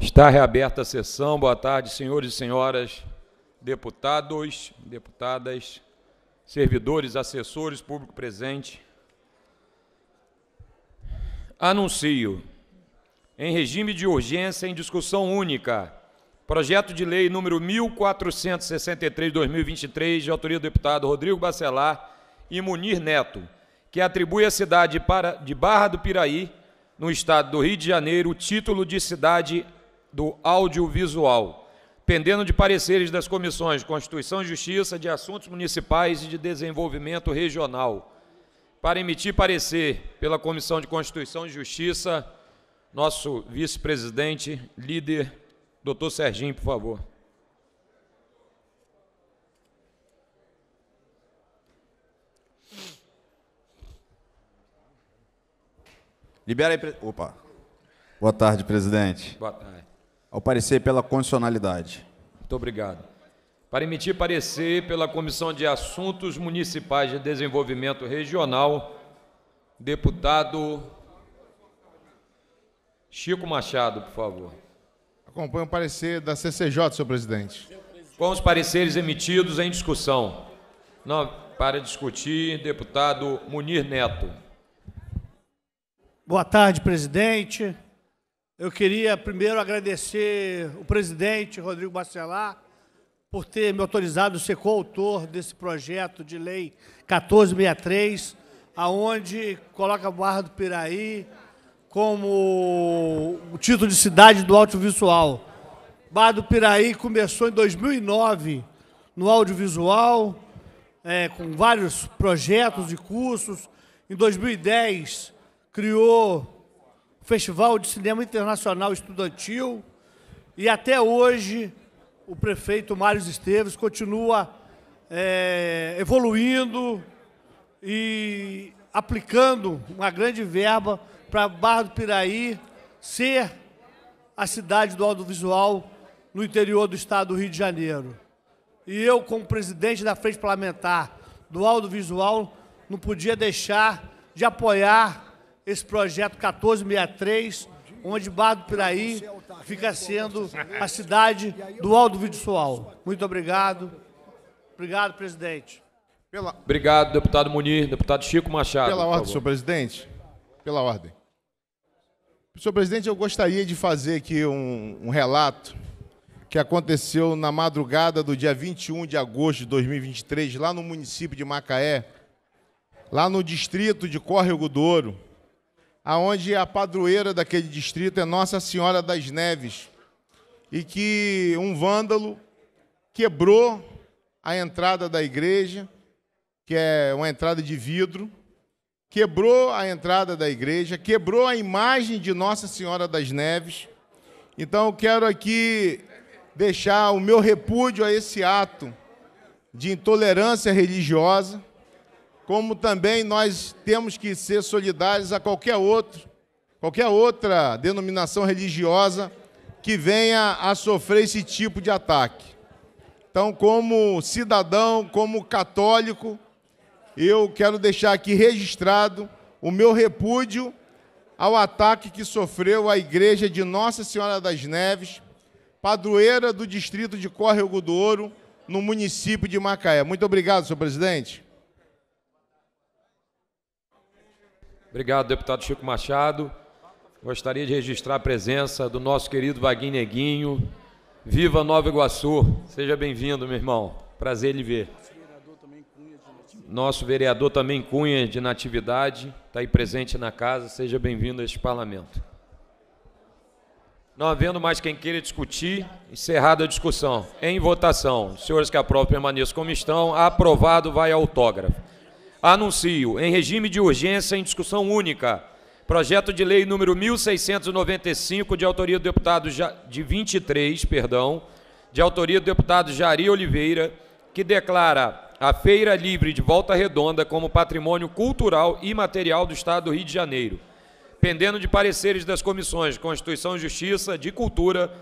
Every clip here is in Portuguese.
Está reaberta a sessão. Boa tarde, senhores e senhoras deputados, deputadas, servidores, assessores, público presente. Anuncio, em regime de urgência, em discussão única, projeto de lei número 1463-2023, de autoria do deputado Rodrigo Bacelar e Munir Neto, que atribui à cidade de Barra do Piraí, no estado do Rio de Janeiro, o título de cidade do audiovisual, pendendo de pareceres das comissões de Constituição e Justiça, de Assuntos Municipais e de Desenvolvimento Regional, para emitir parecer pela Comissão de Constituição e Justiça, nosso vice-presidente, líder, doutor Serginho, por favor. Libera aí. Opa. Boa tarde, presidente. Boa tarde ao parecer pela condicionalidade. Muito obrigado. Para emitir parecer pela Comissão de Assuntos Municipais de Desenvolvimento Regional, deputado Chico Machado, por favor. Acompanhe o parecer da CCJ, senhor presidente. Com os pareceres emitidos em discussão. Não, para discutir, deputado Munir Neto. Boa tarde, presidente. Eu queria primeiro agradecer o presidente Rodrigo Bacelar por ter me autorizado a ser coautor desse projeto de lei 1463, aonde coloca a Barra do Piraí como o título de cidade do audiovisual. Barra do Piraí começou em 2009 no audiovisual, é, com vários projetos e cursos. Em 2010, criou Festival de Cinema Internacional Estudantil. E até hoje, o prefeito Mário Esteves continua é, evoluindo e aplicando uma grande verba para Barra do Piraí ser a cidade do audiovisual no interior do estado do Rio de Janeiro. E eu, como presidente da Frente Parlamentar do Audiovisual, não podia deixar de apoiar esse projeto 1463, onde Bado Piraí fica sendo a cidade do audiovisual. Muito obrigado. Obrigado, presidente. Pela... Obrigado, deputado Munir. Deputado Chico Machado. Pela ordem, senhor presidente. Pela ordem. Senhor presidente, eu gostaria de fazer aqui um, um relato que aconteceu na madrugada do dia 21 de agosto de 2023, lá no município de Macaé, lá no distrito de Córrego do Ouro aonde a padroeira daquele distrito é Nossa Senhora das Neves, e que um vândalo quebrou a entrada da igreja, que é uma entrada de vidro, quebrou a entrada da igreja, quebrou a imagem de Nossa Senhora das Neves. Então eu quero aqui deixar o meu repúdio a esse ato de intolerância religiosa como também nós temos que ser solidários a qualquer outro, qualquer outra denominação religiosa que venha a sofrer esse tipo de ataque. Então, como cidadão, como católico, eu quero deixar aqui registrado o meu repúdio ao ataque que sofreu a igreja de Nossa Senhora das Neves, padroeira do distrito de Córrego do Ouro, no município de Macaé. Muito obrigado, senhor presidente. Obrigado, deputado Chico Machado. Gostaria de registrar a presença do nosso querido Vaguinho Neguinho. Viva Nova Iguaçu! Seja bem-vindo, meu irmão. Prazer lhe ver. Nosso vereador também Cunha de Natividade está aí presente na casa. Seja bem-vindo a este parlamento. Não havendo mais quem queira discutir, encerrada a discussão. Em votação, os senhores que aprovam permaneçam como estão. Aprovado vai autógrafo anuncio, em regime de urgência em discussão única, projeto de lei número 1695, de autoria do deputado ja... de 23, perdão, de autoria do deputado Jari Oliveira, que declara a Feira Livre de Volta Redonda como patrimônio cultural e material do Estado do Rio de Janeiro, pendendo de pareceres das comissões Constituição e Justiça, de Cultura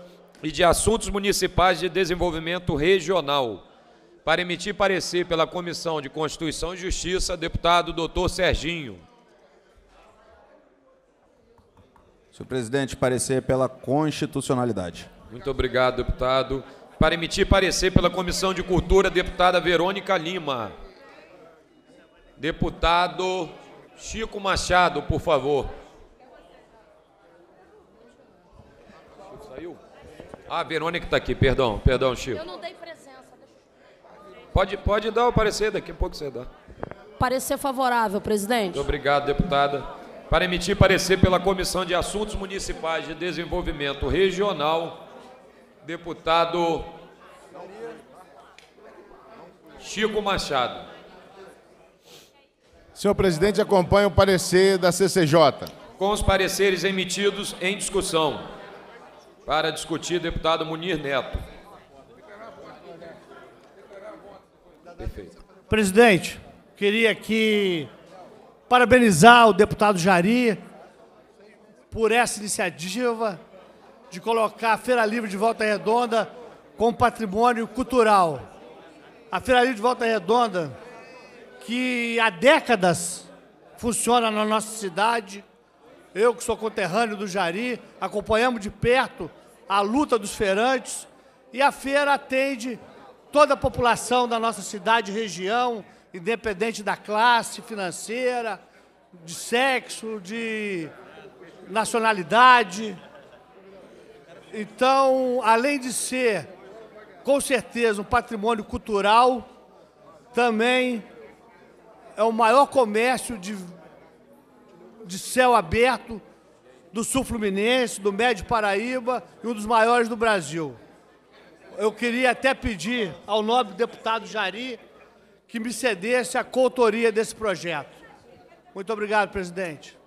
e de Assuntos Municipais de Desenvolvimento Regional para emitir parecer pela Comissão de Constituição e Justiça, deputado doutor Serginho. Senhor presidente, parecer pela constitucionalidade. Muito obrigado, deputado. Para emitir parecer pela Comissão de Cultura, deputada Verônica Lima. Deputado Chico Machado, por favor. Ah, Verônica está aqui, perdão, perdão, Chico. Eu não dei Pode, pode dar o parecer, daqui a pouco você dá. Parecer favorável, presidente. Muito obrigado, deputada. Para emitir parecer pela Comissão de Assuntos Municipais de Desenvolvimento Regional, deputado Chico Machado. Senhor presidente, acompanha o parecer da CCJ. Com os pareceres emitidos em discussão. Para discutir, deputado Munir Neto. Perfeito. Presidente, queria aqui parabenizar o deputado Jari por essa iniciativa de colocar a Feira Livre de Volta Redonda como patrimônio cultural. A Feira Livre de Volta Redonda, que há décadas funciona na nossa cidade, eu que sou conterrâneo do Jari, acompanhamos de perto a luta dos feirantes e a feira atende toda a população da nossa cidade e região, independente da classe financeira, de sexo, de nacionalidade. Então, além de ser, com certeza, um patrimônio cultural, também é o maior comércio de, de céu aberto do sul fluminense, do Médio Paraíba e um dos maiores do Brasil eu queria até pedir ao nobre deputado Jari que me cedesse a coautoria desse projeto. Muito obrigado, presidente.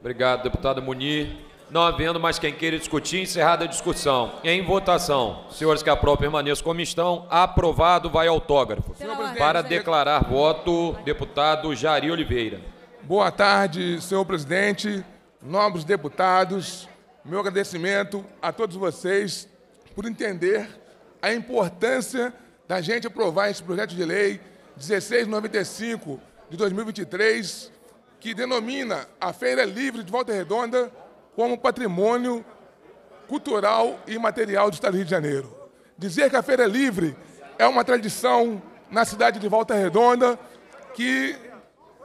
Obrigado, deputado Munir. Não havendo mais quem queira discutir, encerrada a discussão. Em votação, senhores que aprovam, permaneçam como estão. Aprovado, vai autógrafo. Para declarar voto, deputado Jari Oliveira. Boa tarde, senhor presidente, nobres deputados. Meu agradecimento a todos vocês por entender a importância da gente aprovar esse projeto de lei 1695 de 2023, que denomina a Feira Livre de Volta Redonda como patrimônio cultural e material do Estado do Rio de Janeiro. Dizer que a Feira Livre é uma tradição na cidade de Volta Redonda que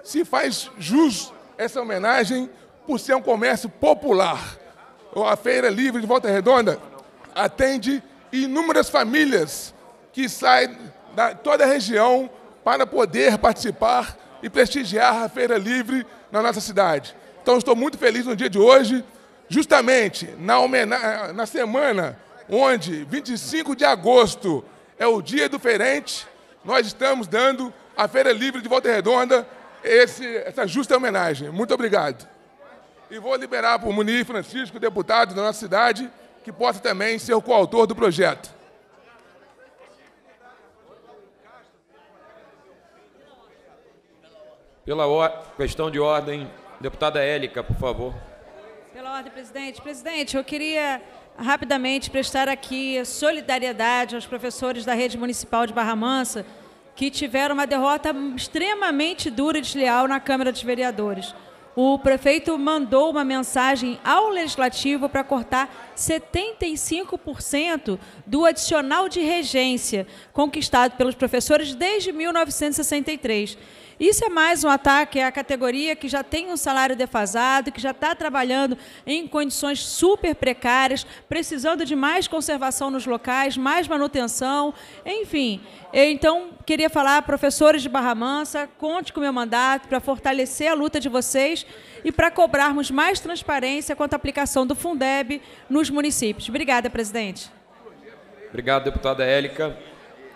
se faz jus essa homenagem por ser um comércio popular. A Feira Livre de Volta Redonda atende inúmeras famílias que saem da toda a região para poder participar e prestigiar a Feira Livre na nossa cidade. Então estou muito feliz no dia de hoje, justamente na, na semana onde 25 de agosto é o dia do ferente, nós estamos dando à Feira Livre de Volta Redonda esse... essa justa homenagem. Muito obrigado. E vou liberar para o Munir Francisco, deputado da nossa cidade, que possa também ser o coautor do projeto. Pela questão de ordem, deputada Élica, por favor. Pela ordem, presidente. Presidente, eu queria rapidamente prestar aqui solidariedade aos professores da rede municipal de Barra Mansa, que tiveram uma derrota extremamente dura e desleal na Câmara dos Vereadores o prefeito mandou uma mensagem ao legislativo para cortar 75% do adicional de regência conquistado pelos professores desde 1963. Isso é mais um ataque à categoria que já tem um salário defasado, que já está trabalhando em condições super precárias, precisando de mais conservação nos locais, mais manutenção, enfim. Então, queria falar, professores de Barra Mansa, conte com o meu mandato para fortalecer a luta de vocês e para cobrarmos mais transparência quanto à aplicação do Fundeb nos municípios. Obrigada, presidente. Obrigado, deputada Élica.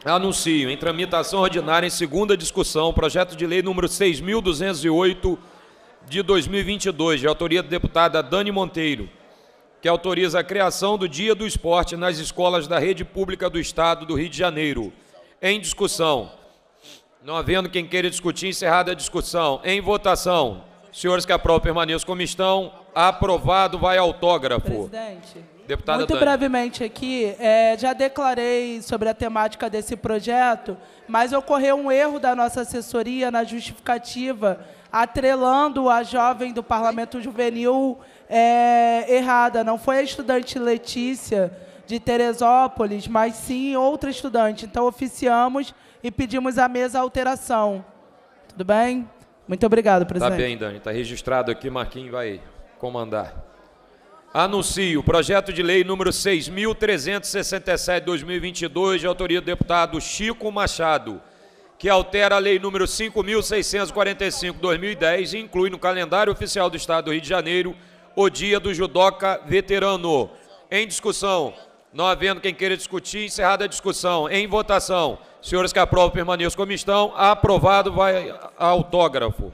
Anuncio em tramitação ordinária em segunda discussão o projeto de lei número 6.208 de 2022, de autoria da deputada Dani Monteiro, que autoriza a criação do Dia do Esporte nas escolas da rede pública do Estado do Rio de Janeiro. Em discussão. Não havendo quem queira discutir, encerrada a discussão. Em votação. Senhores que aprovam permaneçam como estão. Aprovado, vai autógrafo. Presidente. Deputada Muito Dani. brevemente aqui, é, já declarei sobre a temática desse projeto, mas ocorreu um erro da nossa assessoria na justificativa, atrelando a jovem do Parlamento Juvenil é, errada. Não foi a estudante Letícia de Teresópolis, mas sim outra estudante. Então, oficiamos e pedimos à mesa alteração. Tudo bem? Muito obrigado, tá presidente. Está bem, Dani. Está registrado aqui. Marquinhos vai comandar. Anuncio o projeto de lei número 6.367-2022, de autoria do deputado Chico Machado, que altera a lei número 5.645-2010 e inclui no calendário oficial do Estado do Rio de Janeiro o dia do judoca veterano. Em discussão, não havendo quem queira discutir, encerrada a discussão. Em votação, senhores que aprovam permaneçam como estão, aprovado vai autógrafo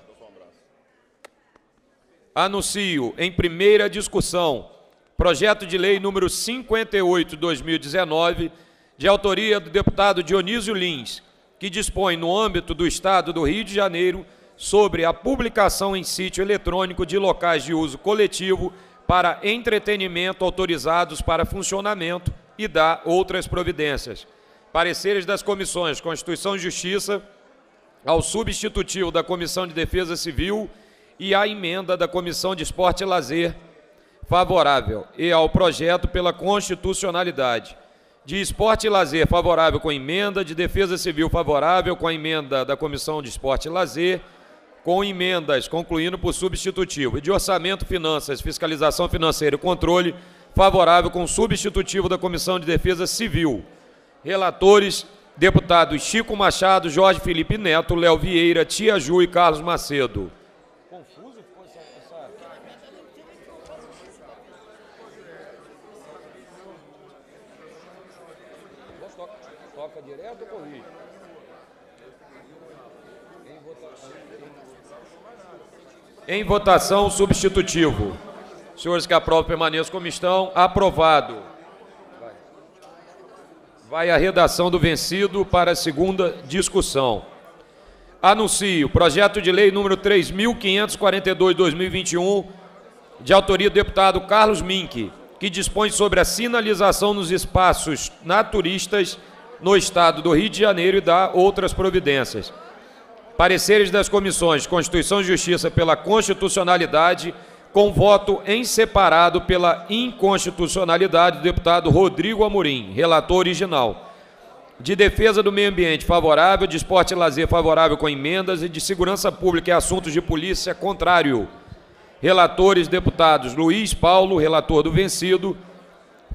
anuncio em primeira discussão projeto de lei número 58/2019, de autoria do deputado Dionísio Lins, que dispõe no âmbito do Estado do Rio de Janeiro sobre a publicação em sítio eletrônico de locais de uso coletivo para entretenimento autorizados para funcionamento e dá outras providências. Pareceres das comissões Constituição e Justiça ao substitutivo da Comissão de Defesa Civil e à emenda da Comissão de Esporte e Lazer favorável e ao projeto pela constitucionalidade. De Esporte e Lazer favorável com emenda, de Defesa Civil favorável com a emenda da Comissão de Esporte e Lazer, com emendas, concluindo por substitutivo. E de Orçamento, Finanças, Fiscalização Financeira e Controle favorável com substitutivo da Comissão de Defesa Civil. Relatores, deputados Chico Machado, Jorge Felipe Neto, Léo Vieira, Tia Ju e Carlos Macedo. Em votação, substitutivo. Senhores que aprovam, permaneçam como estão. Aprovado. Vai a redação do vencido para a segunda discussão. Anuncio projeto de lei número 3.542-2021, de autoria do deputado Carlos Mink, que dispõe sobre a sinalização nos espaços naturistas no estado do Rio de Janeiro e dá outras providências. Pareceres das comissões Constituição e Justiça pela constitucionalidade, com voto em separado pela inconstitucionalidade do deputado Rodrigo Amorim, relator original. De defesa do meio ambiente favorável, de esporte e lazer favorável com emendas e de segurança pública e assuntos de polícia contrário. Relatores deputados Luiz Paulo, relator do vencido,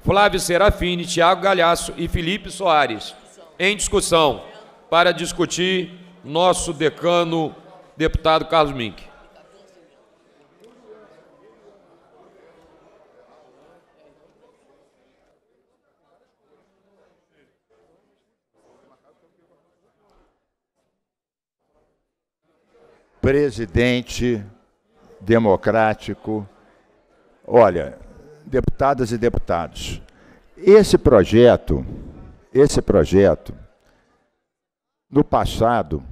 Flávio Serafini, Tiago Galhaço e Felipe Soares. Em discussão, para discutir nosso decano, deputado Carlos Mink. Presidente democrático. Olha, deputadas e deputados, esse projeto, esse projeto, no passado,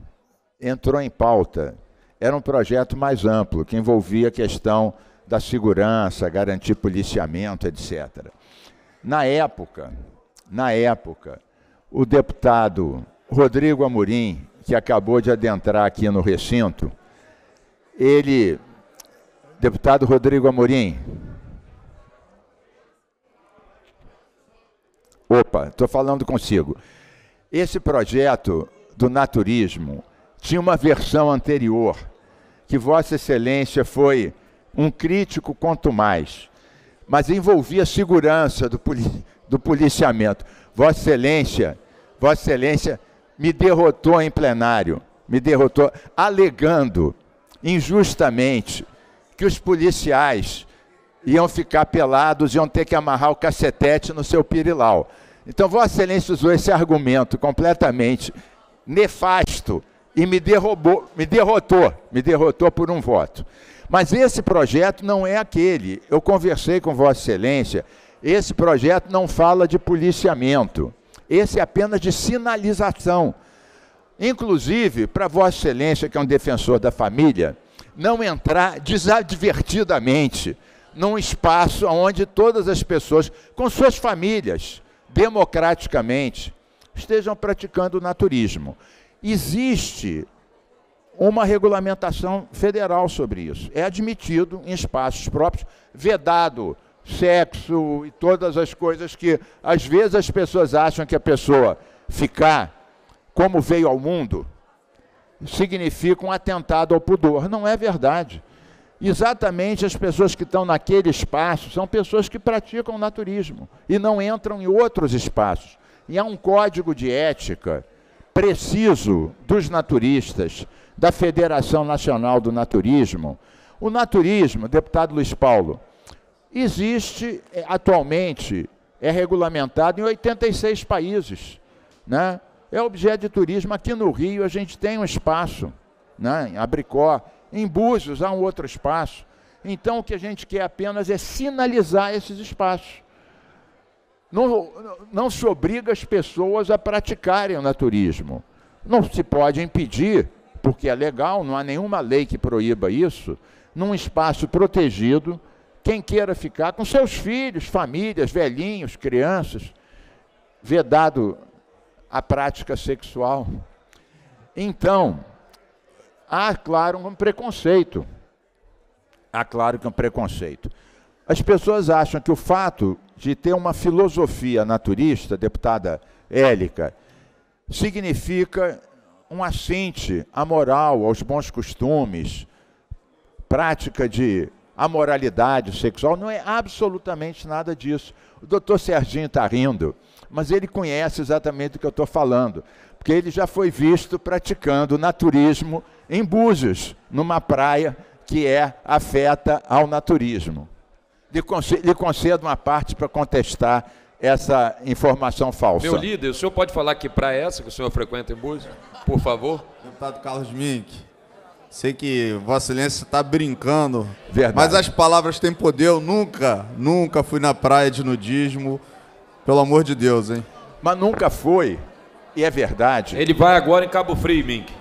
entrou em pauta. Era um projeto mais amplo, que envolvia a questão da segurança, garantir policiamento, etc. Na época, na época, o deputado Rodrigo Amorim, que acabou de adentrar aqui no recinto, ele, deputado Rodrigo Amorim, opa, estou falando consigo. Esse projeto do naturismo tinha uma versão anterior, que Vossa Excelência foi um crítico quanto mais, mas envolvia a segurança do, poli do policiamento. Vossa Excelência, Vossa Excelência me derrotou em plenário, me derrotou, alegando injustamente que os policiais iam ficar pelados, iam ter que amarrar o cacetete no seu pirilau. Então, Vossa Excelência usou esse argumento completamente nefasto e me derrubou, me derrotou, me derrotou por um voto. Mas esse projeto não é aquele. Eu conversei com Vossa Excelência, esse projeto não fala de policiamento. Esse é apenas de sinalização. Inclusive, para Vossa Excelência, que é um defensor da família, não entrar desadvertidamente num espaço onde todas as pessoas, com suas famílias, democraticamente, estejam praticando o naturismo existe uma regulamentação federal sobre isso. É admitido em espaços próprios, vedado sexo e todas as coisas que às vezes as pessoas acham que a pessoa ficar como veio ao mundo significa um atentado ao pudor. Não é verdade. Exatamente as pessoas que estão naquele espaço são pessoas que praticam naturismo e não entram em outros espaços. E há um código de ética preciso dos naturistas, da Federação Nacional do Naturismo. O naturismo, deputado Luiz Paulo, existe é, atualmente, é regulamentado em 86 países. Né? É objeto de turismo. Aqui no Rio a gente tem um espaço, né? em Abricó, em Búzios há um outro espaço. Então o que a gente quer apenas é sinalizar esses espaços não, não se obriga as pessoas a praticarem o naturismo. Não se pode impedir, porque é legal, não há nenhuma lei que proíba isso, num espaço protegido, quem queira ficar com seus filhos, famílias, velhinhos, crianças, vedado a prática sexual. Então, há, claro, um preconceito. Há, claro, que um preconceito. As pessoas acham que o fato de ter uma filosofia naturista, deputada Élica, significa um assente à moral, aos bons costumes, prática de amoralidade sexual. Não é absolutamente nada disso. O doutor Serginho está rindo, mas ele conhece exatamente o que eu estou falando, porque ele já foi visto praticando naturismo em Búzios, numa praia que é afeta ao naturismo lhe concede uma parte para contestar essa informação falsa. Meu líder, o senhor pode falar que para é essa que o senhor frequenta em Búzios, por favor? Deputado Carlos Mink, sei que Vossa Excelência está brincando, Verdade. mas as palavras têm poder. Eu nunca, nunca fui na praia de nudismo, pelo amor de Deus, hein? Mas nunca foi, e é verdade. Ele vai agora em Cabo Frio, Mink.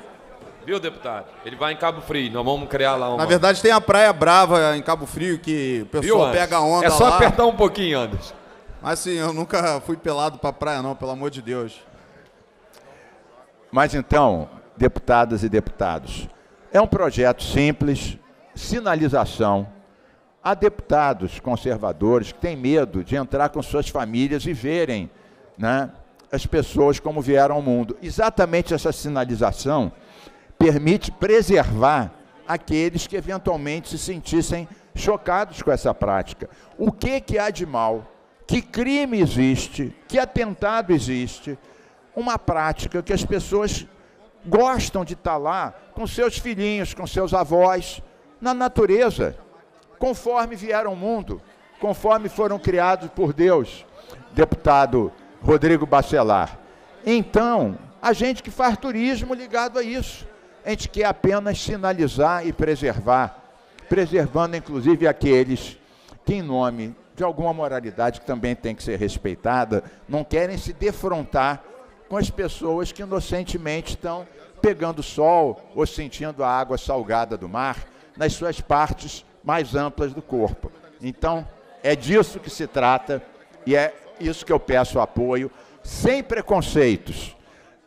Viu, deputado? Ele vai em Cabo Frio, nós vamos criar lá uma. Na verdade, tem a Praia Brava em Cabo Frio que o pessoal Viu, pega onda lá. É só lá. apertar um pouquinho, Anderson. Mas sim, eu nunca fui pelado pra praia, não, pelo amor de Deus. Mas então, deputadas e deputados, é um projeto simples, sinalização. Há deputados conservadores que têm medo de entrar com suas famílias e verem né, as pessoas como vieram ao mundo. Exatamente essa sinalização permite preservar aqueles que eventualmente se sentissem chocados com essa prática. O que, que há de mal? Que crime existe? Que atentado existe? Uma prática que as pessoas gostam de estar lá com seus filhinhos, com seus avós, na natureza, conforme vieram ao mundo, conforme foram criados por Deus, deputado Rodrigo Bacelar. Então, a gente que faz turismo ligado a isso a gente quer apenas sinalizar e preservar, preservando inclusive aqueles que, em nome de alguma moralidade que também tem que ser respeitada, não querem se defrontar com as pessoas que inocentemente estão pegando sol ou sentindo a água salgada do mar nas suas partes mais amplas do corpo. Então, é disso que se trata e é isso que eu peço apoio, sem preconceitos.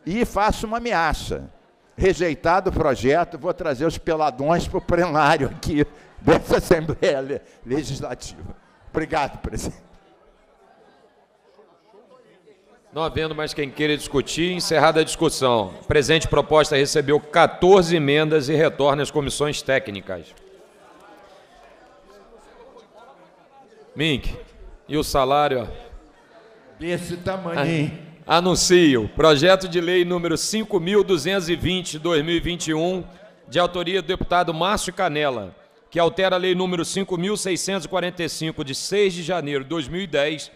E faço uma ameaça rejeitado o projeto, vou trazer os peladões para o plenário aqui dessa Assembleia Legislativa. Obrigado, presidente. Não havendo mais quem queira discutir, encerrada a discussão. A presente proposta recebeu 14 emendas e retorna às comissões técnicas. Mink, e o salário? Desse tamanho. Ah. Anuncio. Projeto de lei número 5.220-2021, de autoria do deputado Márcio Canela, que altera a lei número 5.645, de 6 de janeiro de 2010,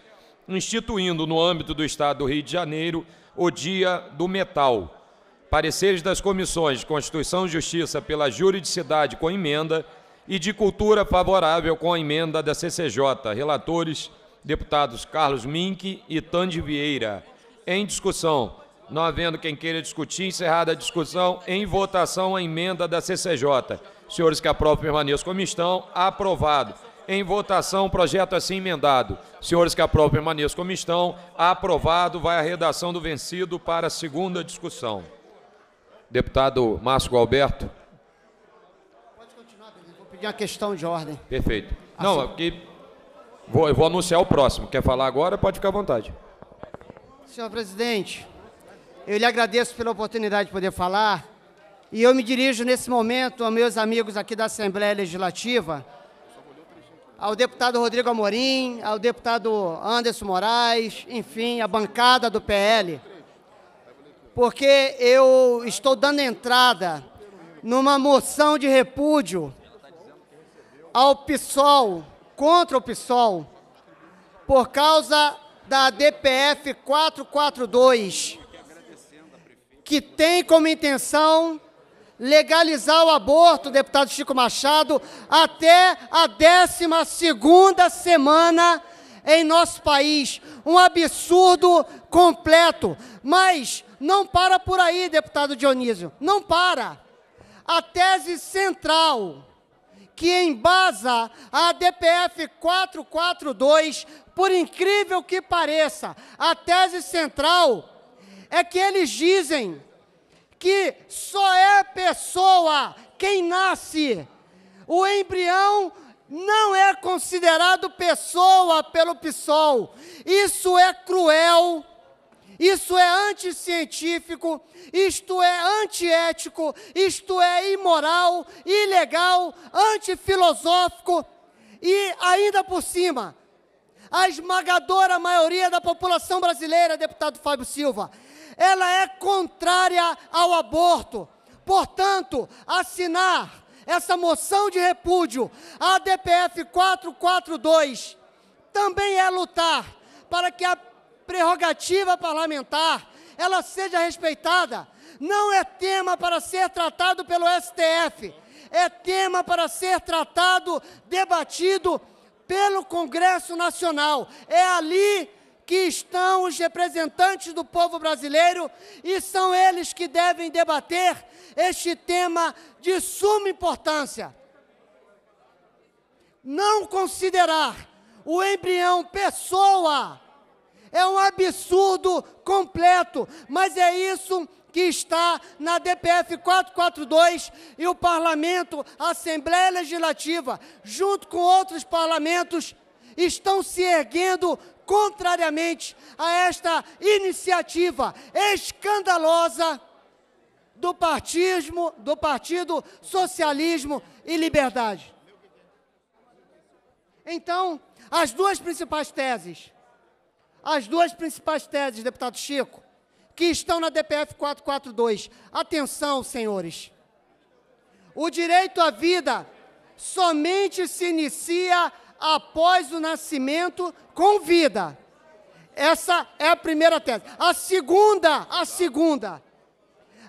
instituindo no âmbito do Estado do Rio de Janeiro o Dia do Metal. Pareceres das comissões de Constituição e Justiça pela juridicidade com emenda e de Cultura favorável com a emenda da CCJ. Relatores, deputados Carlos Mink e Tande Vieira em discussão. Não havendo quem queira discutir, encerrada a discussão, em votação a emenda da CCJ. Senhores que aprovam, permaneçam como estão. Aprovado. Em votação, o projeto assim emendado. Senhores que aprovam, permaneçam como estão. Aprovado. Vai a redação do vencido para a segunda discussão. Deputado Márcio Alberto. Pode continuar, vou pedir uma questão de ordem. Perfeito. Ah, Não, é porque vou, eu vou anunciar o próximo. Quer falar agora? Pode ficar à vontade. Senhor presidente, eu lhe agradeço pela oportunidade de poder falar e eu me dirijo nesse momento aos meus amigos aqui da Assembleia Legislativa, ao deputado Rodrigo Amorim, ao deputado Anderson Moraes, enfim, a bancada do PL, porque eu estou dando entrada numa moção de repúdio ao PSOL, contra o PSOL, por causa da DPF 442, que tem como intenção legalizar o aborto, deputado Chico Machado, até a 12ª semana em nosso país. Um absurdo completo. Mas não para por aí, deputado Dionísio, não para. A tese central que embasa a DPF 442, por incrível que pareça, a tese central é que eles dizem que só é pessoa quem nasce. O embrião não é considerado pessoa pelo PSOL. Isso é cruel isso é anticientífico, isto é antiético, isto é imoral, ilegal, antifilosófico e ainda por cima, a esmagadora maioria da população brasileira, deputado Fábio Silva, ela é contrária ao aborto. Portanto, assinar essa moção de repúdio à DPF 442 também é lutar para que a prerrogativa parlamentar, ela seja respeitada. Não é tema para ser tratado pelo STF, é tema para ser tratado, debatido pelo Congresso Nacional. É ali que estão os representantes do povo brasileiro e são eles que devem debater este tema de suma importância. Não considerar o embrião pessoa é um absurdo completo, mas é isso que está na DPF 442 e o parlamento, a Assembleia Legislativa, junto com outros parlamentos, estão se erguendo contrariamente a esta iniciativa escandalosa do partismo, do partido Socialismo e Liberdade. Então, as duas principais teses as duas principais teses, deputado Chico, que estão na DPF 442. Atenção, senhores. O direito à vida somente se inicia após o nascimento com vida. Essa é a primeira tese. A segunda, a segunda,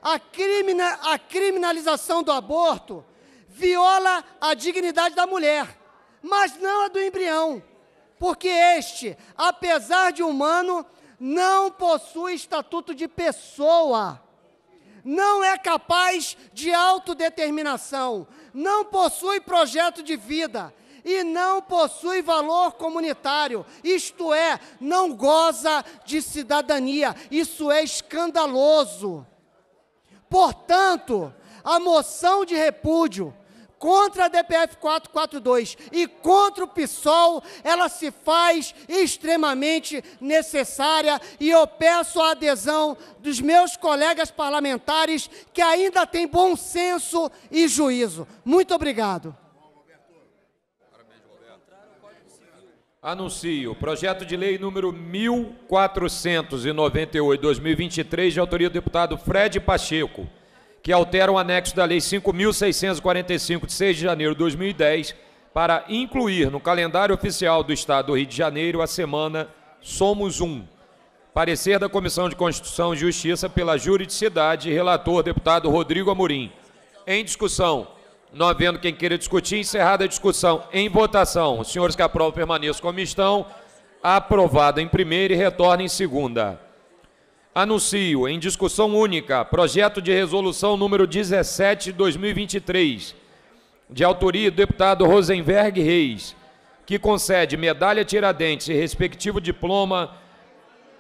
a, crimina, a criminalização do aborto viola a dignidade da mulher, mas não a do embrião porque este, apesar de humano, não possui estatuto de pessoa, não é capaz de autodeterminação, não possui projeto de vida e não possui valor comunitário, isto é, não goza de cidadania, isso é escandaloso. Portanto, a moção de repúdio contra a DPF 442 e contra o PSOL, ela se faz extremamente necessária e eu peço a adesão dos meus colegas parlamentares que ainda têm bom senso e juízo. Muito obrigado. Anuncio. Projeto de lei número 1498-2023, de autoria do deputado Fred Pacheco que altera o anexo da Lei 5.645, de 6 de janeiro de 2010, para incluir no calendário oficial do Estado do Rio de Janeiro a semana Somos Um. Parecer da Comissão de Constituição e Justiça pela Juridicidade, relator deputado Rodrigo Amorim. Em discussão, não havendo quem queira discutir, encerrada a discussão em votação. Os senhores que aprovam permaneçam como estão. Aprovada em primeira e retorna em segunda. Anuncio em discussão única projeto de resolução número 17/2023, de autoria do deputado Rosenberg Reis, que concede medalha Tiradentes e respectivo diploma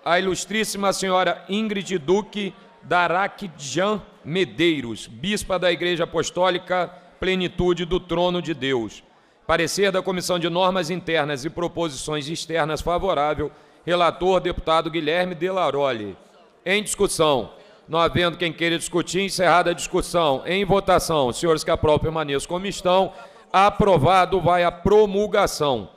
à ilustríssima senhora Ingrid Duque Darakjan Medeiros, bispa da Igreja Apostólica Plenitude do Trono de Deus. Parecer da Comissão de Normas Internas e Proposições Externas favorável. Relator, deputado Guilherme Delaroli. Em discussão. Não havendo quem queira discutir, encerrada a discussão. Em votação, senhores que aprovam permaneçam como estão. Aprovado vai a promulgação.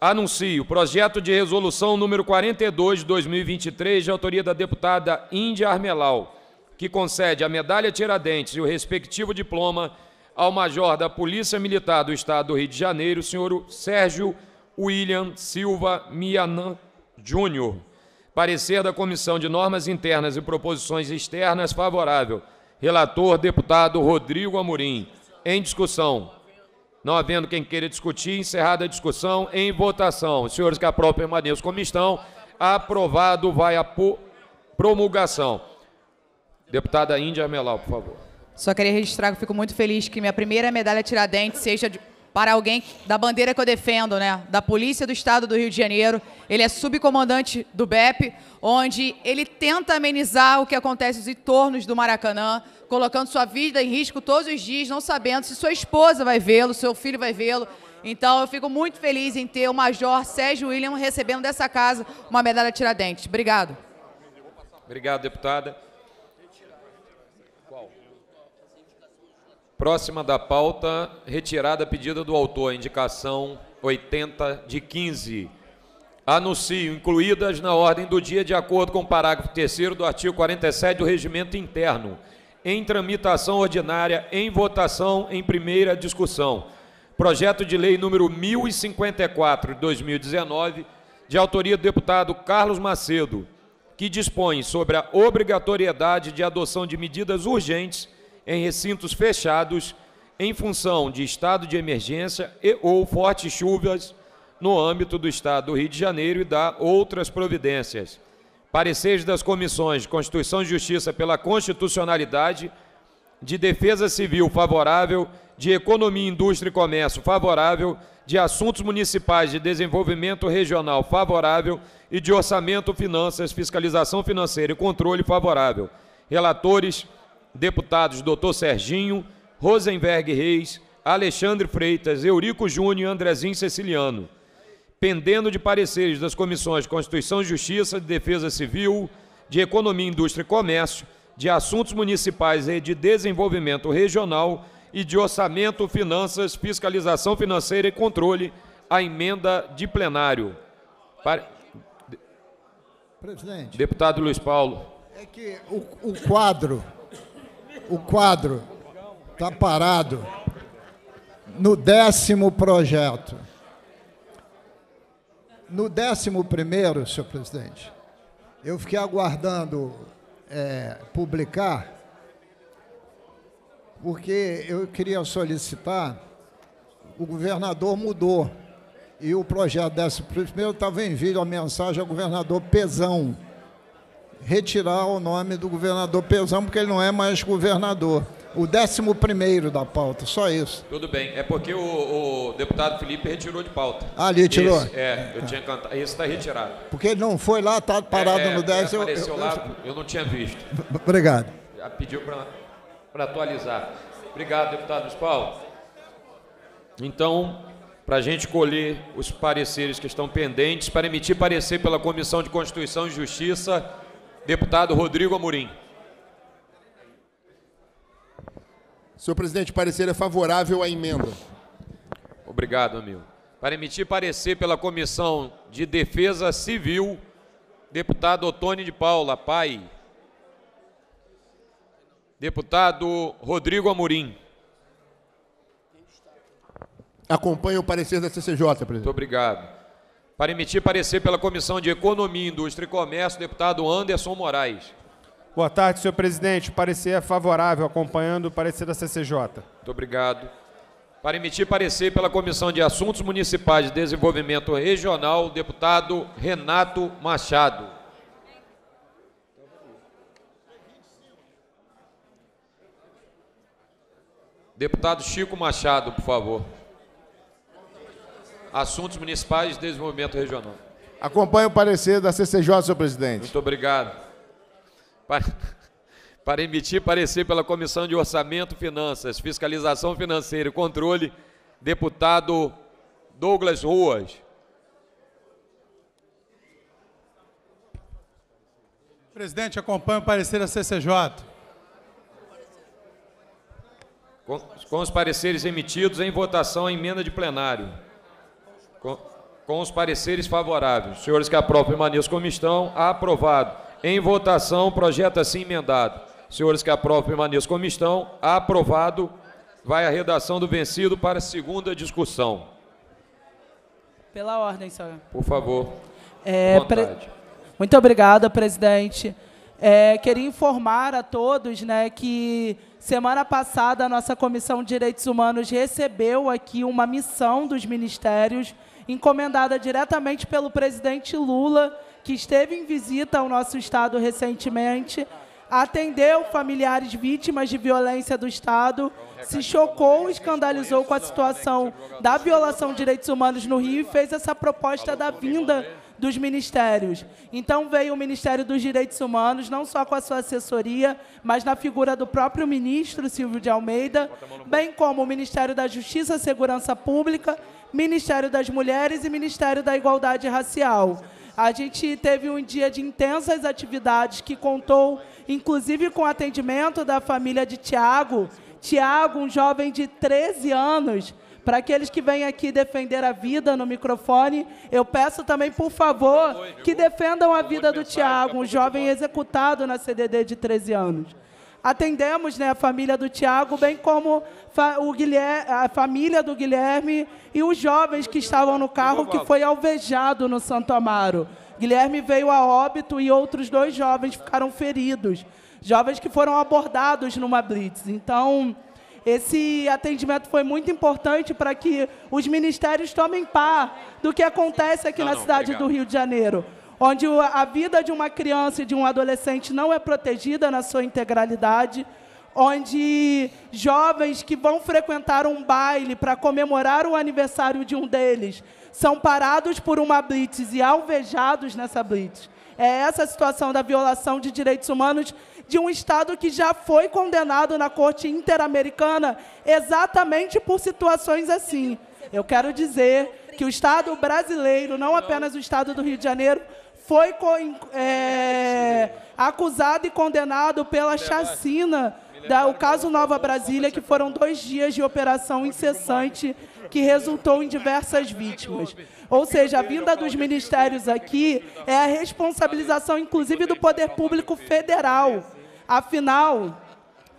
Anuncio projeto de resolução número 42 de 2023, de autoria da deputada Índia Armelau, que concede a medalha Tiradentes e o respectivo diploma ao major da Polícia Militar do Estado do Rio de Janeiro, senhor Sérgio William Silva Mianan Júnior. Parecer da Comissão de Normas Internas e Proposições Externas favorável. Relator, deputado Rodrigo Amorim. Em discussão. Não havendo quem queira discutir, encerrada a discussão, em votação. senhores que aprovam permaneçam como estão. Aprovado, vai a promulgação. Deputada Índia Melau, por favor. Só queria registrar que fico muito feliz que minha primeira medalha Tiradentes seja de para alguém da bandeira que eu defendo, né? Da Polícia do Estado do Rio de Janeiro. Ele é subcomandante do BEP, onde ele tenta amenizar o que acontece nos entornos do Maracanã, colocando sua vida em risco todos os dias, não sabendo se sua esposa vai vê-lo, seu filho vai vê-lo. Então, eu fico muito feliz em ter o Major Sérgio William recebendo dessa casa uma medalha Tiradentes. Obrigado. Obrigado, deputada. Próxima da pauta, retirada a pedida do autor, indicação 80 de 15. Anuncio incluídas na ordem do dia de acordo com o parágrafo 3 do artigo 47 do Regimento Interno, em tramitação ordinária, em votação em primeira discussão. Projeto de lei número 1054 de 2019, de autoria do deputado Carlos Macedo, que dispõe sobre a obrigatoriedade de adoção de medidas urgentes em recintos fechados em função de estado de emergência e ou fortes chuvas no âmbito do Estado do Rio de Janeiro e da outras providências. Pareceres das comissões de Constituição e Justiça pela constitucionalidade, de Defesa Civil favorável, de Economia, Indústria e Comércio favorável, de Assuntos Municipais de Desenvolvimento Regional favorável e de Orçamento, Finanças, Fiscalização Financeira e Controle favorável. Relatores, deputados Dr. Serginho, Rosenberg Reis, Alexandre Freitas, Eurico Júnior e Andrezinho Ceciliano. Pendendo de pareceres das comissões de Constituição e Justiça, de Defesa Civil, de Economia, Indústria e Comércio, de Assuntos Municipais e de Desenvolvimento Regional e de Orçamento, Finanças, Fiscalização Financeira e Controle, a emenda de plenário. Para... Presidente. Deputado Luiz Paulo. É que o, o quadro o quadro está parado no décimo projeto. No décimo primeiro, senhor presidente, eu fiquei aguardando é, publicar, porque eu queria solicitar, o governador mudou. E o projeto décimo primeiro estava em vídeo a mensagem ao é governador Pezão retirar o nome do governador Pezão, porque ele não é mais governador. O 11 da pauta, só isso. Tudo bem, é porque o, o deputado Felipe retirou de pauta. Ah, ali tirou? Esse, é, eu tinha cantado. Esse está retirado. Porque ele não foi lá, está parado é, no 10. É, apareceu eu, eu, lá, eu não tinha visto. Obrigado. Já pediu para atualizar. Obrigado, deputado Luiz Paulo. Então, para a gente colher os pareceres que estão pendentes, para emitir parecer pela Comissão de Constituição e Justiça deputado Rodrigo Amorim. Senhor presidente, parecer é favorável à emenda. Obrigado, amigo. Para emitir parecer pela Comissão de Defesa Civil, deputado Otônio de Paula, pai. Deputado Rodrigo Amorim. Acompanhe o parecer da CCJ, presidente. Muito obrigado para emitir parecer pela Comissão de Economia, Indústria e Comércio, deputado Anderson Moraes. Boa tarde, senhor presidente. O parecer é favorável, acompanhando o parecer da CCJ. Muito obrigado. Para emitir parecer pela Comissão de Assuntos Municipais e Desenvolvimento Regional, deputado Renato Machado. Deputado Chico Machado, por favor. Assuntos Municipais e Desenvolvimento Regional. Acompanhe o parecer da CCJ, senhor presidente. Muito obrigado. Para, para emitir parecer pela Comissão de Orçamento, Finanças, Fiscalização Financeira e Controle, deputado Douglas Ruas. Presidente, acompanhe o parecer da CCJ. Com, com os pareceres emitidos em votação a emenda de plenário. Com, com os pareceres favoráveis. senhores que aprovam permaneçam como estão. Aprovado. Em votação, projeto assim emendado. Senhores que aprovam permaneçam como estão. Aprovado. Vai a redação do vencido para segunda discussão. Pela ordem, senhor. Por favor. É, pre... Muito obrigada, presidente. É, queria informar a todos né, que semana passada a nossa Comissão de Direitos Humanos recebeu aqui uma missão dos ministérios encomendada diretamente pelo presidente Lula, que esteve em visita ao nosso estado recentemente, atendeu familiares vítimas de violência do Estado, se chocou, escandalizou com a situação da violação de direitos humanos no Rio e fez essa proposta da vinda dos ministérios. Então veio o Ministério dos Direitos Humanos, não só com a sua assessoria, mas na figura do próprio ministro Silvio de Almeida, bem como o Ministério da Justiça e Segurança Pública Ministério das Mulheres e Ministério da Igualdade Racial. A gente teve um dia de intensas atividades que contou, inclusive, com o atendimento da família de Tiago. Tiago, um jovem de 13 anos, para aqueles que vêm aqui defender a vida no microfone, eu peço também, por favor, que defendam a vida do Tiago, um jovem executado na CDD de 13 anos. Atendemos né, a família do Tiago, bem como o Guilherme, a família do Guilherme e os jovens que estavam no carro que foi alvejado no Santo Amaro. Guilherme veio a óbito e outros dois jovens ficaram feridos. Jovens que foram abordados numa blitz. Então, esse atendimento foi muito importante para que os ministérios tomem par do que acontece aqui não, na não, cidade obrigado. do Rio de Janeiro onde a vida de uma criança e de um adolescente não é protegida na sua integralidade, onde jovens que vão frequentar um baile para comemorar o aniversário de um deles são parados por uma blitz e alvejados nessa blitz. É essa a situação da violação de direitos humanos de um Estado que já foi condenado na Corte Interamericana exatamente por situações assim. Eu quero dizer que o Estado brasileiro, não apenas o Estado do Rio de Janeiro, foi é, acusado e condenado pela chacina da, o caso Nova Brasília, que foram dois dias de operação incessante que resultou em diversas vítimas. Ou seja, a vinda dos ministérios aqui é a responsabilização, inclusive, do poder público federal. Afinal,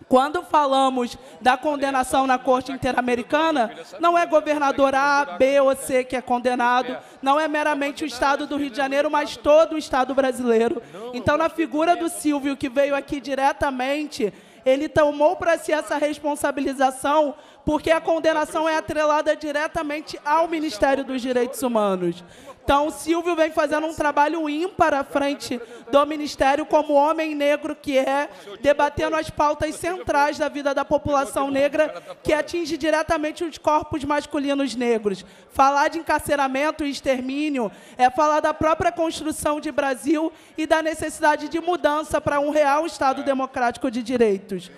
quando falamos da condenação na Corte Interamericana, não é governador A, B ou C que é condenado, não é meramente o Estado do Rio de Janeiro, mas todo o Estado brasileiro. Então, na figura do Silvio, que veio aqui diretamente, ele tomou para si essa responsabilização porque a condenação é atrelada diretamente ao Ministério dos Direitos Humanos. Então, Silvio vem fazendo um trabalho ímpar à frente do Ministério, como homem negro que é, debatendo as pautas centrais da vida da população negra, que atinge diretamente os corpos masculinos negros. Falar de encarceramento e extermínio é falar da própria construção de Brasil e da necessidade de mudança para um real Estado democrático de direitos.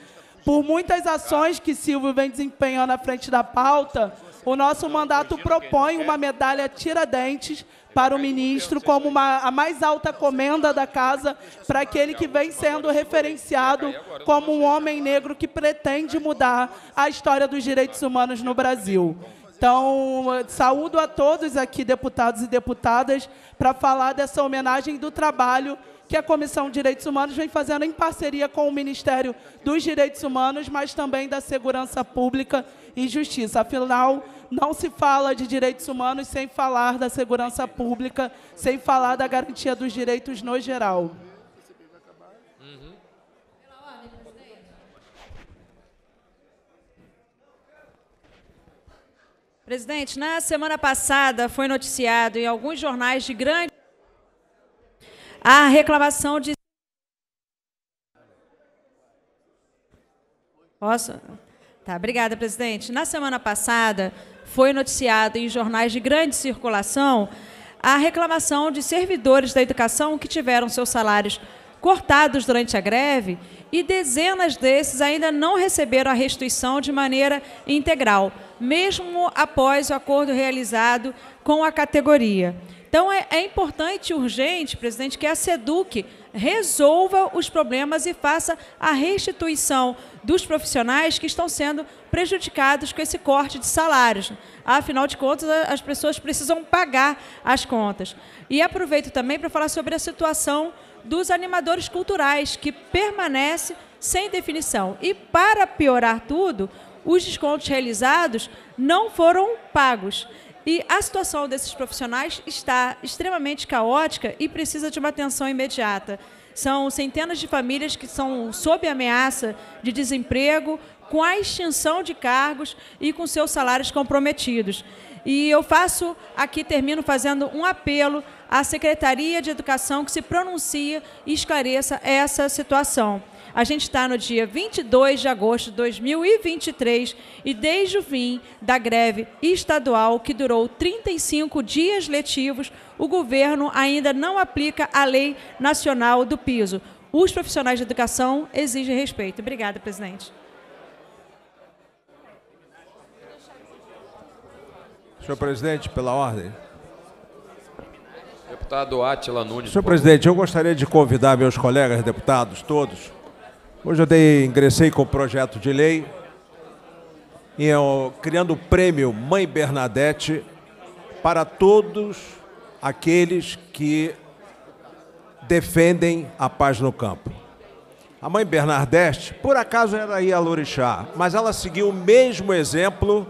Por muitas ações que Silvio vem desempenhando à frente da pauta, o nosso mandato propõe uma medalha Tiradentes para o ministro como uma, a mais alta comenda da casa para aquele que vem sendo referenciado como um homem negro que pretende mudar a história dos direitos humanos no Brasil. Então, saúdo a todos aqui, deputados e deputadas, para falar dessa homenagem do trabalho que a Comissão de Direitos Humanos vem fazendo em parceria com o Ministério dos Direitos Humanos, mas também da Segurança Pública e Justiça. Afinal, não se fala de direitos humanos sem falar da segurança pública, sem falar da garantia dos direitos no geral. Presidente, na semana passada foi noticiado em alguns jornais de grande a reclamação de. Posso? Tá, obrigada, presidente. Na semana passada, foi noticiado em jornais de grande circulação a reclamação de servidores da educação que tiveram seus salários cortados durante a greve e dezenas desses ainda não receberam a restituição de maneira integral, mesmo após o acordo realizado com a categoria. Então é, é importante e urgente, presidente, que a SEDUC resolva os problemas e faça a restituição dos profissionais que estão sendo prejudicados com esse corte de salários. Afinal de contas, as pessoas precisam pagar as contas. E aproveito também para falar sobre a situação dos animadores culturais, que permanece sem definição. E para piorar tudo, os descontos realizados não foram pagos. E a situação desses profissionais está extremamente caótica e precisa de uma atenção imediata. São centenas de famílias que são sob ameaça de desemprego, com a extinção de cargos e com seus salários comprometidos. E eu faço aqui, termino fazendo um apelo à Secretaria de Educação que se pronuncie e esclareça essa situação. A gente está no dia 22 de agosto de 2023 e desde o fim da greve estadual, que durou 35 dias letivos, o governo ainda não aplica a lei nacional do piso. Os profissionais de educação exigem respeito. Obrigada, presidente. Senhor presidente, pela ordem. Deputado Atila Nunes. Senhor presidente, eu gostaria de convidar meus colegas deputados todos Hoje eu dei, ingressei com o projeto de lei e eu, criando o prêmio Mãe Bernadette para todos aqueles que defendem a paz no campo. A mãe Bernadette, por acaso era a Lorixá, mas ela seguiu o mesmo exemplo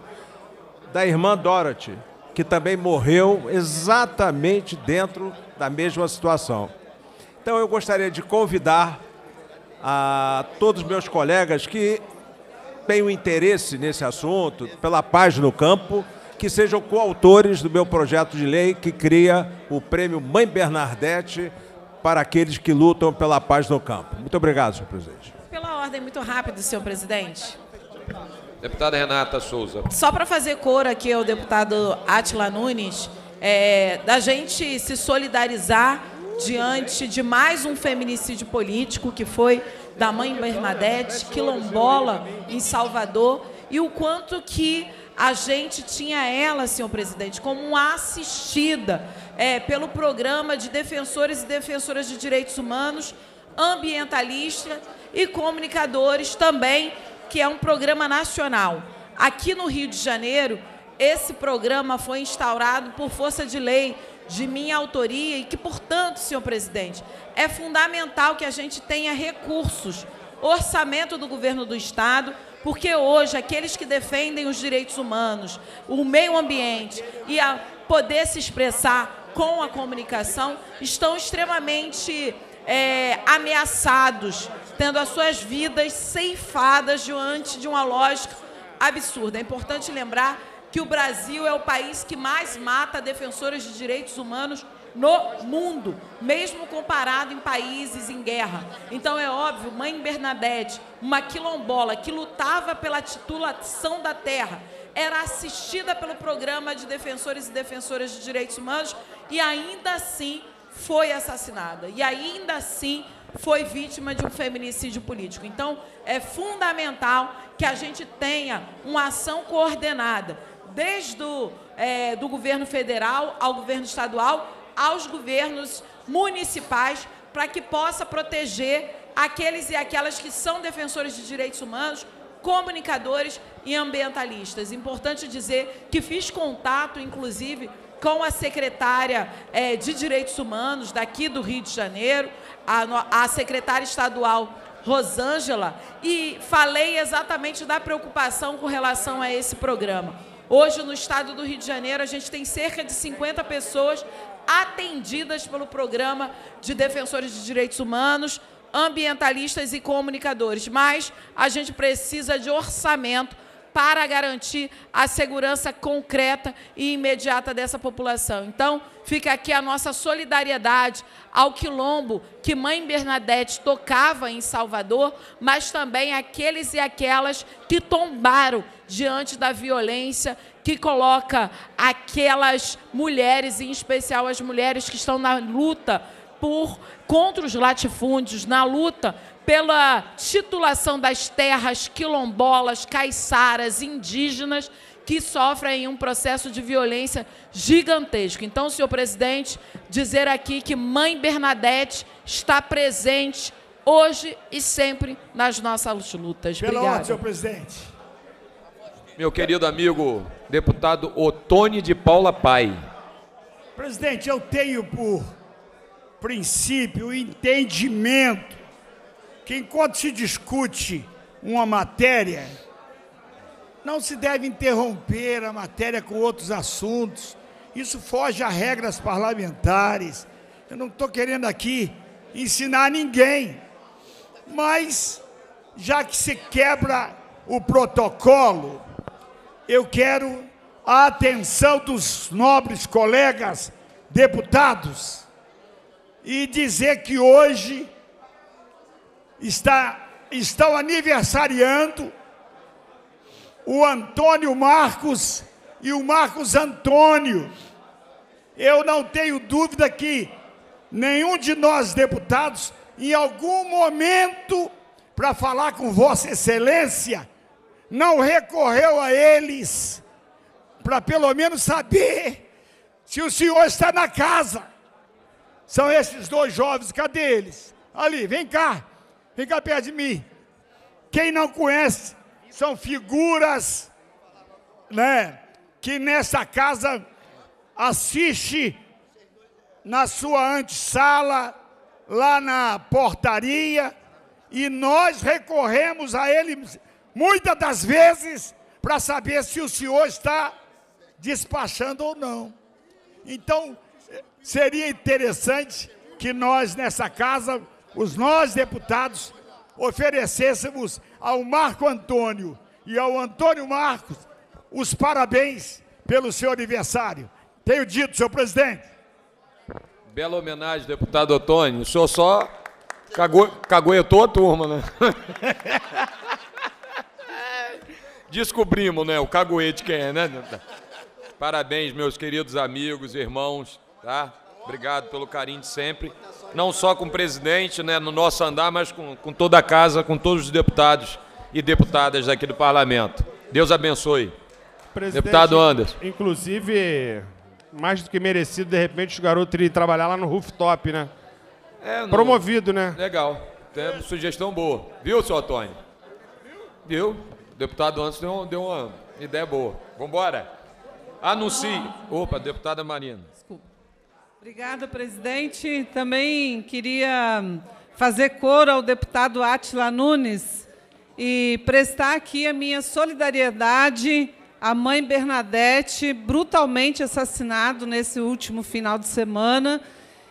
da irmã Dorothy, que também morreu exatamente dentro da mesma situação. Então eu gostaria de convidar a todos meus colegas que têm um interesse nesse assunto, pela paz no campo, que sejam coautores do meu projeto de lei que cria o prêmio Mãe Bernardete para aqueles que lutam pela paz no campo. Muito obrigado, senhor presidente. Pela ordem, muito rápido, senhor presidente. Deputada Renata Souza. Só para fazer cor aqui ao deputado Atila Nunes, é, da gente se solidarizar diante de mais um feminicídio político, que foi da mãe Bernadette, quilombola em Salvador, e o quanto que a gente tinha ela, senhor presidente, como uma assistida é, pelo programa de defensores e defensoras de direitos humanos, ambientalistas e comunicadores também, que é um programa nacional. Aqui no Rio de Janeiro, esse programa foi instaurado por força de lei de minha autoria e que, portanto, senhor presidente, é fundamental que a gente tenha recursos, orçamento do governo do Estado, porque hoje aqueles que defendem os direitos humanos, o meio ambiente e a poder se expressar com a comunicação estão extremamente é, ameaçados, tendo as suas vidas ceifadas diante de uma lógica absurda. É importante lembrar que o Brasil é o país que mais mata defensores de direitos humanos no mundo, mesmo comparado em países em guerra. Então é óbvio, mãe Bernadette, uma quilombola que lutava pela titulação da terra, era assistida pelo programa de defensores e defensoras de direitos humanos e ainda assim foi assassinada. E ainda assim foi vítima de um feminicídio político. Então, é fundamental que a gente tenha uma ação coordenada desde o, é, do governo federal ao governo estadual, aos governos municipais, para que possa proteger aqueles e aquelas que são defensores de direitos humanos, comunicadores e ambientalistas. Importante dizer que fiz contato, inclusive, com a secretária é, de Direitos Humanos daqui do Rio de Janeiro, a, a secretária estadual Rosângela, e falei exatamente da preocupação com relação a esse programa. Hoje, no estado do Rio de Janeiro, a gente tem cerca de 50 pessoas atendidas pelo programa de defensores de direitos humanos, ambientalistas e comunicadores. Mas a gente precisa de orçamento para garantir a segurança concreta e imediata dessa população. Então, fica aqui a nossa solidariedade ao quilombo que Mãe Bernadette tocava em Salvador, mas também aqueles e aquelas que tombaram diante da violência que coloca aquelas mulheres, em especial as mulheres que estão na luta por contra os latifúndios, na luta pela titulação das terras quilombolas, caiçaras, indígenas, que sofrem um processo de violência gigantesco. Então, senhor presidente, dizer aqui que mãe Bernadette está presente hoje e sempre nas nossas lutas. Obrigada. Pela ordem, senhor presidente meu querido amigo deputado Otone de Paula Pai. Presidente, eu tenho por princípio, entendimento, que enquanto se discute uma matéria, não se deve interromper a matéria com outros assuntos. Isso foge a regras parlamentares. Eu não estou querendo aqui ensinar ninguém, mas já que se quebra o protocolo, eu quero a atenção dos nobres colegas deputados e dizer que hoje está, estão aniversariando o Antônio Marcos e o Marcos Antônio. Eu não tenho dúvida que nenhum de nós deputados, em algum momento, para falar com Vossa Excelência, não recorreu a eles para pelo menos saber se o senhor está na casa. São esses dois jovens, cadê eles? Ali, vem cá, vem cá perto de mim. Quem não conhece, são figuras, né, que nessa casa assiste na sua antessala, lá na portaria, e nós recorremos a eles muitas das vezes, para saber se o senhor está despachando ou não. Então, seria interessante que nós, nessa casa, os nós deputados, oferecêssemos ao Marco Antônio e ao Antônio Marcos os parabéns pelo seu aniversário. Tenho dito, senhor presidente. Bela homenagem, deputado Antônio. O senhor só cagou, caguetou a turma, né? descobrimos, né? O caguete quem é, né? Parabéns, meus queridos amigos, irmãos, tá? Obrigado pelo carinho de sempre. Não só com o presidente, né, no nosso andar, mas com, com toda a casa, com todos os deputados e deputadas aqui do parlamento. Deus abençoe. Presidente, Deputado Anderson. Inclusive, mais do que merecido, de repente, os garotos irem trabalhar lá no rooftop, né? É, no... Promovido, né? Legal. Tem sugestão boa. Viu, seu Antônio? Viu? deputado antes deu, deu uma ideia boa. Vamos embora. Anuncie. Opa, deputada Marina. Desculpa. Obrigada, presidente. Também queria hum, fazer coro ao deputado Atila Nunes e prestar aqui a minha solidariedade à mãe Bernadette, brutalmente assassinado nesse último final de semana.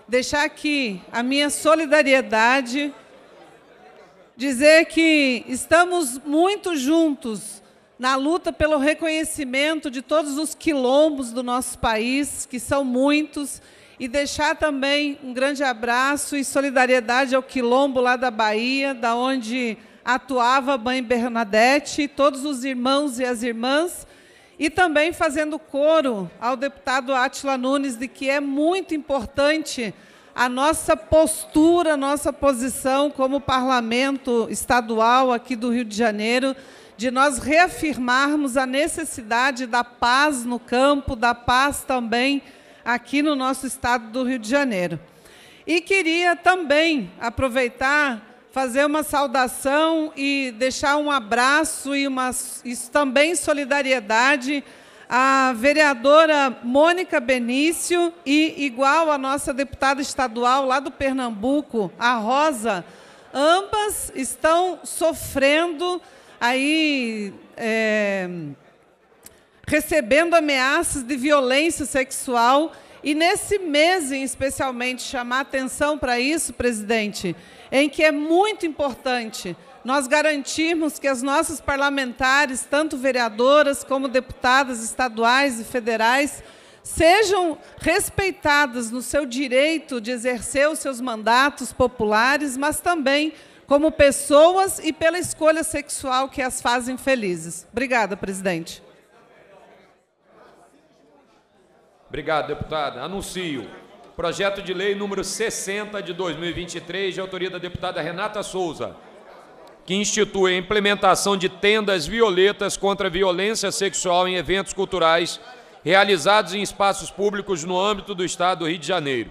Deixar aqui a minha solidariedade dizer que estamos muito juntos na luta pelo reconhecimento de todos os quilombos do nosso país, que são muitos, e deixar também um grande abraço e solidariedade ao quilombo lá da Bahia, da onde atuava a mãe Bernadette, todos os irmãos e as irmãs, e também fazendo coro ao deputado Atila Nunes de que é muito importante a nossa postura, a nossa posição como parlamento estadual aqui do Rio de Janeiro, de nós reafirmarmos a necessidade da paz no campo, da paz também aqui no nosso estado do Rio de Janeiro. E queria também aproveitar, fazer uma saudação e deixar um abraço e uma, também solidariedade a vereadora Mônica Benício e igual a nossa deputada estadual lá do Pernambuco, a Rosa, ambas estão sofrendo aí é, recebendo ameaças de violência sexual e nesse mês, em especialmente, chamar atenção para isso, presidente, em que é muito importante nós garantirmos que as nossas parlamentares, tanto vereadoras como deputadas estaduais e federais, sejam respeitadas no seu direito de exercer os seus mandatos populares, mas também como pessoas e pela escolha sexual que as fazem felizes. Obrigada, presidente. Obrigado, deputada. Anuncio. Projeto de lei número 60 de 2023, de autoria da deputada Renata Souza que institui a implementação de tendas violetas contra a violência sexual em eventos culturais realizados em espaços públicos no âmbito do Estado do Rio de Janeiro.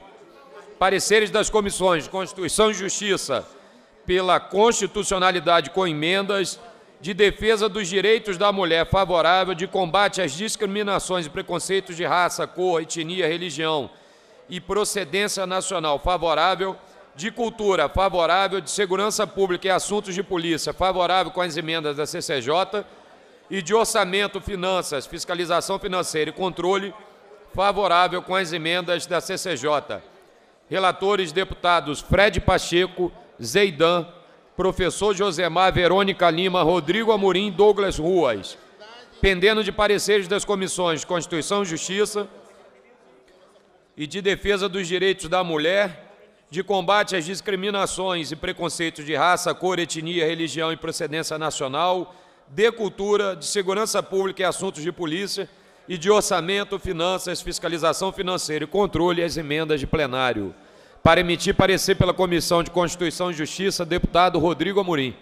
Pareceres das comissões de Constituição e Justiça pela constitucionalidade com emendas de defesa dos direitos da mulher favorável, de combate às discriminações e preconceitos de raça, cor, etnia, religião e procedência nacional favorável de Cultura, favorável, de Segurança Pública e Assuntos de Polícia, favorável com as emendas da CCJ, e de Orçamento, Finanças, Fiscalização Financeira e Controle, favorável com as emendas da CCJ. Relatores deputados Fred Pacheco, Zeidan, professor Josemar Verônica Lima, Rodrigo Amorim, Douglas Ruas. Pendendo de pareceres das comissões de Constituição e Justiça e de Defesa dos Direitos da Mulher, de combate às discriminações e preconceitos de raça, cor, etnia, religião e procedência nacional, de cultura, de segurança pública e assuntos de polícia e de orçamento, finanças, fiscalização financeira e controle às emendas de plenário. Para emitir parecer pela Comissão de Constituição e Justiça, deputado Rodrigo Amorim.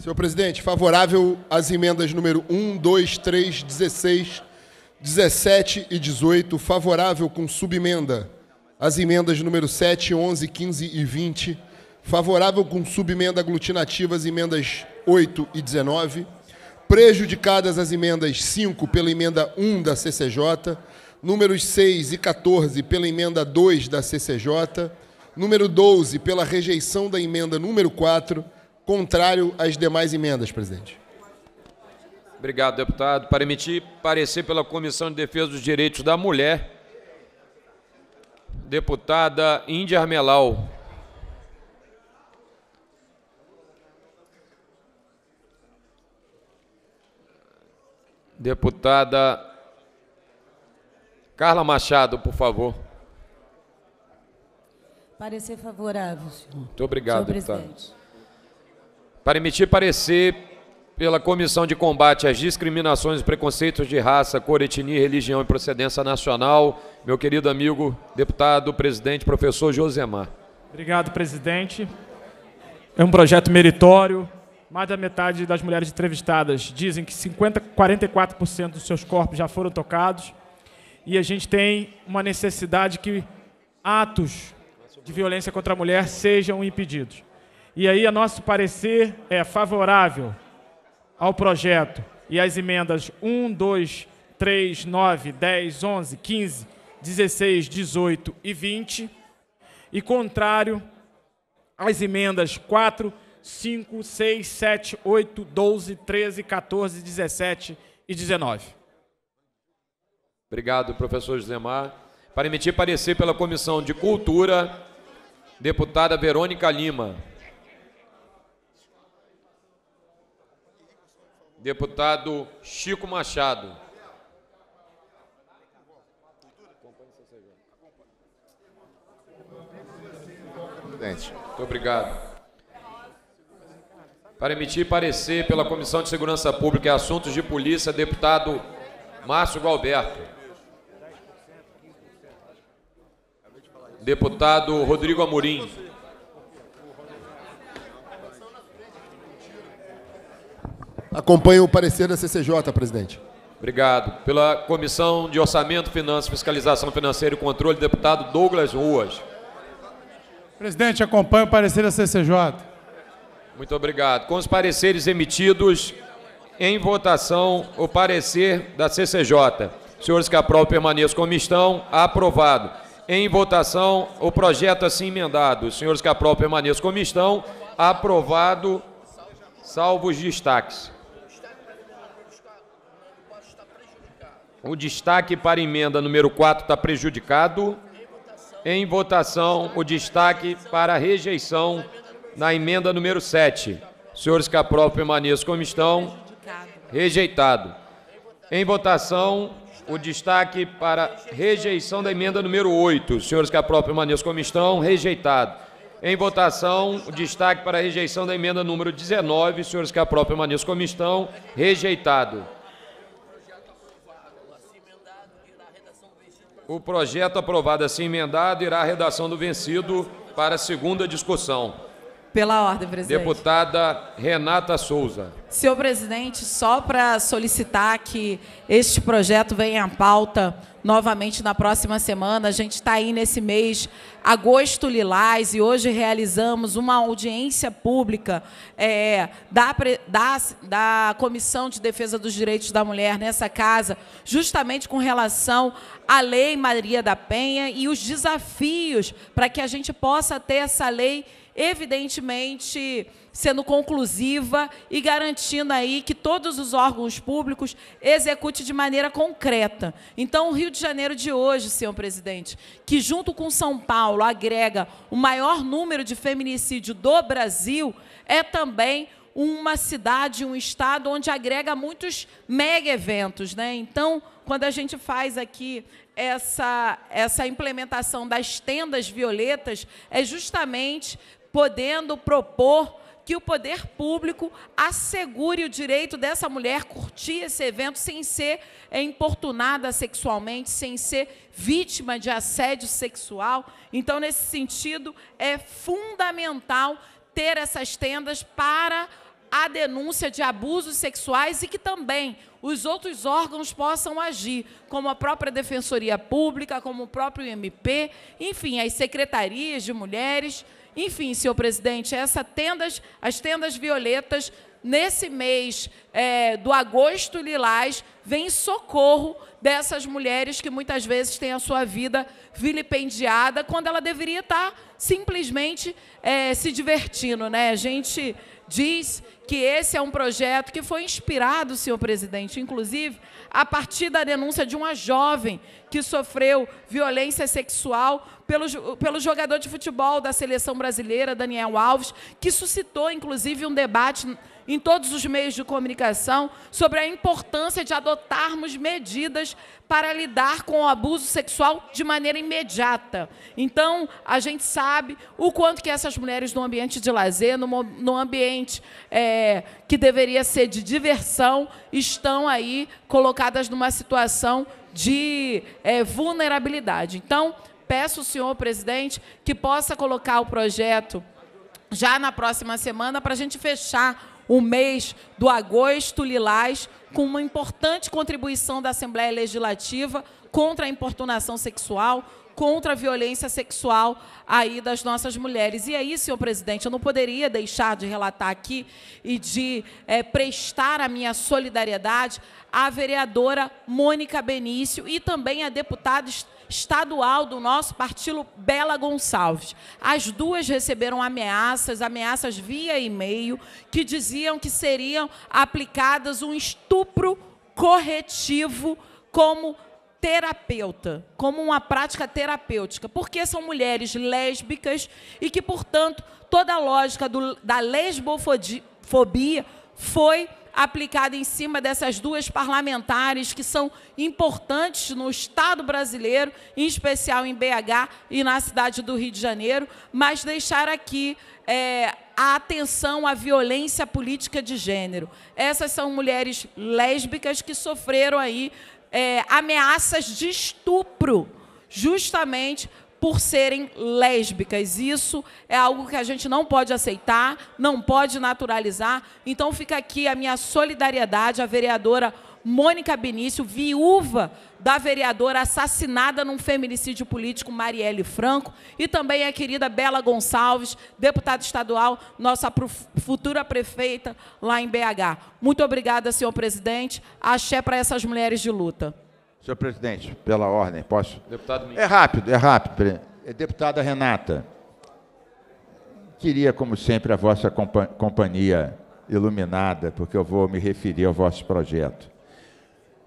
Senhor presidente, favorável às emendas número 1, 2, 3, 16, 17 e 18. Favorável com subemenda às emendas número 7, 11, 15 e 20. Favorável com subemenda aglutinativa às emendas 8 e 19. Prejudicadas as emendas 5 pela emenda 1 da CCJ, números 6 e 14 pela emenda 2 da CCJ, número 12 pela rejeição da emenda número 4 contrário às demais emendas, presidente. Obrigado, deputado. Para emitir parecer pela Comissão de Defesa dos Direitos da Mulher, deputada Índia Armelau. Deputada Carla Machado, por favor. Parecer favorável, senhor. Muito obrigado, senhor deputado. Presidente para emitir parecer pela Comissão de Combate às Discriminações e Preconceitos de Raça, Cor, Etnia, Religião e Procedência Nacional, meu querido amigo, deputado, presidente, professor Josemar. Obrigado, presidente. É um projeto meritório. Mais da metade das mulheres entrevistadas dizem que 50, 44% dos seus corpos já foram tocados. E a gente tem uma necessidade que atos de violência contra a mulher sejam impedidos. E aí, a nosso parecer, é favorável ao projeto e às emendas 1, 2, 3, 9, 10, 11, 15, 16, 18 e 20, e contrário às emendas 4, 5, 6, 7, 8, 12, 13, 14, 17 e 19. Obrigado, professor Zemar. Para emitir parecer pela Comissão de Cultura, deputada Verônica Lima. deputado Chico Machado. Presidente. Muito obrigado. Para emitir parecer pela Comissão de Segurança Pública e Assuntos de Polícia, deputado Márcio Galberto. Deputado Rodrigo Amorim. Acompanho o parecer da CCJ, presidente. Obrigado. Pela Comissão de Orçamento, Finanças, Fiscalização Financeira e Controle, deputado Douglas Ruas. Presidente, acompanho o parecer da CCJ. Muito obrigado. Com os pareceres emitidos, em votação o parecer da CCJ. Senhores que aprovam, permaneçam como estão. Aprovado. Em votação, o projeto assim emendado. Senhores que aprovam, permaneçam como estão. Aprovado, salvo os destaques. O destaque para a emenda número 4 está prejudicado. Em votação, o destaque para a rejeição na emenda número 7. Senhores que aprovam, permaneçam como estão. Rejeitado. Em votação, o destaque para rejeição da emenda número 8. Senhores que aprovam, permaneçam como estão. Rejeitado. Em votação, o destaque para a rejeição da emenda número 19. Senhores que aprovam, permaneçam como estão. Rejeitado. O projeto aprovado assim emendado irá à redação do vencido para segunda discussão. Pela ordem, presidente. Deputada Renata Souza. Senhor presidente, só para solicitar que este projeto venha à pauta novamente na próxima semana. A gente está aí nesse mês, agosto lilás, e hoje realizamos uma audiência pública é, da, da, da Comissão de Defesa dos Direitos da Mulher nessa casa, justamente com relação à Lei Maria da Penha e os desafios para que a gente possa ter essa lei, evidentemente sendo conclusiva e garantindo aí que todos os órgãos públicos executem de maneira concreta. Então, o Rio de Janeiro de hoje, senhor presidente, que junto com São Paulo agrega o maior número de feminicídio do Brasil, é também uma cidade, um estado onde agrega muitos mega eventos, né? Então, quando a gente faz aqui essa essa implementação das tendas violetas, é justamente podendo propor que o poder público assegure o direito dessa mulher curtir esse evento sem ser importunada sexualmente, sem ser vítima de assédio sexual. Então, nesse sentido, é fundamental ter essas tendas para a denúncia de abusos sexuais e que também os outros órgãos possam agir, como a própria Defensoria Pública, como o próprio MP, enfim, as secretarias de mulheres. Enfim, senhor presidente, essa tendas, as tendas violetas, nesse mês é, do agosto lilás, vem em socorro dessas mulheres que muitas vezes têm a sua vida vilipendiada, quando ela deveria estar simplesmente é, se divertindo. Né? A gente diz que esse é um projeto que foi inspirado, senhor presidente, inclusive a partir da denúncia de uma jovem que sofreu violência sexual pelo, pelo jogador de futebol da seleção brasileira, Daniel Alves, que suscitou, inclusive, um debate em todos os meios de comunicação sobre a importância de adotarmos medidas para lidar com o abuso sexual de maneira imediata. Então, a gente sabe o quanto que essas mulheres no ambiente de lazer, no, no ambiente é, que deveria ser de diversão, estão aí colocadas numa situação de é, vulnerabilidade. Então, peço ao senhor presidente que possa colocar o projeto já na próxima semana para a gente fechar o mês do agosto lilás, com uma importante contribuição da Assembleia Legislativa contra a importunação sexual, contra a violência sexual aí das nossas mulheres. E aí, senhor presidente, eu não poderia deixar de relatar aqui e de é, prestar a minha solidariedade à vereadora Mônica Benício e também à deputada estadual do nosso partido, Bela Gonçalves. As duas receberam ameaças, ameaças via e-mail, que diziam que seriam aplicadas um estupro corretivo como terapeuta, como uma prática terapêutica, porque são mulheres lésbicas e que, portanto, toda a lógica do, da lesbofobia foi aplicada em cima dessas duas parlamentares que são importantes no Estado brasileiro, em especial em BH e na cidade do Rio de Janeiro, mas deixar aqui é, a atenção à violência política de gênero. Essas são mulheres lésbicas que sofreram aí é, ameaças de estupro, justamente por serem lésbicas. Isso é algo que a gente não pode aceitar, não pode naturalizar. Então fica aqui a minha solidariedade à vereadora Mônica Benício, viúva da vereadora assassinada num feminicídio político, Marielle Franco, e também a querida Bela Gonçalves, deputada estadual, nossa futura prefeita lá em BH. Muito obrigada, senhor presidente. Axé para essas mulheres de luta. Senhor presidente, pela ordem, posso? Deputado É rápido, é rápido. É deputada Renata, queria, como sempre, a vossa companhia iluminada, porque eu vou me referir ao vosso projeto.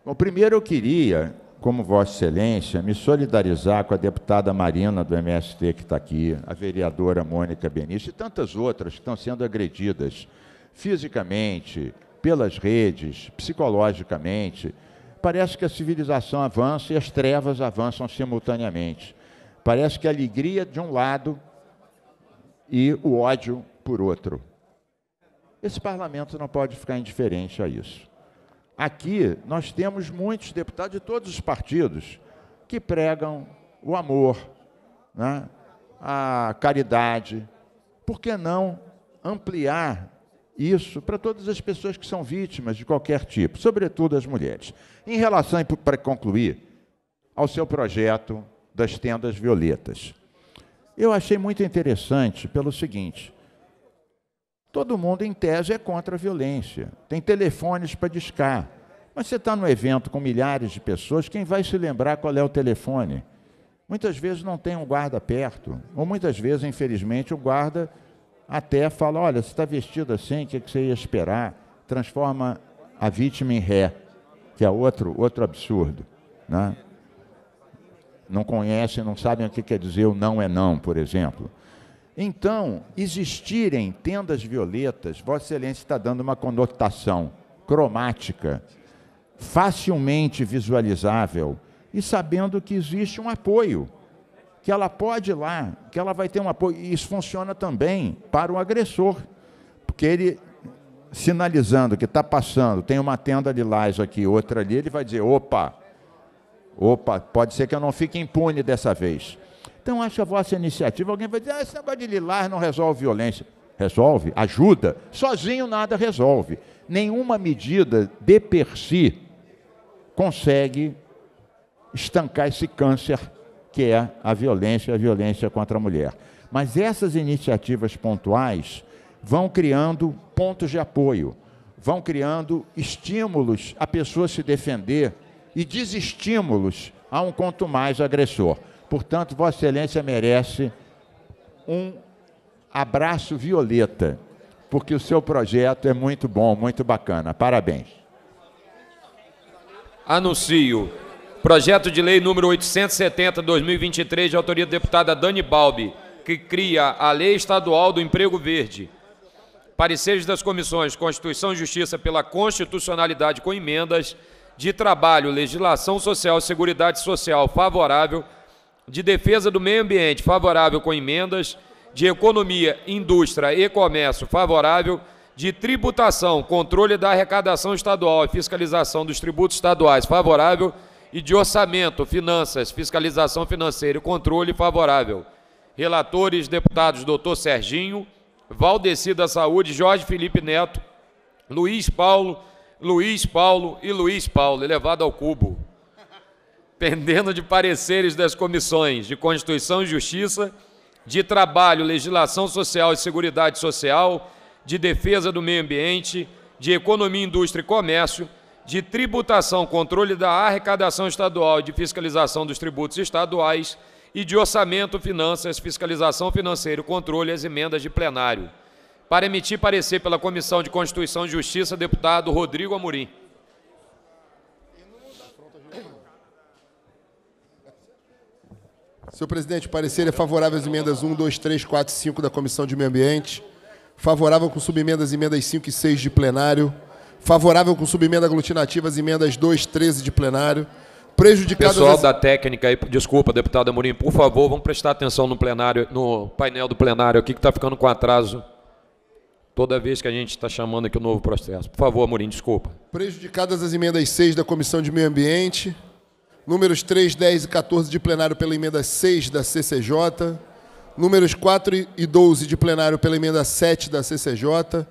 Bom, primeiro eu queria, como Vossa Excelência, me solidarizar com a deputada Marina do MST que está aqui, a vereadora Mônica Benício e tantas outras que estão sendo agredidas fisicamente, pelas redes, psicologicamente parece que a civilização avança e as trevas avançam simultaneamente. Parece que a alegria de um lado e o ódio por outro. Esse parlamento não pode ficar indiferente a isso. Aqui nós temos muitos deputados de todos os partidos que pregam o amor, né? a caridade. Por que não ampliar isso para todas as pessoas que são vítimas de qualquer tipo, sobretudo as mulheres. Em relação, para concluir, ao seu projeto das tendas violetas. Eu achei muito interessante pelo seguinte: todo mundo, em tese, é contra a violência, tem telefones para discar. Mas você está num evento com milhares de pessoas, quem vai se lembrar qual é o telefone? Muitas vezes não tem um guarda perto, ou muitas vezes, infelizmente, o guarda até fala: olha, você está vestido assim, o que, você ia esperar? Transforma a vítima em ré, que é outro, outro absurdo. Né? Não conhecem, não sabem o que quer dizer o não é não, por exemplo. Então, existirem tendas violetas, Vossa Excelência está dando uma conotação cromática, facilmente visualizável, e sabendo que existe um apoio que ela pode ir lá, que ela vai ter um apoio. E isso funciona também para o agressor, porque ele sinalizando que está passando, tem uma tenda de lás aqui, outra ali, ele vai dizer, opa, opa, pode ser que eu não fique impune dessa vez. Então, acho que a vossa iniciativa, alguém vai dizer, ah, esse negócio de lilás não resolve violência. Resolve, ajuda. Sozinho nada resolve. Nenhuma medida de per si consegue estancar esse câncer que é a violência, a violência contra a mulher. Mas essas iniciativas pontuais vão criando pontos de apoio, vão criando estímulos à pessoa se defender e desestímulos a um quanto mais agressor. Portanto, Vossa Excelência merece um abraço violeta, porque o seu projeto é muito bom, muito bacana. Parabéns. Anuncio Projeto de lei número 870/2023 de autoria da deputada Dani Balbi, que cria a Lei Estadual do Emprego Verde. Pareceres das comissões Constituição e Justiça pela constitucionalidade com emendas de trabalho, legislação social, seguridade social favorável, de defesa do meio ambiente favorável com emendas, de economia, indústria e comércio favorável, de tributação, controle da arrecadação estadual e fiscalização dos tributos estaduais favorável e de Orçamento, Finanças, Fiscalização Financeira e Controle Favorável. Relatores, deputados doutor Serginho, Valdeci da Saúde, Jorge Felipe Neto, Luiz Paulo, Luiz Paulo e Luiz Paulo, elevado ao cubo. Pendendo de pareceres das comissões de Constituição e Justiça, de Trabalho, Legislação Social e Seguridade Social, de Defesa do Meio Ambiente, de Economia, Indústria e Comércio, de tributação, controle da arrecadação estadual e de fiscalização dos tributos estaduais e de orçamento, finanças, fiscalização financeira, controle e as emendas de plenário. Para emitir parecer pela Comissão de Constituição e Justiça, deputado Rodrigo Amorim. Senhor presidente, o parecer é favorável às emendas 1, 2, 3, 4 e 5 da Comissão de Meio Ambiente, favorável com subemendas emendas 5 e 6 de plenário, Favorável com subemenda aglutinativa as emendas 2, 13 de plenário. Prejudicadas Pessoal as... da técnica aí, desculpa, deputado Amorim, por favor, vamos prestar atenção no plenário, no painel do plenário aqui que está ficando com atraso toda vez que a gente está chamando aqui o novo processo. Por favor, Amorim, desculpa. Prejudicadas as emendas 6 da Comissão de Meio Ambiente, números 3, 10 e 14 de plenário pela emenda 6 da CCJ, números 4 e 12 de plenário pela emenda 7 da CCJ,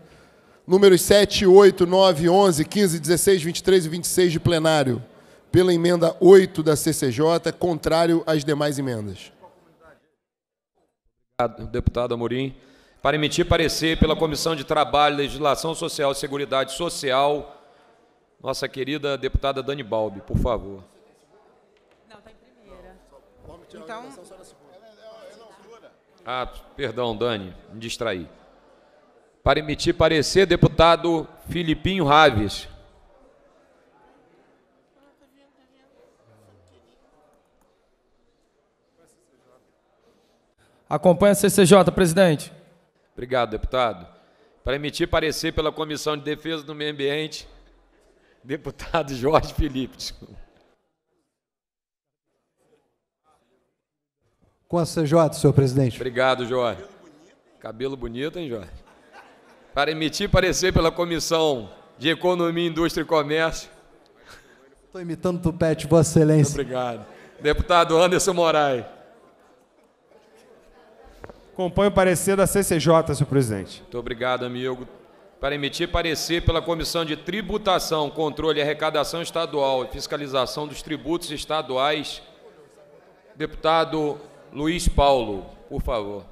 números 7, 8, 9, 11, 15, 16, 23 e 26 de plenário, pela emenda 8 da CCJ, contrário às demais emendas. Deputado Amorim, para emitir parecer pela Comissão de Trabalho, Legislação Social e Seguridade Social, nossa querida deputada Dani Balbi, por favor. Não, está em primeira. Então... Ah, perdão, Dani, me distraí. Para emitir parecer, deputado Filipinho Raves. Acompanha a CCJ, presidente. Obrigado, deputado. Para emitir parecer pela Comissão de Defesa do Meio Ambiente, deputado Jorge Felipe. Com a CJ, senhor presidente. Obrigado, Jorge. Cabelo bonito, hein, Jorge? para emitir parecer pela Comissão de Economia, Indústria e Comércio. Estou imitando o Tupete, Vossa Excelência. Muito obrigado. Deputado Anderson Moraes. Acompanho o parecer da CCJ, senhor presidente. Muito obrigado, amigo. Para emitir parecer pela Comissão de Tributação, Controle e Arrecadação Estadual e Fiscalização dos Tributos Estaduais, deputado Luiz Paulo, por favor.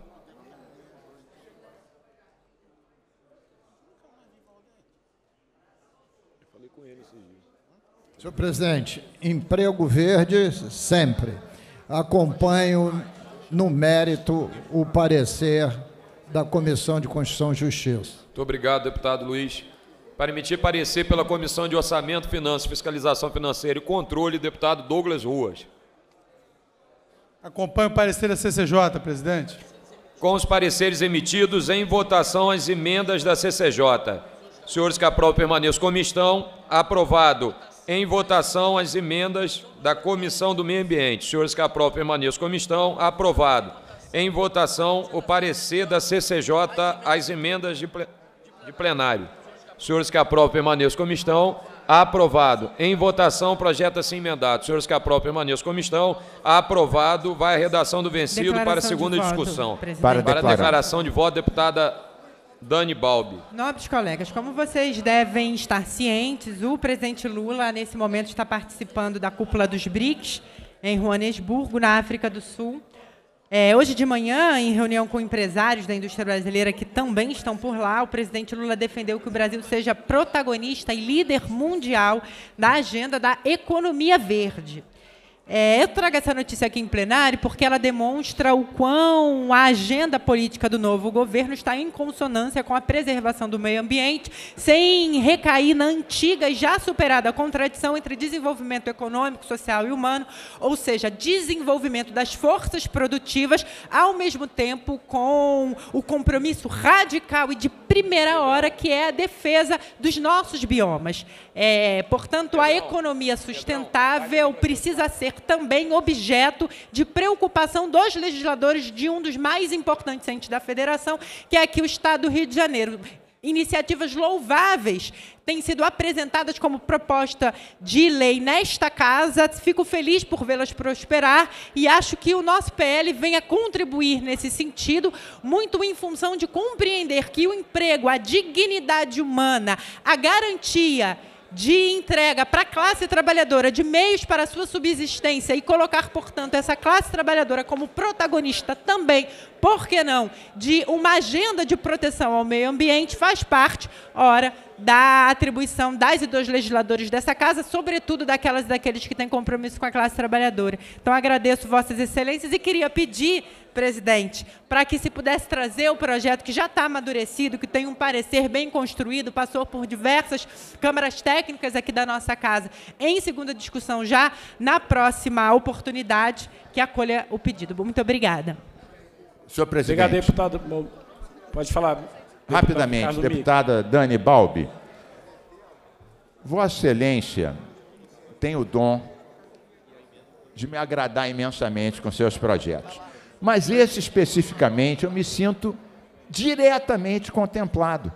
Senhor presidente, emprego verde sempre. Acompanho no mérito o parecer da Comissão de Constituição e Justiça. Muito obrigado, deputado Luiz. Para emitir parecer pela Comissão de Orçamento, Finanças, Fiscalização Financeira e Controle, deputado Douglas Ruas. Acompanho o parecer da CCJ, presidente. Com os pareceres emitidos em votação as emendas da CCJ. Senhores que aprovam permaneçam como estão. Aprovado em votação, as emendas da Comissão do Meio Ambiente. Senhores que aprovam, permaneçam como estão. Aprovado. Em votação, o parecer da CCJ às emendas de, plenário. Senhores que aprovam, permaneçam como estão. Aprovado. Em votação, projeto assim emendado. Senhores que aprovam, permaneçam como estão. Aprovado. Vai a redação do vencido declaração para segunda voto, discussão. Para, para declaração de voto, deputada Dani Balbi. Nobres colegas, como vocês devem estar cientes, o presidente Lula, nesse momento, está participando da cúpula dos BRICS, em Joanesburgo, na África do Sul. É, hoje de manhã, em reunião com empresários da indústria brasileira que também estão por lá, o presidente Lula defendeu que o Brasil seja protagonista e líder mundial da agenda da economia verde. É, eu trago essa notícia aqui em plenário porque ela demonstra o quão a agenda política do novo governo está em consonância com a preservação do meio ambiente, sem recair na antiga e já superada contradição entre desenvolvimento econômico, social e humano, ou seja, desenvolvimento das forças produtivas, ao mesmo tempo com o compromisso radical e de primeira hora que é a defesa dos nossos biomas. É, portanto, a economia sustentável precisa ser também objeto de preocupação dos legisladores de um dos mais importantes entes da federação, que é aqui o Estado do Rio de Janeiro. Iniciativas louváveis têm sido apresentadas como proposta de lei nesta casa. Fico feliz por vê-las prosperar e acho que o nosso PL venha contribuir nesse sentido, muito em função de compreender que o emprego, a dignidade humana, a garantia de entrega para a classe trabalhadora de meios para a sua subsistência e colocar, portanto, essa classe trabalhadora como protagonista também, por que não, de uma agenda de proteção ao meio ambiente faz parte, ora, da atribuição das e dos legisladores dessa casa, sobretudo daquelas e daqueles que têm compromisso com a classe trabalhadora. Então, agradeço vossas excelências e queria pedir, presidente, para que se pudesse trazer o projeto que já está amadurecido, que tem um parecer bem construído, passou por diversas câmaras técnicas aqui da nossa casa, em segunda discussão já, na próxima oportunidade, que acolha o pedido. Muito obrigada. Senhor presidente. Obrigado, deputado. Pode falar. Rapidamente, deputada Dani Balbi. Vossa Excelência tem o dom de me agradar imensamente com seus projetos. Mas esse especificamente eu me sinto diretamente contemplado.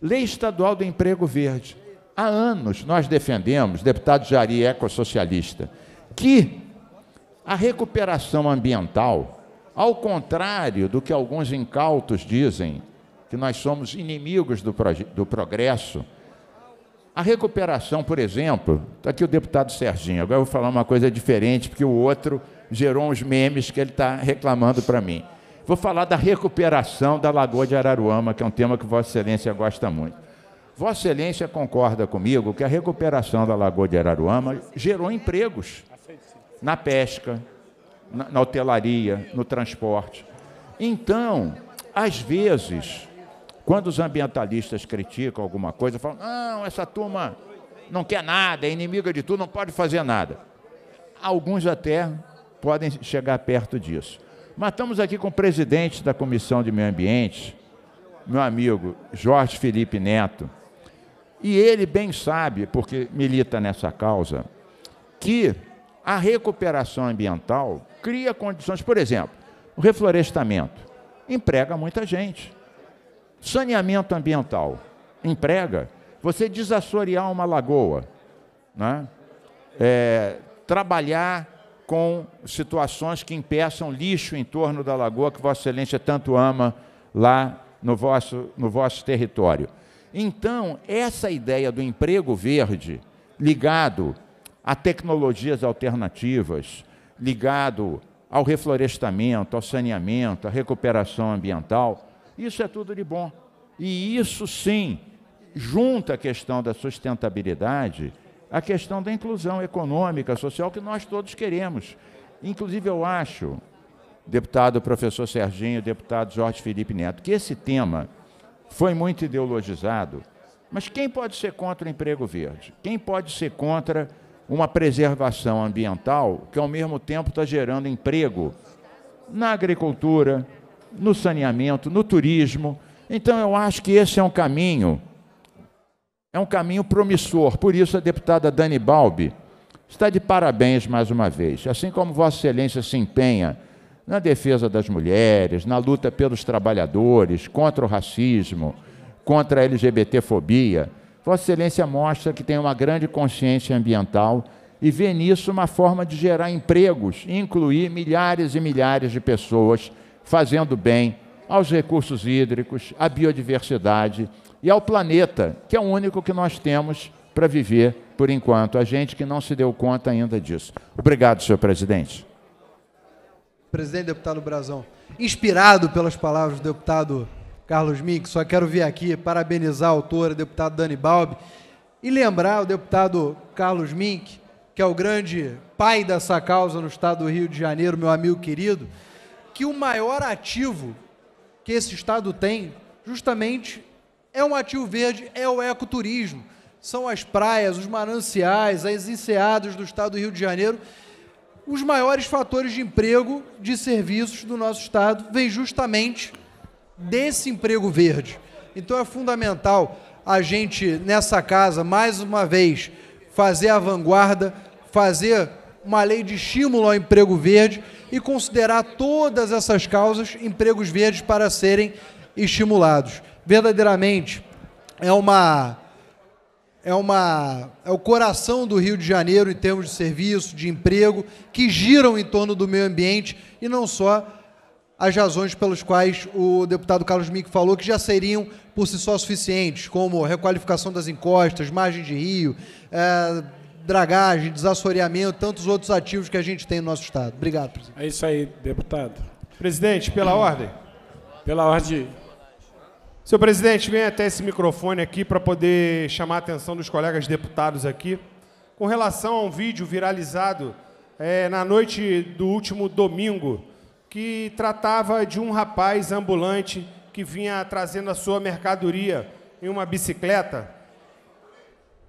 Lei Estadual do Emprego Verde. Há anos nós defendemos, deputado Jari, ecossocialista, que a recuperação ambiental ao contrário do que alguns incautos dizem, que nós somos inimigos do, do progresso, a recuperação, por exemplo, está aqui o deputado Serginho, agora eu vou falar uma coisa diferente, porque o outro gerou uns memes que ele está reclamando para mim. Vou falar da recuperação da Lagoa de Araruama, que é um tema que Vossa Excelência gosta muito. Vossa Excelência concorda comigo que a recuperação da Lagoa de Araruama gerou empregos na pesca, na, hotelaria, no transporte. Então, às vezes, quando os ambientalistas criticam alguma coisa, falam: não, essa turma não quer nada, é inimiga de tudo, não pode fazer nada. Alguns até podem chegar perto disso. Mas estamos aqui com o presidente da Comissão de Meio Ambiente, meu amigo Jorge Felipe Neto, e ele bem sabe, porque milita nessa causa, que a recuperação ambiental cria condições, por exemplo, o reflorestamento emprega muita gente. Saneamento ambiental emprega. Você desassorear uma lagoa, né? É, trabalhar com situações que impeçam lixo em torno da lagoa que Vossa Excelência tanto ama lá no vosso, no vosso território. Então, essa ideia do emprego verde ligado a tecnologias alternativas, ligado ao reflorestamento, ao saneamento, à recuperação ambiental. Isso é tudo de bom. E isso sim junta a questão da sustentabilidade a questão da inclusão econômica, social que nós todos queremos. Inclusive eu acho, deputado professor Serginho, deputado Jorge Felipe Neto, que esse tema foi muito ideologizado. Mas quem pode ser contra o emprego verde? Quem pode ser contra uma preservação ambiental que, ao mesmo tempo, está gerando emprego na agricultura, no saneamento, no turismo. Então, eu acho que esse é um caminho, é um caminho promissor. Por isso, a deputada Dani Balbi está de parabéns mais uma vez. Assim como Vossa Excelência se empenha na defesa das mulheres, na luta pelos trabalhadores, contra o racismo, contra a LGBTfobia, Vossa Excelência mostra que tem uma grande consciência ambiental e vê nisso uma forma de gerar empregos, incluir milhares e milhares de pessoas fazendo bem aos recursos hídricos, à biodiversidade e ao planeta, que é o único que nós temos para viver por enquanto. A gente que não se deu conta ainda disso. Obrigado, senhor presidente. Presidente, deputado Brazão, inspirado pelas palavras do deputado Carlos Mink, só quero vir aqui parabenizar a autora, deputado Dani Balbi, e lembrar o deputado Carlos Mink, que é o grande pai dessa causa no estado do Rio de Janeiro, meu amigo querido, que o maior ativo que esse estado tem, justamente, é um ativo verde, é o ecoturismo. São as praias, os mananciais, as enseadas do estado do Rio de Janeiro. Os maiores fatores de emprego, de serviços do nosso estado, vem justamente desse emprego verde. Então é fundamental a gente, nessa casa, mais uma vez, fazer a vanguarda, fazer uma lei de estímulo ao emprego verde e considerar todas essas causas empregos verdes para serem estimulados. Verdadeiramente é uma é uma é o coração do Rio de Janeiro em termos de serviço, de emprego que giram em torno do meio ambiente e não só as razões pelas quais o deputado Carlos Mick falou que já seriam por si só suficientes, como requalificação das encostas, margem de rio, é, dragagem, desassoreamento, tantos outros ativos que a gente tem no nosso estado. Obrigado, presidente. É isso aí, deputado. Presidente, pela ordem. Pela ordem. Senhor presidente, venha até esse microfone aqui para poder chamar a atenção dos colegas deputados aqui. Com relação a um vídeo viralizado é, na noite do último domingo, que tratava de um rapaz ambulante que vinha trazendo a sua mercadoria em uma bicicleta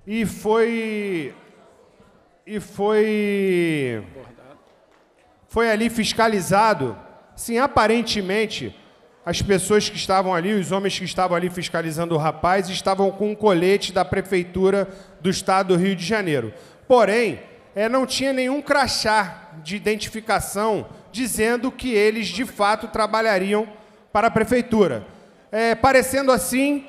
e foi e foi foi ali fiscalizado. Sim, aparentemente as pessoas que estavam ali, os homens que estavam ali fiscalizando o rapaz, estavam com um colete da prefeitura do estado do Rio de Janeiro. Porém, é, não tinha nenhum crachá de identificação dizendo que eles de fato trabalhariam para a prefeitura. É, parecendo assim,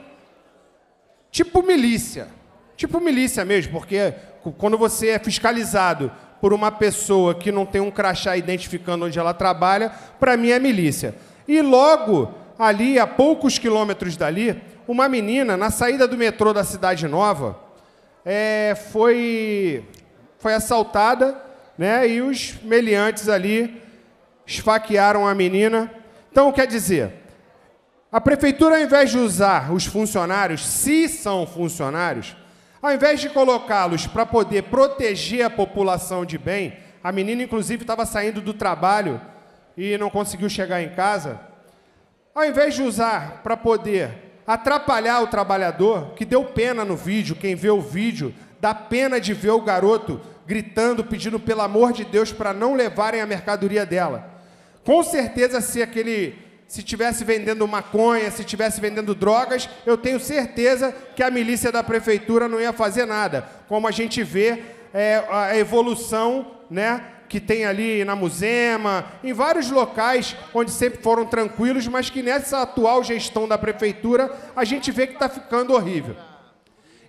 tipo milícia. Tipo milícia mesmo, porque quando você é fiscalizado por uma pessoa que não tem um crachá identificando onde ela trabalha, para mim é milícia. E logo ali, a poucos quilômetros dali, uma menina, na saída do metrô da Cidade Nova, é, foi, foi assaltada, né? E os meliantes ali esfaquearam a menina. Então, quer dizer, a prefeitura, ao invés de usar os funcionários, se são funcionários, ao invés de colocá-los para poder proteger a população de bem, a menina, inclusive, estava saindo do trabalho e não conseguiu chegar em casa. Ao invés de usar para poder atrapalhar o trabalhador, que deu pena no vídeo, quem vê o vídeo, dá pena de ver o garoto gritando, pedindo pelo amor de Deus para não levarem a mercadoria dela. Com certeza, se aquele se tivesse vendendo maconha, se tivesse vendendo drogas, eu tenho certeza que a milícia da prefeitura não ia fazer nada. Como a gente vê é, a evolução, né, que tem ali na Muzema, em vários locais onde sempre foram tranquilos, mas que nessa atual gestão da prefeitura a gente vê que está ficando horrível.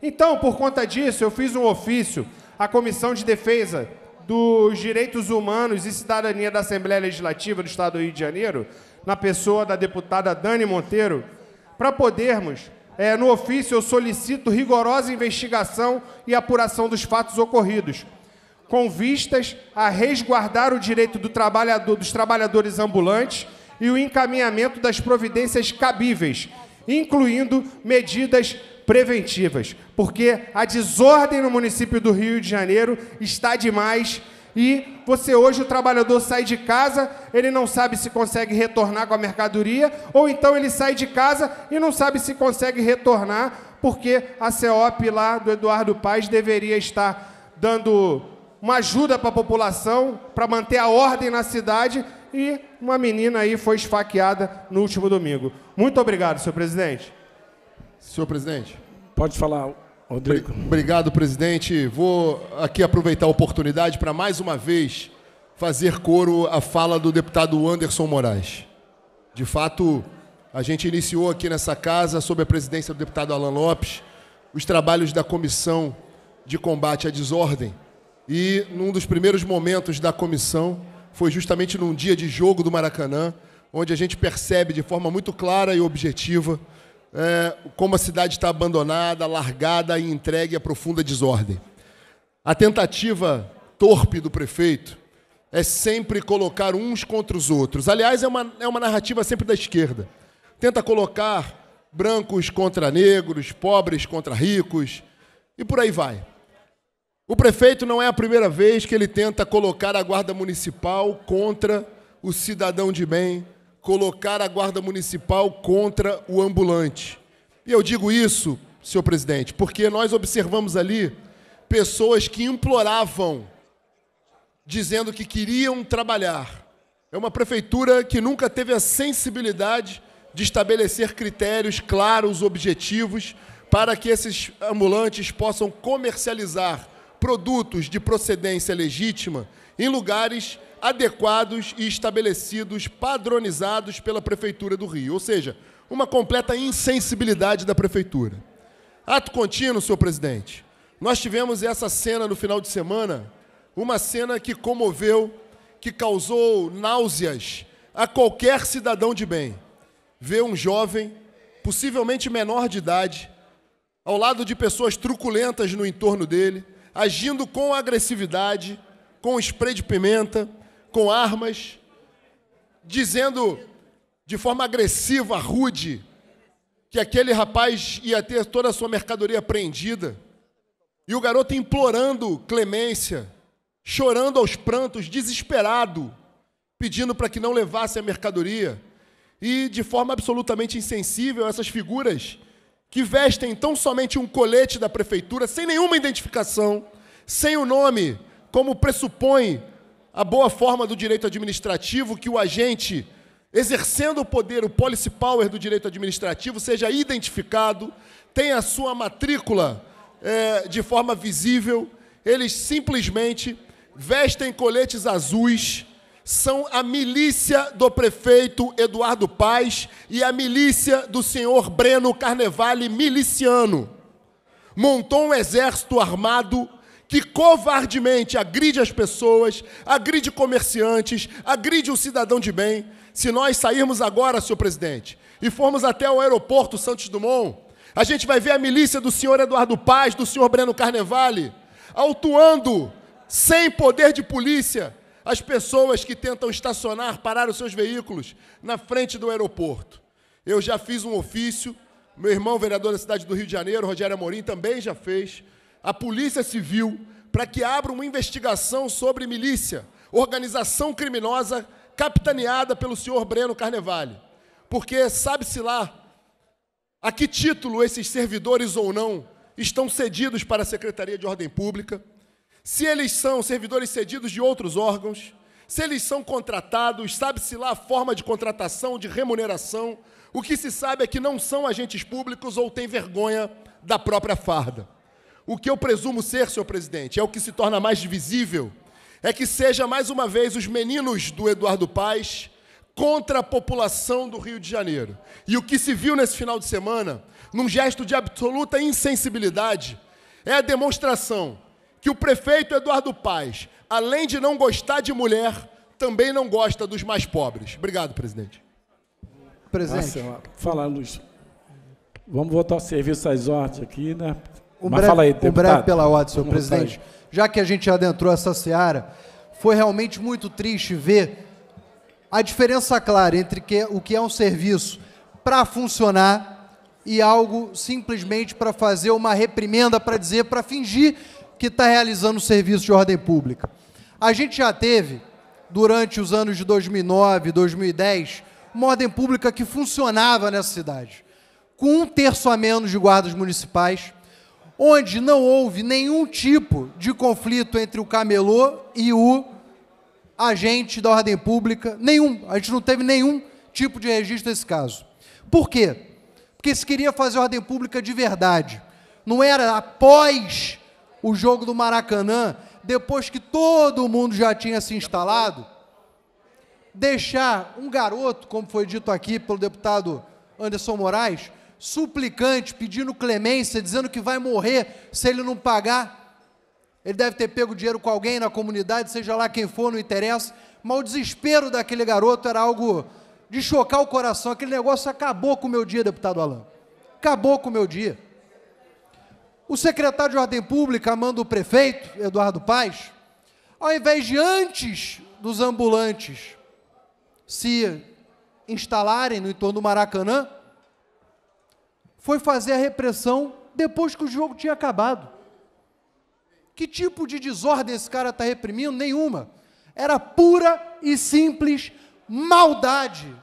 Então, por conta disso, eu fiz um ofício à Comissão de Defesa dos Direitos Humanos e Cidadania da Assembleia Legislativa do Estado do Rio de Janeiro, na pessoa da deputada Dani Monteiro, para podermos, é, no ofício, eu solicito rigorosa investigação e apuração dos fatos ocorridos, com vistas a resguardar o direito do trabalhador, dos trabalhadores ambulantes e o encaminhamento das providências cabíveis, incluindo medidas preventivas, porque a desordem no município do Rio de Janeiro está demais e você hoje o trabalhador sai de casa, ele não sabe se consegue retornar com a mercadoria, ou então ele sai de casa e não sabe se consegue retornar, porque a CEOP lá do Eduardo Paz deveria estar dando uma ajuda para a população, para manter a ordem na cidade, e uma menina aí foi esfaqueada no último domingo. Muito obrigado, senhor presidente. Senhor presidente. Pode falar, Rodrigo. Obrigado, presidente. Vou aqui aproveitar a oportunidade para mais uma vez fazer coro à fala do deputado Anderson Moraes. De fato, a gente iniciou aqui nessa casa, sob a presidência do deputado Alan Lopes, os trabalhos da Comissão de Combate à Desordem. E num dos primeiros momentos da comissão foi justamente num dia de jogo do Maracanã, onde a gente percebe de forma muito clara e objetiva é, como a cidade está abandonada, largada e entregue à profunda desordem. A tentativa torpe do prefeito é sempre colocar uns contra os outros. Aliás, é uma, é uma narrativa sempre da esquerda. Tenta colocar brancos contra negros, pobres contra ricos, e por aí vai. O prefeito não é a primeira vez que ele tenta colocar a guarda municipal contra o cidadão de bem, colocar a guarda municipal contra o ambulante. E eu digo isso, senhor presidente, porque nós observamos ali pessoas que imploravam, dizendo que queriam trabalhar. É uma prefeitura que nunca teve a sensibilidade de estabelecer critérios claros, objetivos, para que esses ambulantes possam comercializar produtos de procedência legítima em lugares adequados e estabelecidos, padronizados pela Prefeitura do Rio, ou seja, uma completa insensibilidade da Prefeitura. Ato contínuo, senhor presidente. Nós tivemos essa cena no final de semana, uma cena que comoveu, que causou náuseas a qualquer cidadão de bem. Ver um jovem, possivelmente menor de idade, ao lado de pessoas truculentas no entorno dele, agindo com agressividade, com spray de pimenta, com armas, dizendo de forma agressiva, rude, que aquele rapaz ia ter toda a sua mercadoria apreendida. E o garoto implorando clemência, chorando aos prantos, desesperado, pedindo para que não levasse a mercadoria. E de forma absolutamente insensível, essas figuras que vestem tão somente um colete da prefeitura, sem nenhuma identificação, sem o nome, como pressupõe a boa forma do direito administrativo que o agente, exercendo o poder, o policy power do direito administrativo, seja identificado, tenha a sua matrícula é, de forma visível, eles simplesmente vestem coletes azuis, são a milícia do prefeito Eduardo Paz e a milícia do senhor Breno Carnevale miliciano. Montou um exército armado que covardemente agride as pessoas, agride comerciantes, agride o um cidadão de bem. Se nós sairmos agora, senhor presidente, e formos até o aeroporto Santos Dumont, a gente vai ver a milícia do senhor Eduardo Paz, do senhor Breno Carnevale, autuando, sem poder de polícia, as pessoas que tentam estacionar, parar os seus veículos na frente do aeroporto. Eu já fiz um ofício, meu irmão, vereador da cidade do Rio de Janeiro, Rogério Amorim, também já fez a Polícia Civil para que abra uma investigação sobre milícia, organização criminosa capitaneada pelo senhor Breno Carnevale. Porque sabe-se lá a que título esses servidores ou não estão cedidos para a Secretaria de Ordem Pública, se eles são servidores cedidos de outros órgãos, se eles são contratados, sabe-se lá a forma de contratação, de remuneração. O que se sabe é que não são agentes públicos ou têm vergonha da própria farda. O que eu presumo ser, senhor presidente, é o que se torna mais divisível, é que seja mais uma vez os meninos do Eduardo Paes contra a população do Rio de Janeiro. E o que se viu nesse final de semana, num gesto de absoluta insensibilidade, é a demonstração que o prefeito Eduardo Paes, além de não gostar de mulher, também não gosta dos mais pobres. Obrigado, presidente. Presidente. Nossa, fala, Luiz. Vamos voltar ao serviço às ordens aqui, né? Um, Mas breve, aí, um breve pela ordem, senhor presidente. já que a gente adentrou essa seara, foi realmente muito triste ver a diferença clara entre que, o que é um serviço para funcionar e algo simplesmente para fazer uma reprimenda, para dizer, para fingir que está realizando um serviço de ordem pública. A gente já teve, durante os anos de 2009, 2010, uma ordem pública que funcionava nessa cidade, com um terço a menos de guardas municipais onde não houve nenhum tipo de conflito entre o camelô e o agente da ordem pública, nenhum. A gente não teve nenhum tipo de registro desse caso. Por quê? Porque se queria fazer ordem pública de verdade. Não era após o jogo do Maracanã, depois que todo mundo já tinha se instalado, deixar um garoto, como foi dito aqui pelo deputado Anderson Moraes, suplicante, pedindo clemência, dizendo que vai morrer se ele não pagar. Ele deve ter pego dinheiro com alguém na comunidade, seja lá quem for, não interessa. Mas o desespero daquele garoto era algo de chocar o coração. Aquele negócio acabou com o meu dia, deputado Alain. Acabou com o meu dia. O secretário de Ordem Pública manda o prefeito, Eduardo Paz, ao invés de antes dos ambulantes se instalarem no entorno do Maracanã, foi fazer a repressão depois que o jogo tinha acabado. Que tipo de desordem esse cara está reprimindo? Nenhuma. Era pura e simples maldade,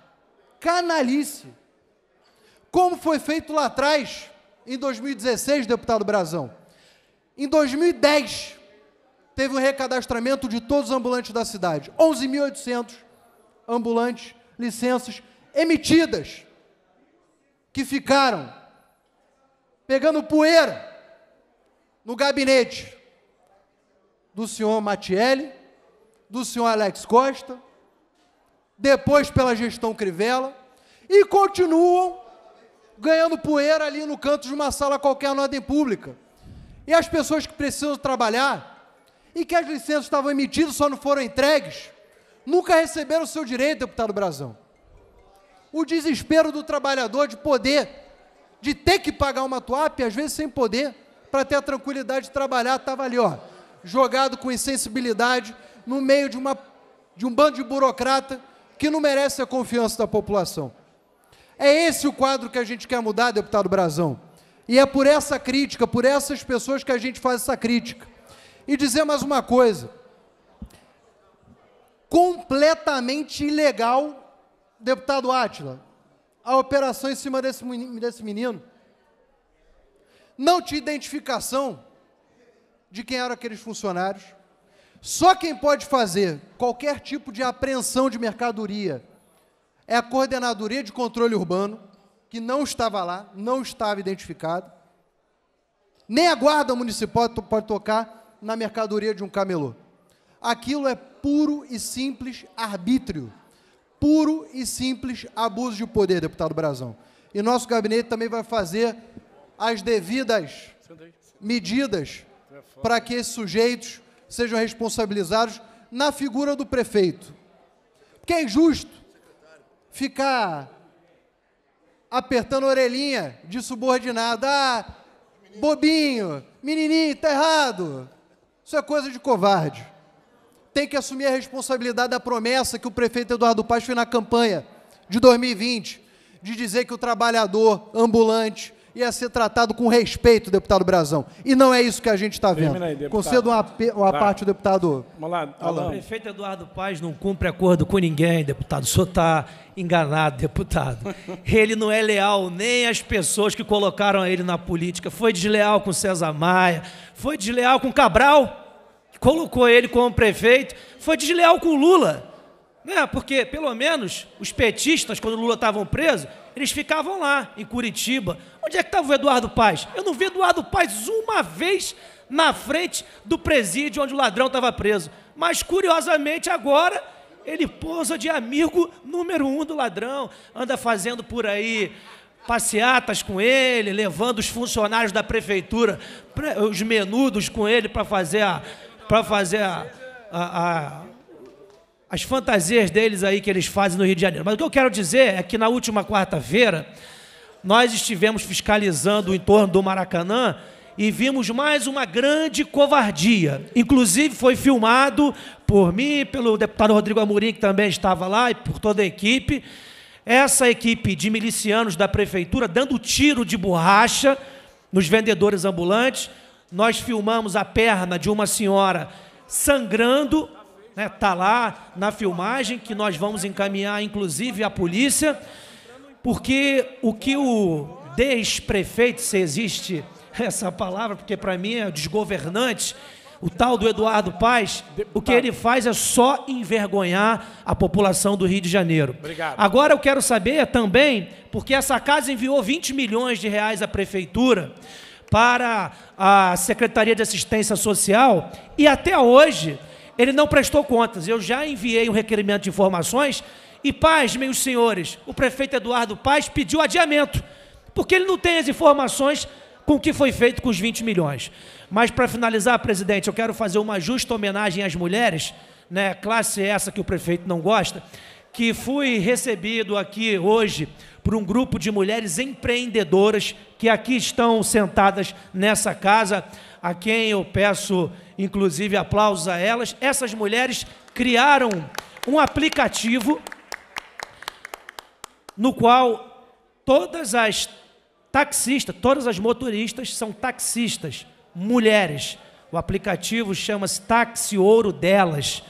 canalice. Como foi feito lá atrás, em 2016, deputado Brazão. Em 2010, teve um recadastramento de todos os ambulantes da cidade. 11.800 ambulantes, licenças emitidas, que ficaram pegando poeira no gabinete do senhor Matielli, do senhor Alex Costa, depois pela gestão Crivella, e continuam ganhando poeira ali no canto de uma sala qualquer na ordem pública. E as pessoas que precisam trabalhar e que as licenças estavam emitidas só não foram entregues, nunca receberam o seu direito, deputado Brazão. O desespero do trabalhador de poder de ter que pagar uma TUAP, às vezes sem poder, para ter a tranquilidade de trabalhar, estava ali, ó, jogado com insensibilidade, no meio de, uma, de um bando de burocrata que não merece a confiança da população. É esse o quadro que a gente quer mudar, deputado Brazão. E é por essa crítica, por essas pessoas que a gente faz essa crítica. E dizer mais uma coisa: completamente ilegal, deputado Átila, a operação em cima desse, menino. Não tinha identificação de quem eram aqueles funcionários. Só quem pode fazer qualquer tipo de apreensão de mercadoria é a coordenadoria de controle urbano, que não estava lá, não estava identificada. Nem a guarda municipal pode tocar na mercadoria de um camelô. Aquilo é puro e simples arbítrio puro e simples abuso de poder, deputado Brazão. E nosso gabinete também vai fazer as devidas medidas para que esses sujeitos sejam responsabilizados na figura do prefeito. Porque é injusto ficar apertando a orelhinha de subordinado. Ah, bobinho, menininho, tá errado. Isso é coisa de covarde tem que assumir a responsabilidade da promessa que o prefeito Eduardo Paz fez na campanha de 2020, de dizer que o trabalhador ambulante ia ser tratado com respeito, deputado Brazão. E não é isso que a gente está vendo. Aí, Concedo uma, uma parte ao deputado O prefeito Eduardo Paz não cumpre acordo com ninguém, deputado. O senhor está enganado, deputado. Ele não é leal nem às pessoas que colocaram ele na política. Foi desleal com César Maia, foi desleal com Cabral colocou ele como prefeito, foi desleal com o Lula. Né? Porque, pelo menos, os petistas, quando o Lula estavam preso, eles ficavam lá, em Curitiba. Onde é que estava o Eduardo Paz? Eu não vi Eduardo Paz uma vez na frente do presídio onde o ladrão estava preso. Mas, curiosamente, agora ele pousa de amigo número um do ladrão, anda fazendo por aí passeatas com ele, levando os funcionários da prefeitura, os menudos com ele para fazer a para fazer a, a, a, as fantasias deles aí que eles fazem no Rio de Janeiro. Mas o que eu quero dizer é que na última quarta-feira nós estivemos fiscalizando o entorno do Maracanã e vimos mais uma grande covardia. Inclusive foi filmado por mim, pelo deputado Rodrigo Amorim, que também estava lá, e por toda a equipe. Essa equipe de milicianos da prefeitura dando tiro de borracha nos vendedores ambulantes nós filmamos a perna de uma senhora sangrando, né? Tá lá na filmagem que nós vamos encaminhar, inclusive, à polícia, porque o que o desprefeito, se existe essa palavra, porque para mim é desgovernante, o tal do Eduardo Paz, o que tá. ele faz é só envergonhar a população do Rio de Janeiro. Obrigado. Agora eu quero saber também, porque essa casa enviou 20 milhões de reais à prefeitura para a Secretaria de Assistência Social e até hoje ele não prestou contas. Eu já enviei um requerimento de informações e paz, meus senhores, o prefeito Eduardo Paz pediu adiamento, porque ele não tem as informações com o que foi feito com os 20 milhões. Mas para finalizar, presidente, eu quero fazer uma justa homenagem às mulheres, né, classe essa que o prefeito não gosta, que fui recebido aqui hoje por um grupo de mulheres empreendedoras que aqui estão sentadas nessa casa, a quem eu peço inclusive aplausos a elas. Essas mulheres criaram um aplicativo no qual todas as taxistas, todas as motoristas são taxistas, mulheres. O aplicativo chama-se Táxi Ouro Delas.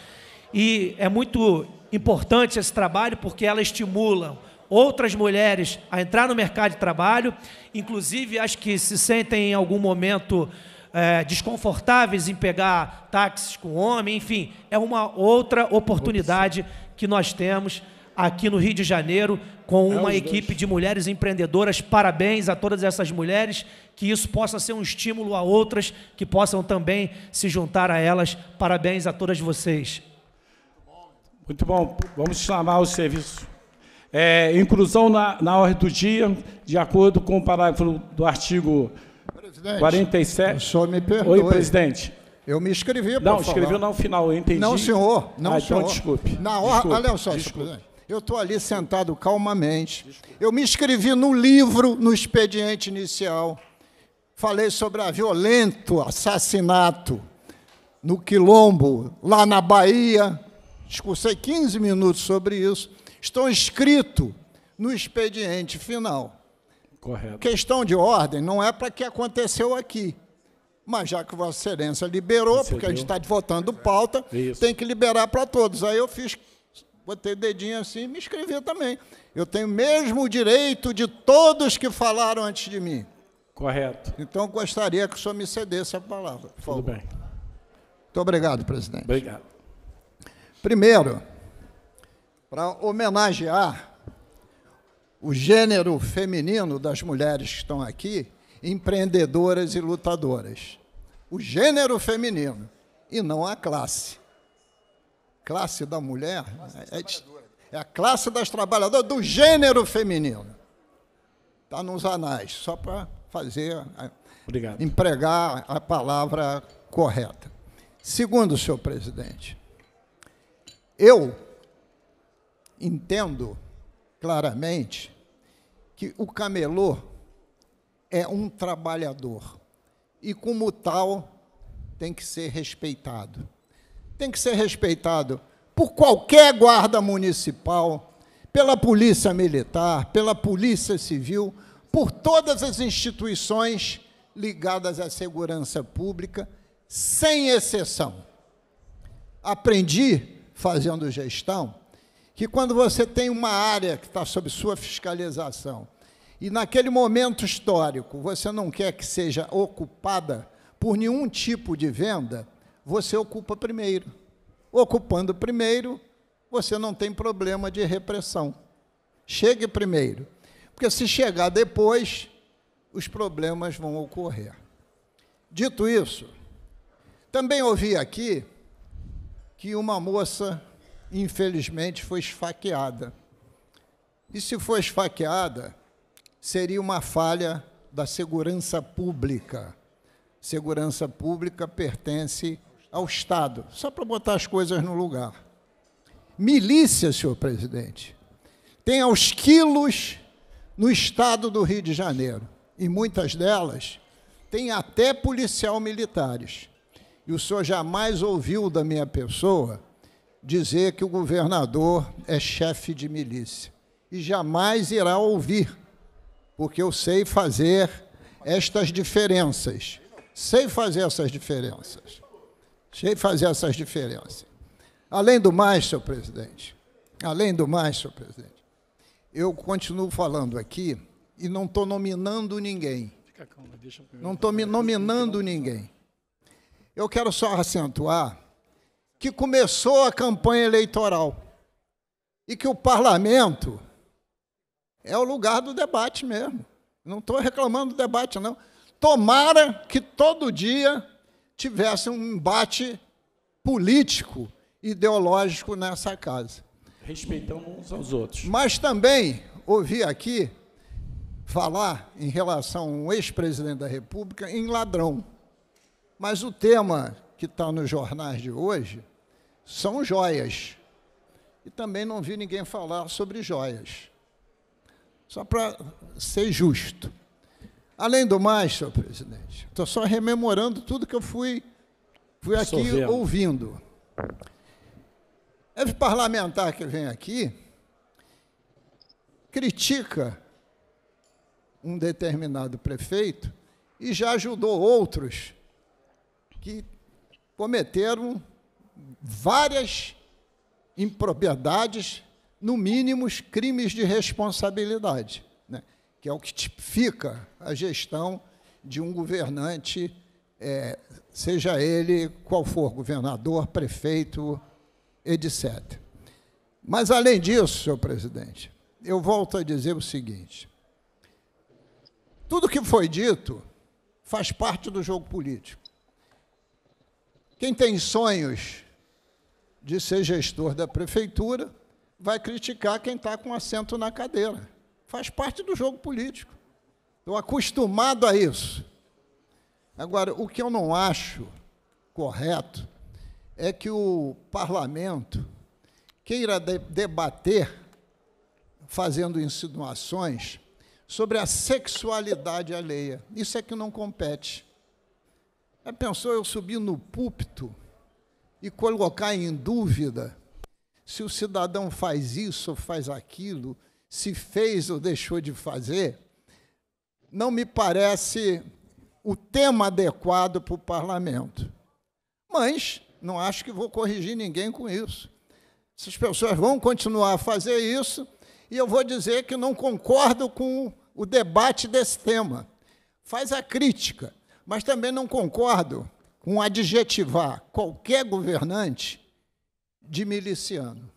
E é muito importante esse trabalho porque ela estimula outras mulheres a entrar no mercado de trabalho, inclusive as que se sentem em algum momento é, desconfortáveis em pegar táxis com homem, enfim, é uma outra oportunidade que nós temos aqui no Rio de Janeiro com é, uma é equipe de mulheres empreendedoras. Parabéns a todas essas mulheres, que isso possa ser um estímulo a outras que possam também se juntar a elas. Parabéns a todas vocês. Muito bom. Vamos chamar o serviço. É, inclusão na, na ordem do dia, de acordo com o parágrafo do artigo presidente, 47. O senhor me perdoe. Oi, presidente. Eu me inscrevi para Não, falar. escreveu não final, eu entendi. Não, senhor. Não, ah, então senhor. Então, desculpe. Na hora, olha só, desculpe. presidente. Eu estou ali sentado calmamente. Eu me inscrevi no livro, no expediente inicial. Falei sobre a violento assassinato no Quilombo, lá na Bahia. Discursei 15 minutos sobre isso estão escritos no expediente final. Correto. Questão de ordem não é para que aconteceu aqui. Mas já que Vossa Excelência liberou, porque a gente está votando pauta, Isso. tem que liberar para todos. Aí eu fiz, botei dedinho assim e me inscrevi também. Eu tenho o mesmo direito de todos que falaram antes de mim. Correto. Então gostaria que o senhor me cedesse a palavra. Tudo bem. Muito obrigado, presidente. Obrigado. Primeiro, para homenagear o gênero feminino das mulheres que estão aqui, empreendedoras e lutadoras. O gênero feminino e não a classe. Classe da mulher é, é a classe das trabalhadoras do gênero feminino. Está nos anais, só para fazer, Obrigado. empregar a palavra correta. Segundo, senhor presidente, eu entendo claramente que o camelô é um trabalhador e, como tal, tem que ser respeitado. Tem que ser respeitado por qualquer guarda municipal, pela polícia militar, pela polícia civil, por todas as instituições ligadas à segurança pública, sem exceção. Aprendi, fazendo gestão, que quando você tem uma área que está sob sua fiscalização e naquele momento histórico você não quer que seja ocupada por nenhum tipo de venda, você ocupa primeiro. Ocupando primeiro, você não tem problema de repressão. Chegue primeiro, porque se chegar depois, os problemas vão ocorrer. Dito isso, também ouvi aqui que uma moça infelizmente, foi esfaqueada. E se for esfaqueada, seria uma falha da segurança pública. Segurança pública pertence ao Estado, só para botar as coisas no lugar. Milícia, senhor presidente, tem aos quilos no estado do Rio de Janeiro, e muitas delas têm até policial militares. E o senhor jamais ouviu da minha pessoa dizer que o governador é chefe de milícia. E jamais irá ouvir, porque eu sei fazer estas diferenças. Sei fazer essas diferenças. Sei fazer essas diferenças. Além do mais, senhor presidente, além do mais, senhor presidente, eu continuo falando aqui e não estou nominando ninguém. Calma, não estou nominando ninguém. Eu quero só acentuar que começou a campanha eleitoral e que o parlamento é o lugar do debate mesmo. Não estou reclamando do debate, não. Tomara que todo dia tivesse um embate político, ideológico nessa casa. Respeitamos uns aos outros. Mas também ouvi aqui falar em relação ao um ex-presidente da República em ladrão. Mas o tema que está nos jornais de hoje são joias. E também não vi ninguém falar sobre joias. Só para ser justo. Além do mais, senhor presidente, estou só rememorando tudo que eu fui, fui aqui ouvindo. Esse parlamentar que vem aqui critica um determinado prefeito e já ajudou outros que cometeram várias impropriedades, no mínimo crimes de responsabilidade, né? que é o que tipifica a gestão de um governante, é, seja ele qual for, governador, prefeito, etc. Mas, além disso, senhor presidente, eu volto a dizer o seguinte: tudo que foi dito faz parte do jogo político. Quem tem sonhos de ser gestor da prefeitura, vai criticar quem está com assento na cadeira. Faz parte do jogo político. Estou acostumado a isso. Agora, o que eu não acho correto é que o parlamento queira de debater, fazendo insinuações, sobre a sexualidade alheia. Isso é que não compete. Já pensou eu subir no púlpito e colocar em dúvida se o cidadão faz isso ou faz aquilo, se fez ou deixou de fazer, não me parece o tema adequado para o parlamento. Mas não acho que vou corrigir ninguém com isso. Essas pessoas vão continuar a fazer isso e eu vou dizer que não concordo com o debate desse tema. Faz a crítica, mas também não concordo com adjetivar qualquer governante de miliciano,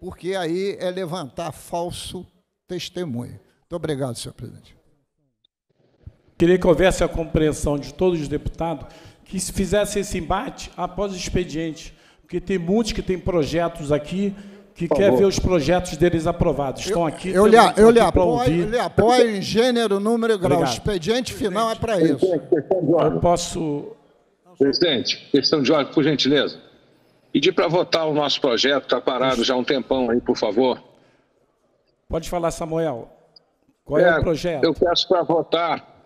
porque aí é levantar falso testemunho. Muito obrigado, senhor presidente. Queria que houvesse a compreensão de todos os deputados que se fizesse esse embate após o expediente, porque tem muitos que têm projetos aqui que Por quer favor. ver os projetos deles aprovados. Estão eu, aqui. Eu lhe, eu lhe, apoio, lhe apoio em gênero, número e grau. Obrigado. O expediente final é para isso. Eu posso Presidente, questão de ordem, por gentileza. Pedir para votar o nosso projeto, está parado já há um tempão aí, por favor. Pode falar, Samuel. Qual é, é o projeto? Eu peço para votar,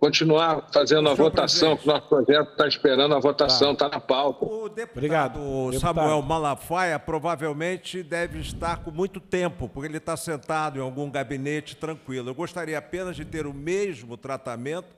continuar fazendo a é votação, que o nosso projeto está esperando a votação, está tá na pauta. O deputado Obrigado. Samuel deputado. Malafaia provavelmente deve estar com muito tempo, porque ele está sentado em algum gabinete tranquilo. Eu gostaria apenas de ter o mesmo tratamento,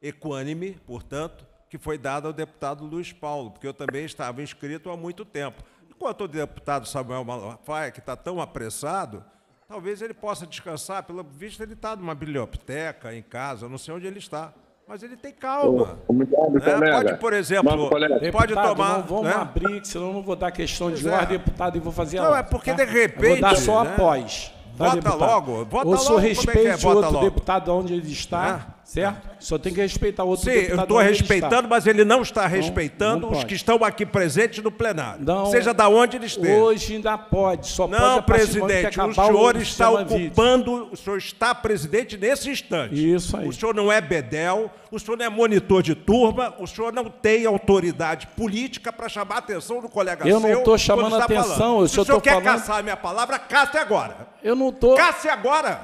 equânime, portanto, que foi dada ao deputado Luiz Paulo, porque eu também estava inscrito há muito tempo. Enquanto o deputado Samuel Malafaia, que está tão apressado, talvez ele possa descansar, pelo visto ele está numa biblioteca em casa, não sei onde ele está. Mas ele tem calma. Obrigado, né? Pode, por exemplo, pode deputado, tomar. Não vamos né? abrir, senão eu não vou dar questão de ordem, é. deputado, e vou fazer Não, é porque tá? de repente. Eu vou dar só né? após. vota logo, vota logo. Ou só respeite é é? outro logo. deputado onde ele está. Né? certo? Só tem que respeitar o outro Sim, eu estou respeitando, está. mas ele não está respeitando não, não os que estão aqui presentes no plenário, não, seja da onde ele esteja. Hoje ainda pode, só não, pode Não, presidente, o senhor o está ocupando, vídeo. o senhor está presidente nesse instante. Isso aí. O senhor não é bedel, o senhor não é monitor de turma, o senhor não tem autoridade política para chamar a atenção do colega eu seu. Eu não estou chamando a atenção, falando. eu Se o senhor quer falando... caçar a minha palavra, caça agora. Eu não estou... Tô... Caça agora.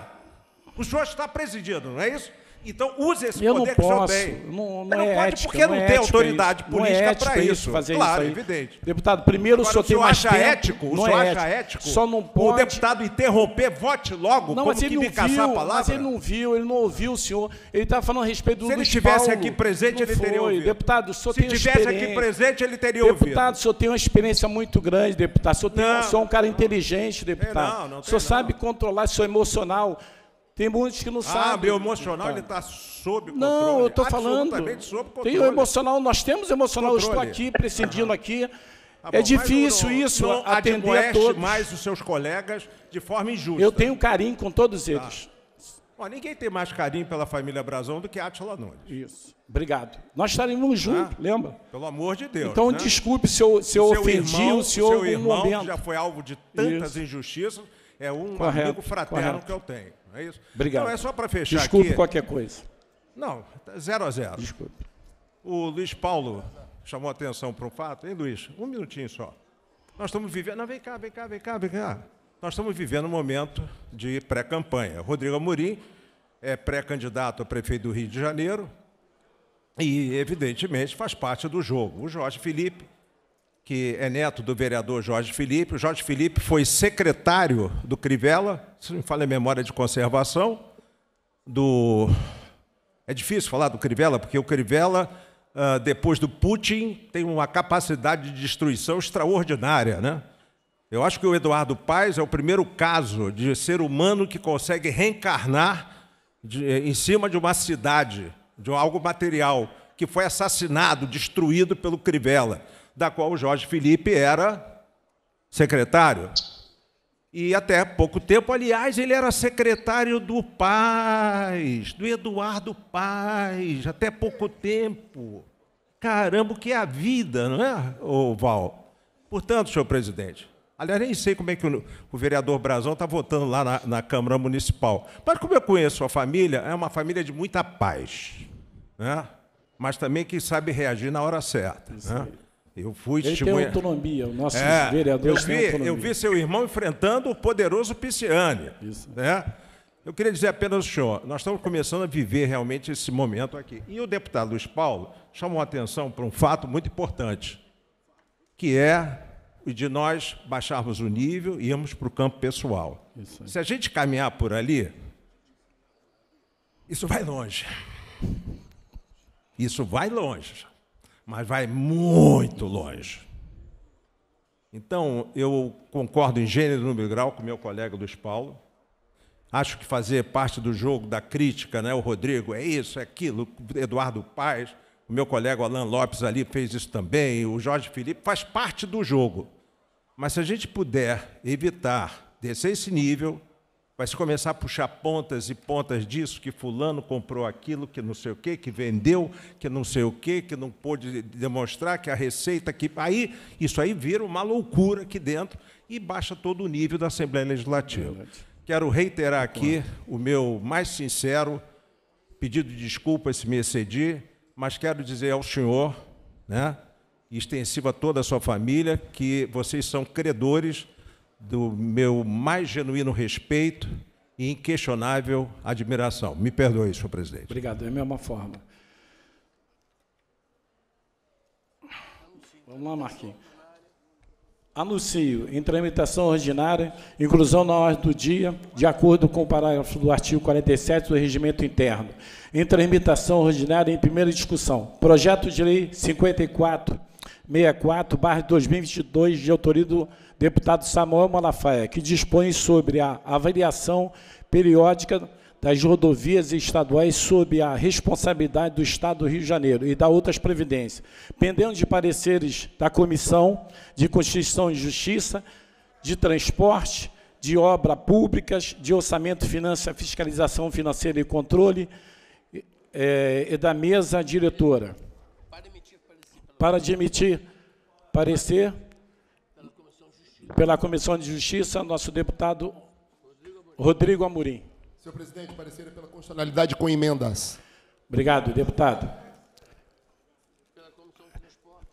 O senhor está presidindo, não é isso? Então use esse eu poder posso, que você tem. Não, não, é pode ética, porque não, não é tem autoridade isso, é política é para isso. Fazer claro, isso evidente. Deputado, primeiro Agora, o senhor tem mais acha tempo, ético, o senhor é acha ético? Só não pode. O deputado interromper, vote logo, não, como mas ele caçar viu, a palavra. Mas ele não viu, ele não ouviu o senhor. Ele estava tá falando a respeito do Se ele estivesse aqui presente, ele teria ouvido. Deputado, o senhor Se estivesse aqui presente, ele teria ouvido. Deputado, o senhor tem uma experiência muito grande, deputado. O senhor, é um cara inteligente, deputado. Não, não o senhor sabe controlar, o emocional. Tem muitos que não ah, sabem. Ah, meu emocional então. ele está sob controle. Não, eu estou falando. Sob Tem o emocional, nós temos emocional. Controle. Eu estou aqui, presidindo aqui. Tá é bom, é difícil não, isso não atender a todos. mais os seus colegas de forma injusta. Eu tenho carinho com todos tá. eles. Tá. ninguém tem mais carinho pela família Brazão do que Atila Nunes. Isso. Obrigado. Nós estaremos tá? juntos, ah, lembra? Pelo amor de Deus. Então, né? desculpe se eu, se eu ofendi irmão, o senhor seu irmão, momento. já foi alvo de tantas isso. injustiças, é um correto, amigo fraterno correto. que eu tenho é isso? Obrigado. Não, é só para fechar Desculpe aqui. qualquer coisa. Não, zero a zero. Desculpe. O Luiz Paulo chamou atenção para um fato. hein, Luiz, um minutinho só. Nós estamos vivendo... Não, vem cá, vem cá, vem cá, vem cá. Nós estamos vivendo um momento de pré-campanha. Rodrigo Amorim é pré-candidato a prefeito do Rio de Janeiro e, evidentemente, faz parte do jogo. O Jorge Felipe que é neto do vereador Jorge Felipe. O Jorge Felipe foi secretário do Crivella, se não me falha a memória de conservação, do. É difícil falar do Crivella, porque o Crivella, ah, depois do Putin, tem uma capacidade de destruição extraordinária. Né? Eu acho que o Eduardo Paes é o primeiro caso de ser humano que consegue reencarnar de, em cima de uma cidade, de algo material, que foi assassinado, destruído pelo Crivella da qual o Jorge Felipe era secretário. E até pouco tempo, aliás, ele era secretário do Paz, do Eduardo Paz, até pouco tempo. Caramba, o que é a vida, não é, o Val? Portanto, senhor presidente, aliás, nem sei como é que o, o vereador Brazão está votando lá na, na, Câmara Municipal. Mas como eu conheço a família, é uma família de muita paz, né? mas também que sabe reagir na hora certa. Né? Isso né? Aí eu fui Ele testemunha... tem autonomia, o nosso é, vereador eu vi, autonomia. Eu vi seu irmão enfrentando o poderoso Pisciani. Isso. Né? Eu queria dizer apenas o senhor, nós estamos começando a viver realmente esse momento aqui. E o deputado Luiz Paulo chamou a atenção para um fato muito importante, que é o de nós baixarmos o nível e irmos para o campo pessoal. Se a gente caminhar por ali, isso vai longe. Isso vai longe mas vai muito longe. Então, eu concordo em gênero número grau com meu colega Luiz Paulo. Acho que fazer parte do jogo da crítica, né? o Rodrigo, é isso, é aquilo, Eduardo Paz, o meu colega Alain Lopes ali fez isso também, o Jorge Felipe, faz parte do jogo. Mas se a gente puder evitar descer esse nível, Vai se começar a puxar pontas e pontas disso, que fulano comprou aquilo, que não sei o quê, que vendeu, que não sei o quê, que não pôde demonstrar, que a receita, que. Aí, isso aí vira uma loucura aqui dentro e baixa todo o nível da Assembleia Legislativa. Quero reiterar aqui o meu mais sincero pedido de desculpa se me excedi, mas quero dizer ao senhor, né, extensivo a toda a sua família, que vocês são credores do meu mais genuíno respeito e inquestionável admiração. Me perdoe, senhor presidente. Obrigado, é a mesma forma. Vamos lá, Marquinhos. Anuncio, em tramitação ordinária, inclusão na ordem do dia, de acordo com o parágrafo do artigo 47 do Regimento Interno. Em tramitação ordinária, em primeira discussão, projeto de lei 54 64, barra 2022, de autoria do deputado Samuel Malafaia, que dispõe sobre a avaliação periódica das rodovias estaduais sob a responsabilidade do Estado do Rio de Janeiro e da outras previdências, pendendo de pareceres da Comissão de Constituição e Justiça, de Transporte, de Obras Públicas, de Orçamento, Finança, Fiscalização Financeira e Controle, é, e da mesa diretora para admitir parecer pela Comissão de Justiça, nosso deputado Rodrigo Amorim. Senhor presidente, parecer pela constitucionalidade com emendas. Obrigado, deputado.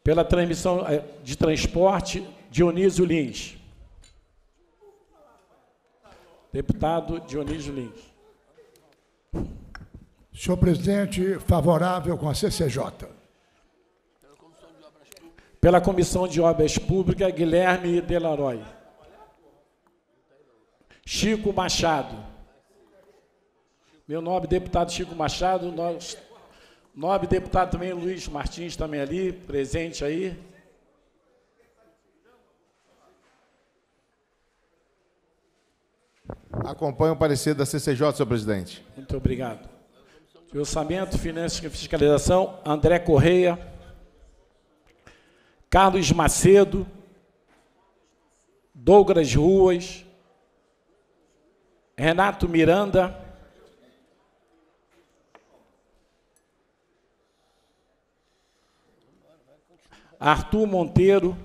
Pela transmissão eh, de transporte, Dionísio Lins. Deputado Dionísio Lins. Senhor presidente, favorável com a CCJ. Pela Comissão de Obras Públicas, Guilherme Delaroy. Chico Machado. Meu nobre deputado Chico Machado, nosso nobre deputado também Luiz Martins, também ali, presente aí. Acompanho o parecer da CCJ, senhor presidente. Muito obrigado. Orçamento, Finanças e Fiscalização, André Correia. Carlos Macedo, Douglas Ruas, Renato Miranda, Arthur Monteiro,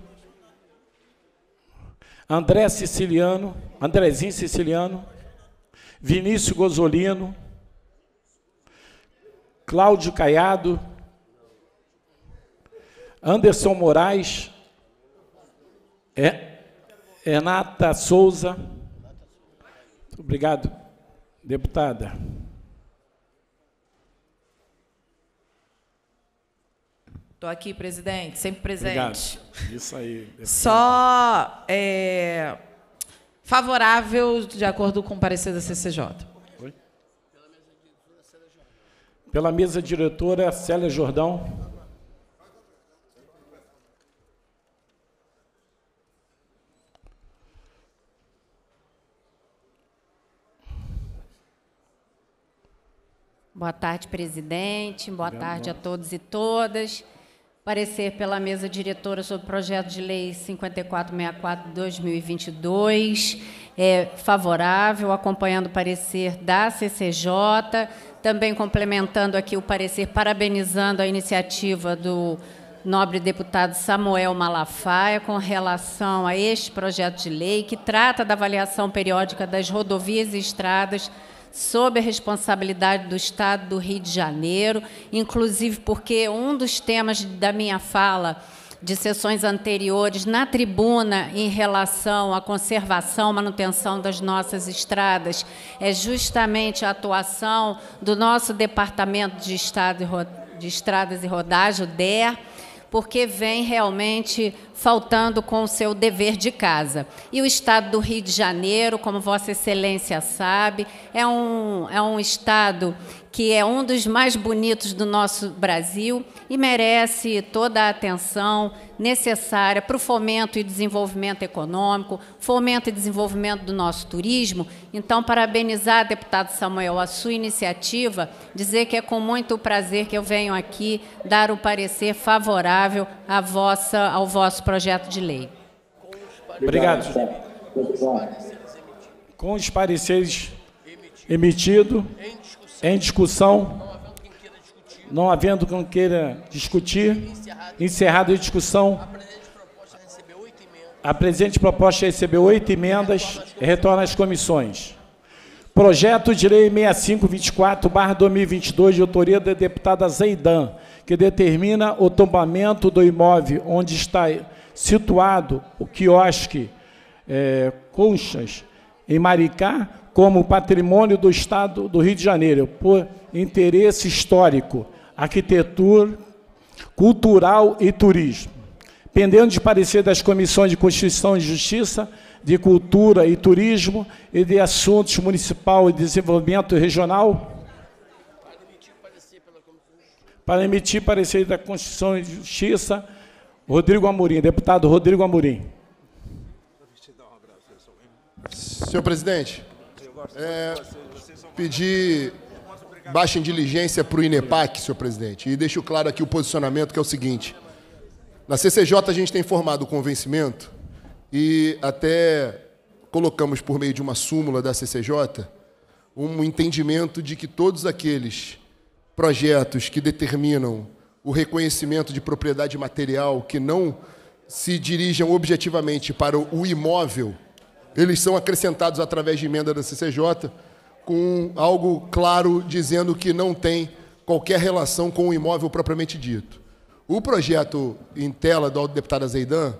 André Siciliano, Andrezinho Siciliano, Vinícius Gozolino, Cláudio Caiado, Anderson Moraes, é, Renata Souza. Muito obrigado, deputada. Estou aqui, presidente, sempre presente. Obrigado. Isso aí. Deputado. Só é, favorável, de acordo com o parecer da CCJ. Pela mesa diretora Célia Jordão. Boa tarde, presidente. Boa Obrigado, tarde a todos e todas. Parecer pela mesa diretora sobre o projeto de lei 5464-2022. É favorável, acompanhando o parecer da CCJ. Também complementando aqui o parecer, parabenizando a iniciativa do nobre deputado Samuel Malafaia com relação a este projeto de lei que trata da avaliação periódica das rodovias e estradas sob a responsabilidade do Estado do Rio de Janeiro, inclusive porque um dos temas da minha fala de sessões anteriores na tribuna em relação à conservação, manutenção das nossas estradas, é justamente a atuação do nosso Departamento de, Estado, de Estradas e Rodagem, o DER, porque vem realmente faltando com o seu dever de casa. E o estado do Rio de Janeiro, como Vossa Excelência sabe, é um, é um estado que é um dos mais bonitos do nosso Brasil e merece toda a atenção necessária para o fomento e desenvolvimento econômico, fomento e desenvolvimento do nosso turismo. Então, parabenizar deputado Samuel a sua iniciativa, dizer que é com muito prazer que eu venho aqui dar o parecer favorável à vossa, ao vosso projeto de lei. Obrigado. Com os pareceres emitidos. Em discussão. Não havendo quem queira discutir. Encerrada a discussão. A presente proposta é recebeu oito emendas. Retorna às comissões. Projeto de Lei 6524-2022, de autoria da deputada Zeidan, que determina o tombamento do imóvel onde está situado o quiosque é, Conchas, em Maricá, como patrimônio do Estado do Rio de Janeiro, por interesse histórico, arquitetura, cultural e turismo. Pendendo de parecer das comissões de Constituição e Justiça, de Cultura e Turismo e de Assuntos Municipal e Desenvolvimento Regional, para emitir parecer da Constituição e Justiça, Rodrigo Amorim, deputado Rodrigo Amorim. Senhor presidente, é, pedir baixa diligência para o INEPAC, senhor presidente, e deixo claro aqui o posicionamento, que é o seguinte. Na CCJ a gente tem formado o convencimento e até colocamos por meio de uma súmula da CCJ um entendimento de que todos aqueles projetos que determinam o reconhecimento de propriedade material que não se dirijam objetivamente para o imóvel eles são acrescentados através de emenda da CCJ, com algo claro dizendo que não tem qualquer relação com o imóvel propriamente dito. O projeto em tela do deputado Zeidan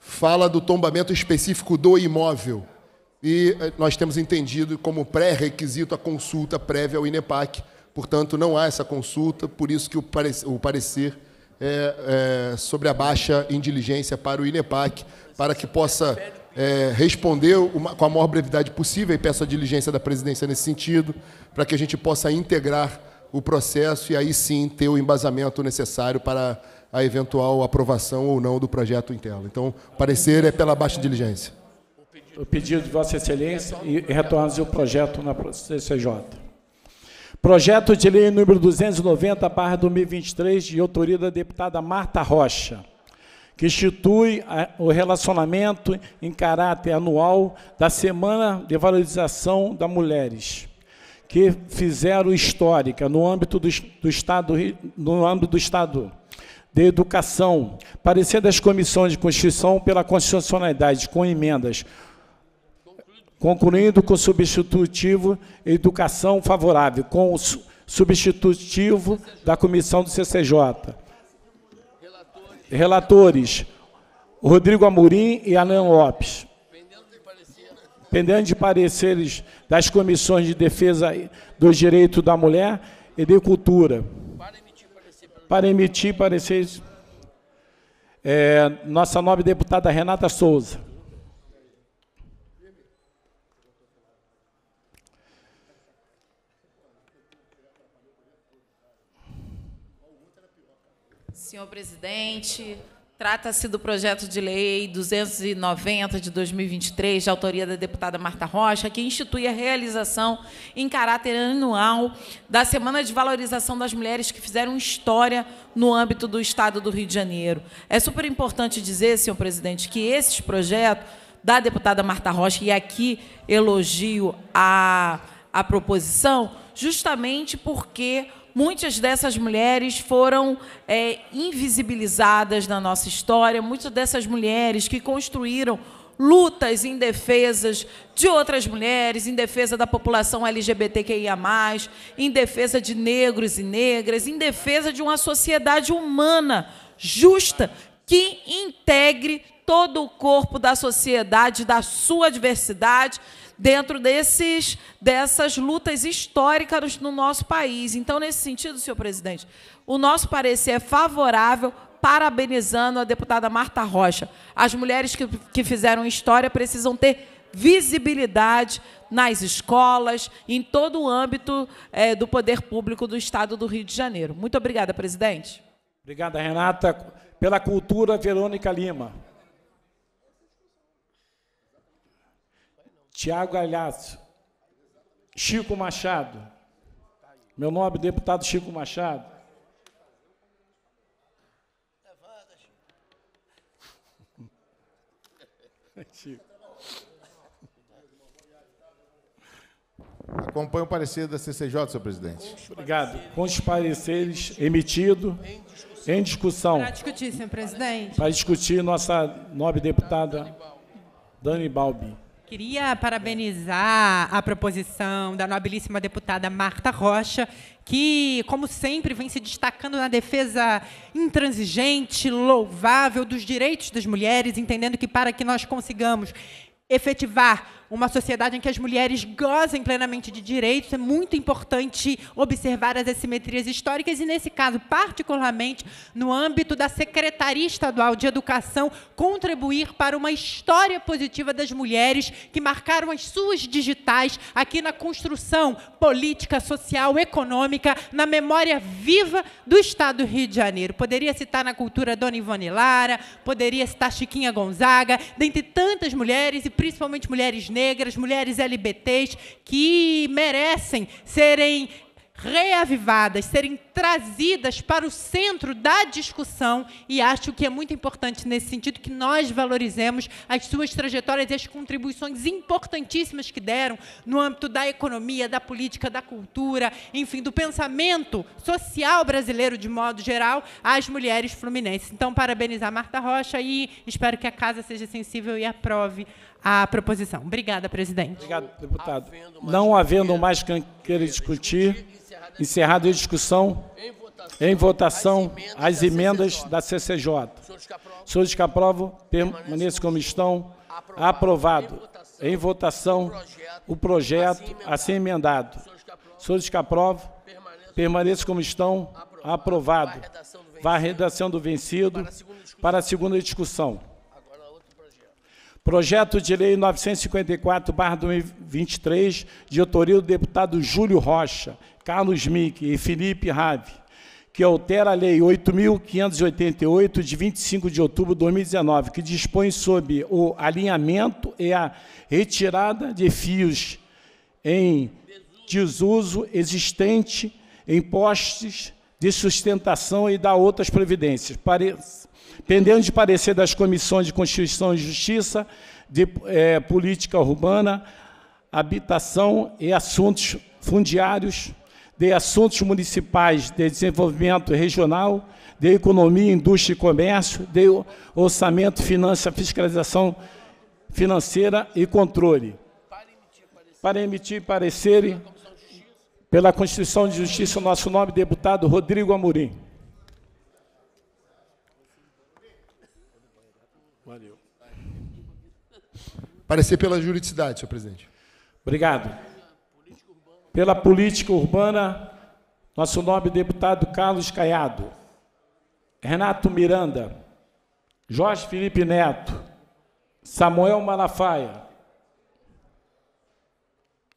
fala do tombamento específico do imóvel. E eh, nós temos entendido como pré-requisito a consulta prévia ao INEPAC. Portanto, não há essa consulta, por isso que o parecer é, é sobre a baixa indiligência para o INEPAC, para que possa é, responder uma, com a maior brevidade possível e peço a diligência da presidência nesse sentido, para que a gente possa integrar o processo e aí sim ter o embasamento necessário para a eventual aprovação ou não do projeto interno. Então, parecer é pela baixa diligência. O pedido de Vossa Excelência e retornos o projeto na CCJ. Projeto de lei número 290, barra 2023, de autoria da deputada Marta Rocha que institui eh, o relacionamento em caráter anual da Semana de Valorização das Mulheres, que fizeram histórica no âmbito do, do Estado, no âmbito do Estado de Educação, parecer das comissões de Constituição pela constitucionalidade, com emendas, concluindo com o substitutivo Educação Favorável, com o substitutivo da comissão do CCJ Relatores, Rodrigo Amorim e Alain Lopes. Pendendo de pareceres das comissões de defesa dos direitos da mulher e de cultura. Para emitir pareceres. É, nossa nobre deputada Renata Souza. senhor presidente. Trata-se do projeto de lei 290 de 2023, de autoria da deputada Marta Rocha, que institui a realização em caráter anual da Semana de Valorização das Mulheres que fizeram história no âmbito do Estado do Rio de Janeiro. É super importante dizer, senhor presidente, que esse projeto da deputada Marta Rocha, e aqui elogio a, a proposição, justamente porque muitas dessas mulheres foram é, invisibilizadas na nossa história, muitas dessas mulheres que construíram lutas em defesa de outras mulheres, em defesa da população LGBTQIA, em defesa de negros e negras, em defesa de uma sociedade humana, justa, que integre todo o corpo da sociedade, da sua diversidade dentro desses, dessas lutas históricas no nosso país. Então, nesse sentido, senhor presidente, o nosso parecer é favorável, parabenizando a deputada Marta Rocha. As mulheres que, que fizeram história precisam ter visibilidade nas escolas, em todo o âmbito é, do poder público do Estado do Rio de Janeiro. Muito obrigada, presidente. Obrigada, Renata. Pela cultura, Verônica Lima. Tiago Alhaço, Chico Machado, meu nobre deputado Chico Machado. Chico. Acompanho o parecer da CCJ, senhor presidente. Obrigado. Com os pareceres emitidos em discussão. Para discutir, senhor presidente. Para discutir, nossa nobre deputada Dani Balbi. Queria parabenizar a proposição da nobilíssima deputada Marta Rocha, que, como sempre, vem se destacando na defesa intransigente, louvável dos direitos das mulheres, entendendo que para que nós consigamos efetivar uma sociedade em que as mulheres gozem plenamente de direitos, é muito importante observar as assimetrias históricas e, nesse caso, particularmente no âmbito da Secretaria Estadual de Educação, contribuir para uma história positiva das mulheres que marcaram as suas digitais aqui na construção política, social, econômica, na memória viva do Estado do Rio de Janeiro. Poderia citar na cultura Dona Ivone Lara, poderia citar Chiquinha Gonzaga, dentre tantas mulheres, e principalmente mulheres negras, negras, mulheres LGBTs, que merecem serem reavivadas, serem trazidas para o centro da discussão e acho que é muito importante nesse sentido que nós valorizemos as suas trajetórias e as contribuições importantíssimas que deram no âmbito da economia, da política, da cultura, enfim, do pensamento social brasileiro de modo geral às mulheres fluminenses. Então, parabenizar a Marta Rocha e espero que a casa seja sensível e aprove a proposição. Obrigada, presidente. Obrigado, deputado. Não havendo mais queira discutir, encerrada a discussão, em votação, as emendas, as emendas da CCJ. Senhores que aprovam, permaneçam como estão. Aprovado. Em votação, o projeto assim, assim emendado. Senhores que aprovam, permaneçam como estão. Aprovado. Vá à redação do vencido para a segunda discussão. Projeto de Lei 954-23, de autoria do deputado Júlio Rocha, Carlos Mick e Felipe Rave, que altera a Lei 8.588, de 25 de outubro de 2019, que dispõe sobre o alinhamento e a retirada de fios em desuso existente em postes de sustentação e da outras providências. Parece pendendo de parecer das comissões de Constituição e Justiça, de é, Política Urbana, Habitação e Assuntos Fundiários, de Assuntos Municipais, de Desenvolvimento Regional, de Economia, Indústria e Comércio, de Orçamento, Finança, Fiscalização Financeira e Controle. Para emitir parecer, pela Constituição de Justiça, o nosso nome, deputado Rodrigo Amorim. Parecer pela juridicidade, senhor presidente. Obrigado. Pela política urbana, nosso nobre deputado Carlos Caiado, Renato Miranda, Jorge Felipe Neto, Samuel Malafaia,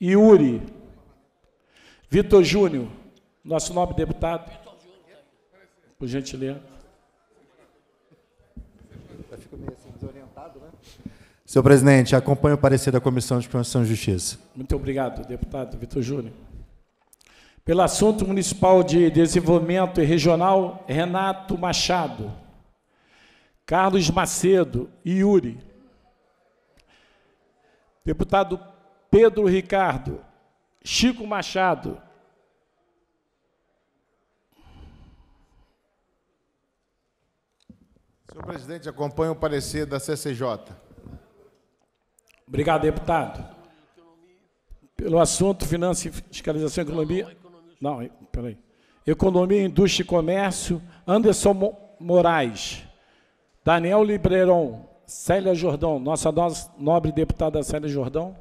Yuri, Vitor Júnior, nosso nobre deputado, por gentileza. Senhor presidente, acompanho o parecer da Comissão de Constituição e Justiça. Muito obrigado, deputado Vitor Júnior. Pelo assunto municipal de desenvolvimento e regional, Renato Machado. Carlos Macedo e Yuri. Deputado Pedro Ricardo. Chico Machado. Senhor presidente, acompanho o parecer da CCJ. Obrigado, deputado. Pelo assunto Finanças e Fiscalização e Economia. Não, peraí. Economia, Indústria e Comércio, Anderson Mo Moraes, Daniel Libreiron, Célia Jordão, nossa nobre deputada Célia Jordão.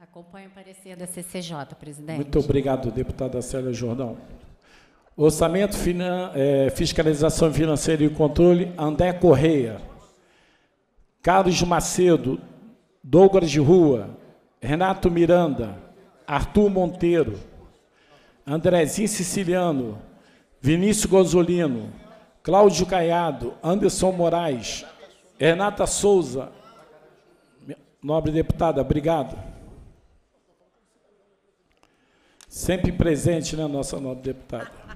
Acompanho o parecer da CCJ, presidente. Muito obrigado, deputada Célia Jordão. Orçamento, finan é, Fiscalização Financeira e Controle, André Correia. Carlos Macedo, Douglas de Rua, Renato Miranda, Arthur Monteiro, Andrezinho Siciliano, Vinícius Gozolino, Cláudio Caiado, Anderson Moraes, Renata Souza, nobre deputada, obrigado. Sempre presente, né, nossa nobre deputada?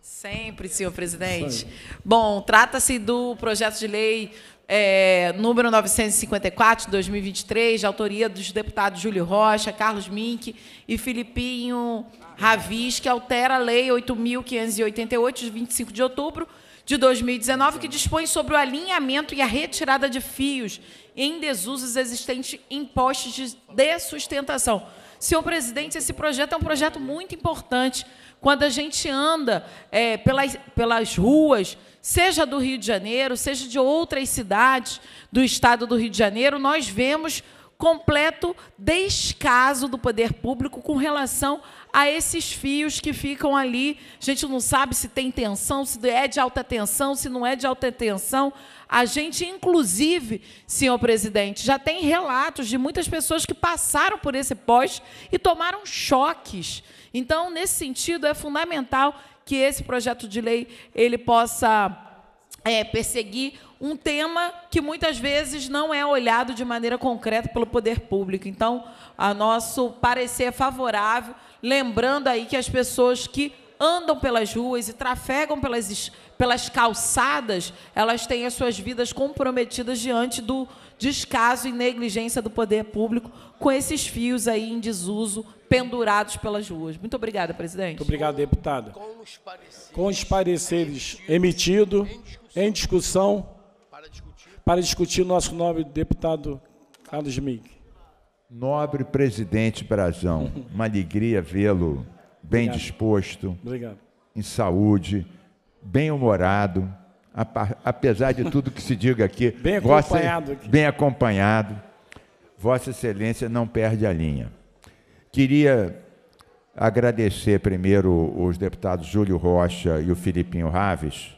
Sempre, senhor presidente. Bom, trata-se do projeto de lei é, número 954 de 2023, de autoria dos deputados Júlio Rocha, Carlos Mink e Filipinho Ravis, que altera a Lei 8.588, de 25 de outubro de 2019, que dispõe sobre o alinhamento e a retirada de fios em desusos existentes em postes de sustentação. Senhor presidente, esse projeto é um projeto muito importante. Quando a gente anda é, pelas, pelas ruas, seja do Rio de Janeiro, seja de outras cidades do estado do Rio de Janeiro, nós vemos completo descaso do poder público com relação a esses fios que ficam ali. A gente não sabe se tem tensão, se é de alta tensão, se não é de alta tensão. A gente, inclusive, senhor presidente, já tem relatos de muitas pessoas que passaram por esse pós e tomaram choques. Então, nesse sentido, é fundamental que esse projeto de lei ele possa é, perseguir um tema que muitas vezes não é olhado de maneira concreta pelo poder público. Então, a nosso parecer é favorável, lembrando aí que as pessoas que andam pelas ruas e trafegam pelas, pelas calçadas, elas têm as suas vidas comprometidas diante do descaso e negligência do poder público com esses fios aí em desuso, pendurados pelas ruas. Muito obrigada, presidente. Muito obrigado, deputada. Com os pareceres, com os pareceres emitidos em, em discussão, para discutir, para discutir nosso nobre deputado Carlos Mig. Nobre presidente Brazão, uma alegria vê-lo bem Obrigado. disposto, Obrigado. em saúde, bem humorado apesar de tudo que se diga aqui. bem acompanhado. Vossa, bem acompanhado. Vossa Excelência não perde a linha. Queria agradecer primeiro os deputados Júlio Rocha e o Filipinho Raves.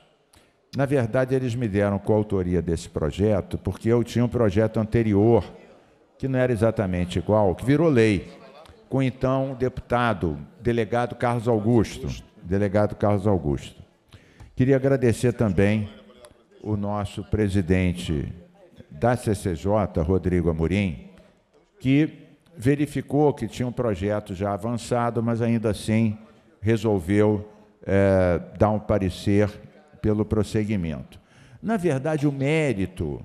Na verdade, eles me deram coautoria desse projeto, porque eu tinha um projeto anterior, que não era exatamente igual, que virou lei, com então deputado, delegado Carlos Augusto. Delegado Carlos Augusto. Queria agradecer também o nosso presidente da CCJ, Rodrigo Amorim, que verificou que tinha um projeto já avançado, mas ainda assim resolveu é, dar um parecer pelo prosseguimento. Na verdade, o mérito,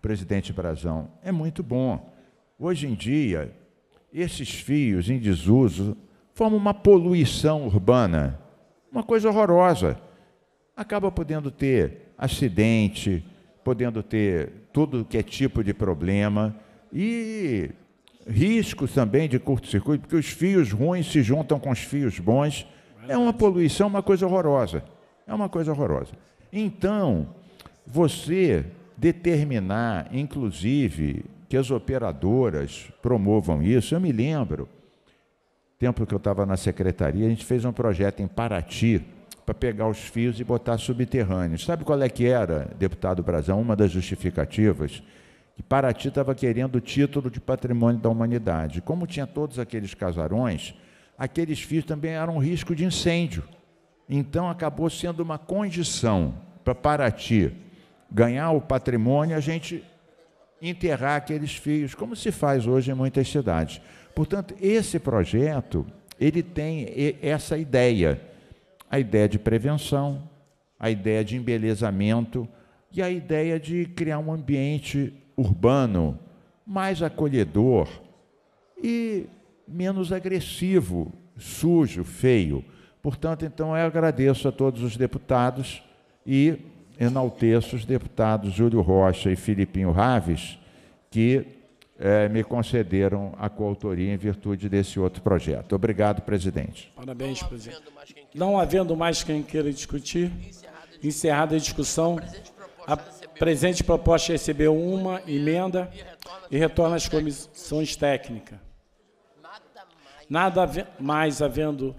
presidente Brazão, é muito bom. Hoje em dia, esses fios em desuso formam uma poluição urbana, uma coisa horrorosa acaba podendo ter acidente, podendo ter tudo que é tipo de problema e riscos também de curto-circuito, porque os fios ruins se juntam com os fios bons. É uma poluição, uma coisa horrorosa. É uma coisa horrorosa. Então, você determinar, inclusive, que as operadoras promovam isso, eu me lembro, tempo que eu estava na secretaria, a gente fez um projeto em Paraty, para pegar os fios e botar subterrâneos. Sabe qual é que era, deputado Brazão, uma das justificativas? Que Paraty estava querendo o título de patrimônio da humanidade. Como tinha todos aqueles casarões, aqueles fios também eram um risco de incêndio. Então acabou sendo uma condição para Paraty ganhar o patrimônio, a gente enterrar aqueles fios, como se faz hoje em muitas cidades. Portanto, esse projeto, ele tem essa ideia a ideia de prevenção, a ideia de embelezamento e a ideia de criar um ambiente urbano mais acolhedor e menos agressivo, sujo, feio. Portanto, então, eu agradeço a todos os deputados e enalteço os deputados Júlio Rocha e Filipinho Raves, que é, me concederam a coautoria em virtude desse outro projeto. Obrigado, presidente. Parabéns, presidente. Não havendo mais quem queira discutir, encerrada a discussão, a presente proposta é recebeu uma emenda e retorna às comissões técnicas. Nada mais havendo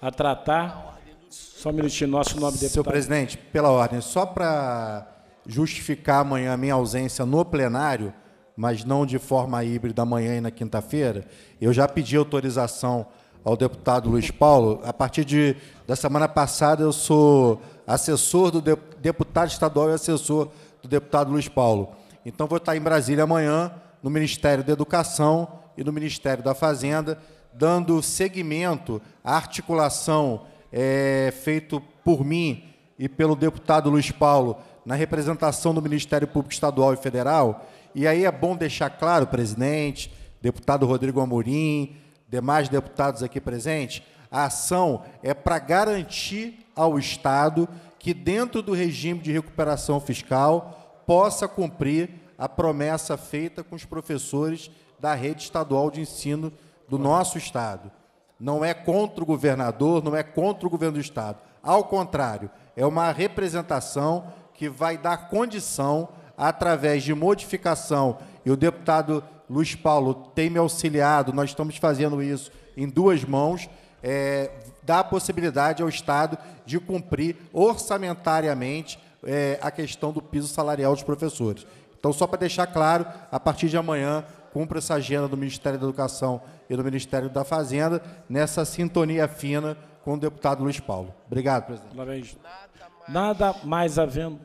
a tratar. Só um minutinho, nosso nome deputado. Senhor presidente, pela ordem, só para justificar amanhã a minha ausência no plenário, mas não de forma híbrida amanhã e na quinta-feira, eu já pedi autorização ao deputado Luiz Paulo. A partir de, da semana passada, eu sou assessor do de, deputado estadual e assessor do deputado Luiz Paulo. Então, vou estar em Brasília amanhã, no Ministério da Educação e no Ministério da Fazenda, dando seguimento à articulação é, feita por mim e pelo deputado Luiz Paulo na representação do Ministério Público Estadual e Federal, e aí é bom deixar claro, presidente, deputado Rodrigo Amorim, demais deputados aqui presentes, a ação é para garantir ao Estado que, dentro do regime de recuperação fiscal, possa cumprir a promessa feita com os professores da rede estadual de ensino do nosso Estado. Não é contra o governador, não é contra o governo do Estado. Ao contrário, é uma representação que vai dar condição através de modificação, e o deputado Luiz Paulo tem me auxiliado, nós estamos fazendo isso em duas mãos, é, dá a possibilidade ao Estado de cumprir orçamentariamente é, a questão do piso salarial dos professores. Então, só para deixar claro, a partir de amanhã, cumpra essa agenda do Ministério da Educação e do Ministério da Fazenda, nessa sintonia fina com o deputado Luiz Paulo. Obrigado, presidente. Nada mais, Nada mais havendo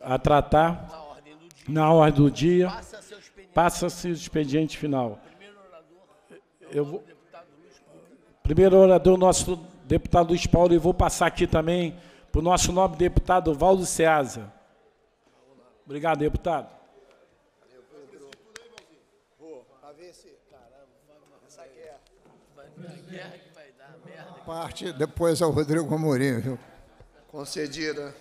a tratar na ordem do dia. Passa-se o expediente final. Eu vou... Primeiro orador, nosso deputado Luiz Paulo, e vou passar aqui também para o nosso nobre deputado Valdo Ceasa. Obrigado, deputado. Parte depois ao é Rodrigo Amorim, viu? Concedida.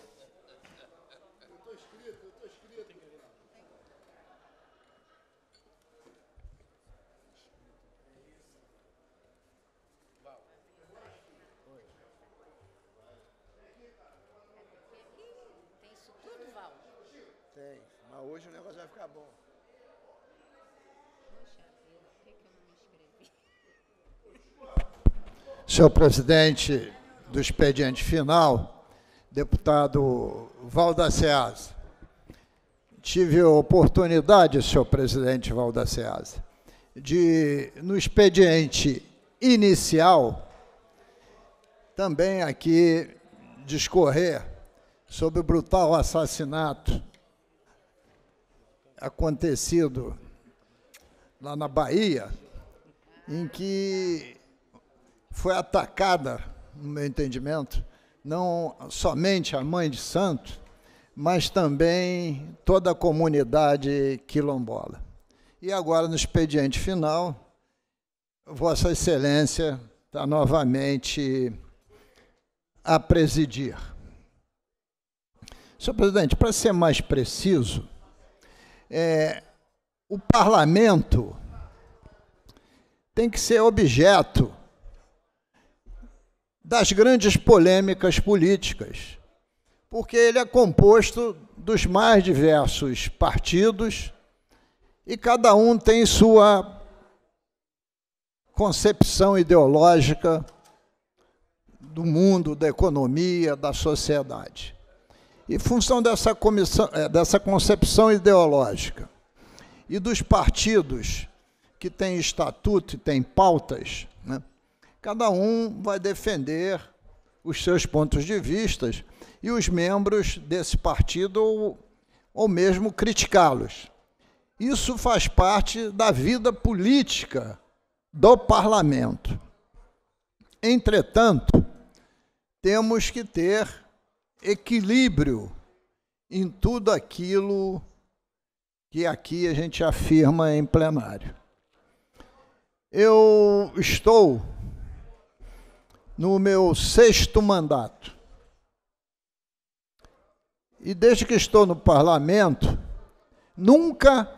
senhor presidente do expediente final, deputado Valdaceasa. Tive a oportunidade, senhor presidente Valdaceasa, de, no expediente inicial, também aqui discorrer sobre o brutal assassinato acontecido lá na Bahia, em que foi atacada, no meu entendimento, não somente a mãe de santo, mas também toda a comunidade quilombola. E agora, no expediente final, Vossa Excelência está novamente a presidir. Senhor presidente, para ser mais preciso, é, o parlamento tem que ser objeto das grandes polêmicas políticas, porque ele é composto dos mais diversos partidos e cada um tem sua concepção ideológica do mundo, da economia, da sociedade. E função dessa, comissão, eh, dessa concepção ideológica e dos partidos que têm estatuto e têm pautas, Cada um vai defender os seus pontos de vistas e os membros desse partido ou, ou mesmo criticá-los. Isso faz parte da vida política do parlamento. Entretanto, temos que ter equilíbrio em tudo aquilo que aqui a gente afirma em plenário. Eu estou no meu sexto mandato. E desde que estou no parlamento, nunca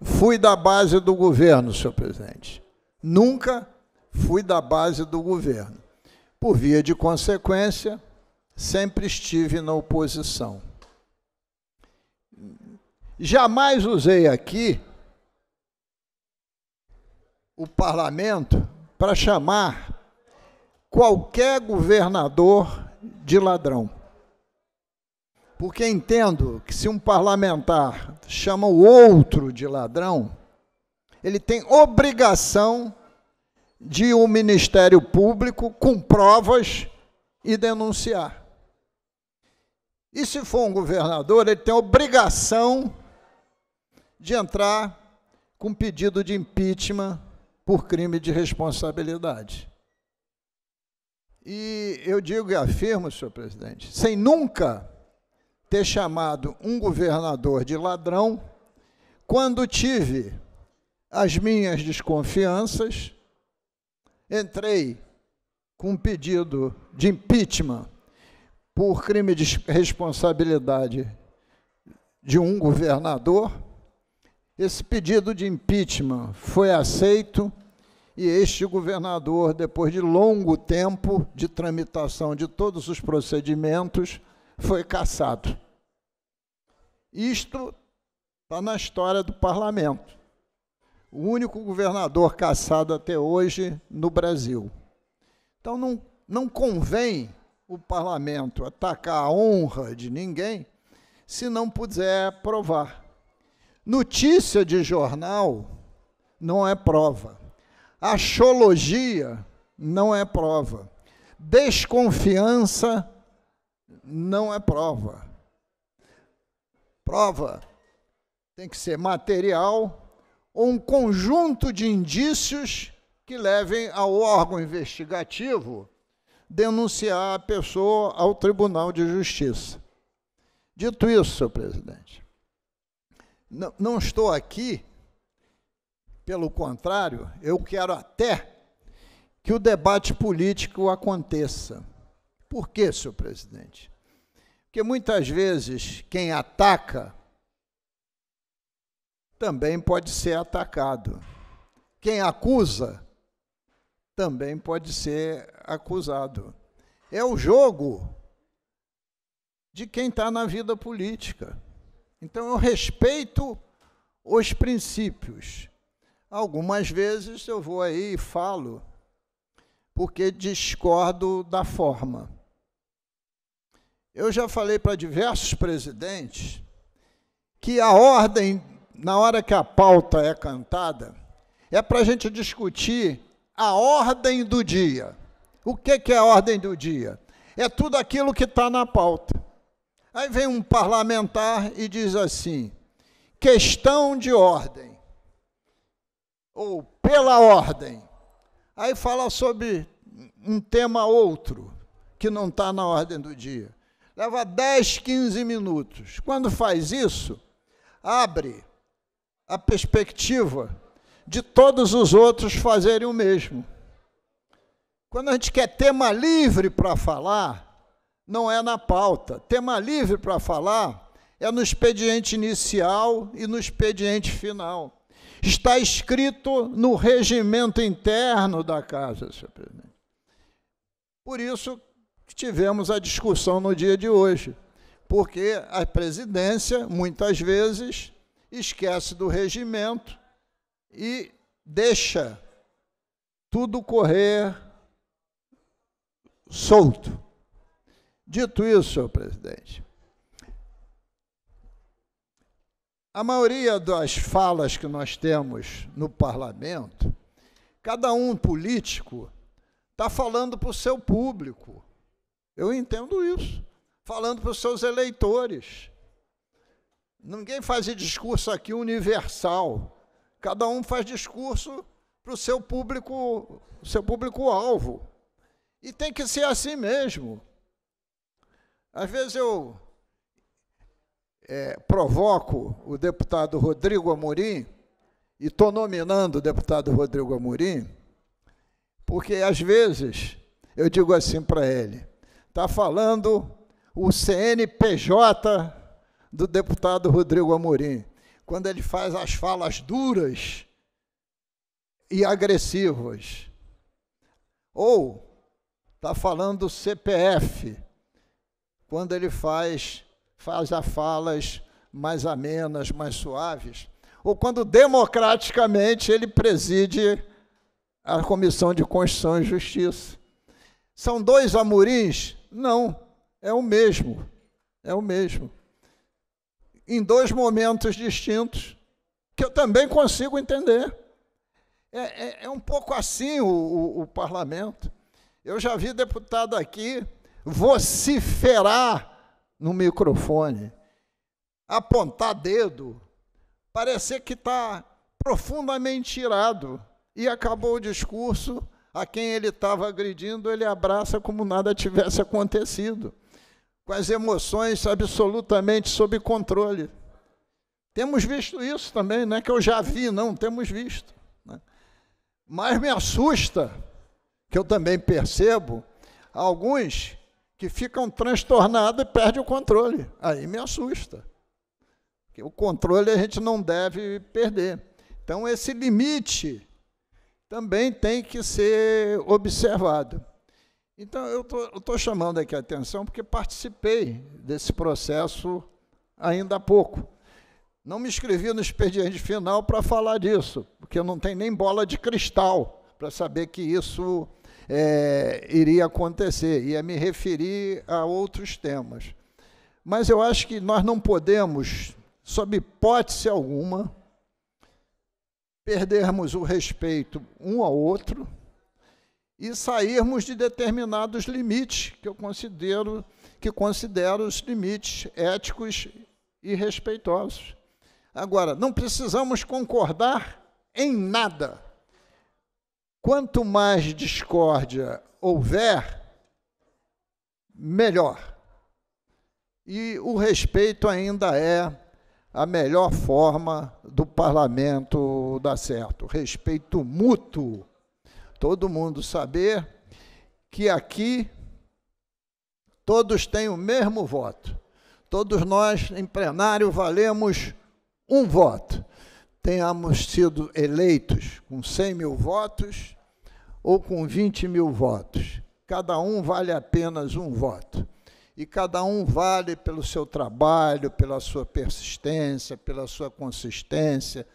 fui da base do governo, senhor presidente. Nunca fui da base do governo. Por via de consequência, sempre estive na oposição. Jamais usei aqui o parlamento para chamar qualquer governador de ladrão. Porque entendo que se um parlamentar chama o outro de ladrão, ele tem obrigação de o um Ministério Público, com provas, e denunciar. E se for um governador, ele tem obrigação de entrar com pedido de impeachment por crime de responsabilidade. E eu digo e afirmo, senhor presidente, sem nunca ter chamado um governador de ladrão, quando tive as minhas desconfianças, entrei com um pedido de impeachment por crime de responsabilidade de um governador. Esse pedido de impeachment foi aceito e este governador, depois de longo tempo de tramitação de todos os procedimentos, foi cassado. Isto está na história do parlamento. O único governador cassado até hoje no Brasil. Então não, não convém o parlamento atacar a honra de ninguém se não puder provar. Notícia de jornal não é prova. Axologia não é prova. Desconfiança não é prova. Prova tem que ser material ou um conjunto de indícios que levem ao órgão investigativo denunciar a pessoa ao Tribunal de Justiça. Dito isso, senhor presidente, não, não estou aqui pelo contrário, eu quero até que o debate político aconteça. Por quê, senhor presidente? Porque muitas vezes quem ataca também pode ser atacado. Quem acusa também pode ser acusado. É o jogo de quem está na vida política. Então eu respeito os princípios Algumas vezes eu vou aí e falo, porque discordo da forma. Eu já falei para diversos presidentes que a ordem, na hora que a pauta é cantada, é para a gente discutir a ordem do dia. O que, que é a ordem do dia? É tudo aquilo que está na pauta. Aí vem um parlamentar e diz assim: questão de ordem ou pela ordem. Aí fala sobre um tema outro, que não está na ordem do dia. Leva 10, 15 minutos. Quando faz isso, abre a perspectiva de todos os outros fazerem o mesmo. Quando a gente quer tema livre para falar, não é na pauta. Tema livre para falar é no expediente inicial e no expediente final está escrito no regimento interno da casa, senhor presidente. Por isso tivemos a discussão no dia de hoje, porque a presidência muitas vezes esquece do regimento e deixa tudo correr solto. Dito isso, senhor presidente, A maioria das falas que nós temos no parlamento, cada um político está falando para o seu público. Eu entendo isso. Falando para os seus eleitores. Ninguém faz discurso aqui universal. Cada um faz discurso para o seu público, seu público-alvo. E tem que ser assim mesmo. Às vezes eu é, provoco o deputado Rodrigo Amorim, e estou nominando o deputado Rodrigo Amorim, porque às vezes eu digo assim para ele: está falando o CNPJ do deputado Rodrigo Amorim, quando ele faz as falas duras e agressivas. Ou está falando o CPF, quando ele faz faz a falas mais amenas, mais suaves, ou quando democraticamente ele preside a Comissão de Constituição e Justiça. São dois amorins? Não, é o mesmo. É o mesmo. Em dois momentos distintos, que eu também consigo entender. É, é, é um pouco assim o, o, o parlamento. Eu já vi deputado aqui vociferar no microfone, apontar dedo, parecer que está profundamente irado e acabou o discurso. A quem ele estava agredindo, ele abraça como nada tivesse acontecido, com as emoções absolutamente sob controle. Temos visto isso também, não é que eu já vi, não, temos visto. Né? Mas me assusta, que eu também percebo, alguns que ficam transtornadas e perdem o controle. Aí me assusta. Porque o controle a gente não deve perder. Então, esse limite também tem que ser observado. Então, eu estou chamando aqui a atenção porque participei desse processo ainda há pouco. Não me inscrevi no expediente final para falar disso, porque não tem nem bola de cristal para saber que isso é, iria acontecer, ia me referir a outros temas. Mas eu acho que nós não podemos, sob hipótese alguma, perdermos o respeito um ao outro e sairmos de determinados limites que eu considero que considero os limites éticos e respeitosos. Agora, não precisamos concordar em nada. Quanto mais discórdia houver, melhor. E o respeito ainda é a melhor forma do parlamento dar certo. Respeito mútuo. Todo mundo saber que aqui todos têm o mesmo voto. Todos nós, em plenário, valemos um voto tenhamos sido eleitos com 100 mil votos ou com 20 mil votos. Cada um vale apenas um voto. E cada um vale pelo seu trabalho, pela sua persistência, pela sua consistência,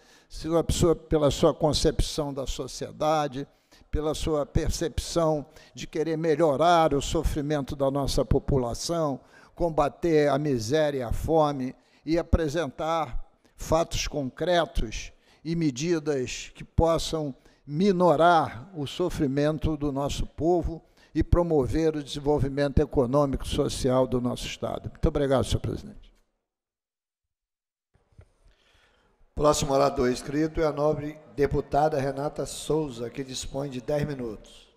pela sua concepção da sociedade, pela sua percepção de querer melhorar o sofrimento da nossa população, combater a miséria e a fome e apresentar fatos concretos e medidas que possam minorar o sofrimento do nosso povo e promover o desenvolvimento econômico e social do nosso Estado. Muito obrigado, senhor presidente. Próximo orador inscrito é a nobre deputada Renata Souza, que dispõe de 10 minutos.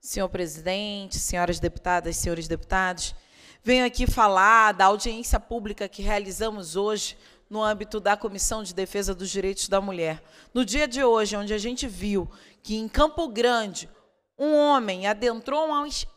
senhor presidente, senhoras deputadas, senhores deputados. Venho aqui falar da audiência pública que realizamos hoje no âmbito da Comissão de Defesa dos Direitos da Mulher. No dia de hoje, onde a gente viu que em Campo Grande um homem adentrou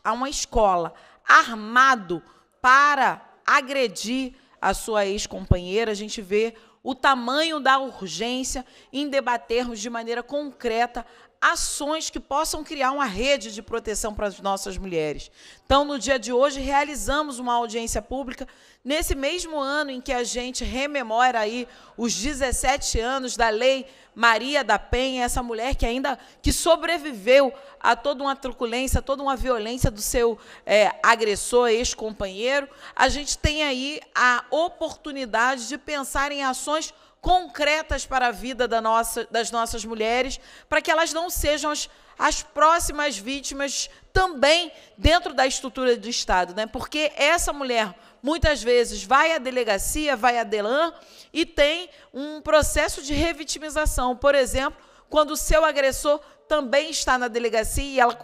a uma escola armado para agredir a sua ex-companheira, a gente vê o tamanho da urgência em debatermos de maneira concreta ações que possam criar uma rede de proteção para as nossas mulheres. Então, no dia de hoje, realizamos uma audiência pública nesse mesmo ano em que a gente rememora aí os 17 anos da lei Maria da Penha, essa mulher que ainda que sobreviveu a toda uma truculência, toda uma violência do seu é, agressor, ex-companheiro, a gente tem aí a oportunidade de pensar em ações concretas para a vida da nossa, das nossas mulheres, para que elas não sejam as, as próximas vítimas também dentro da estrutura do Estado, né? Porque essa mulher muitas vezes vai à delegacia, vai à Delan e tem um processo de revitimização, por exemplo, quando o seu agressor também está na delegacia e ela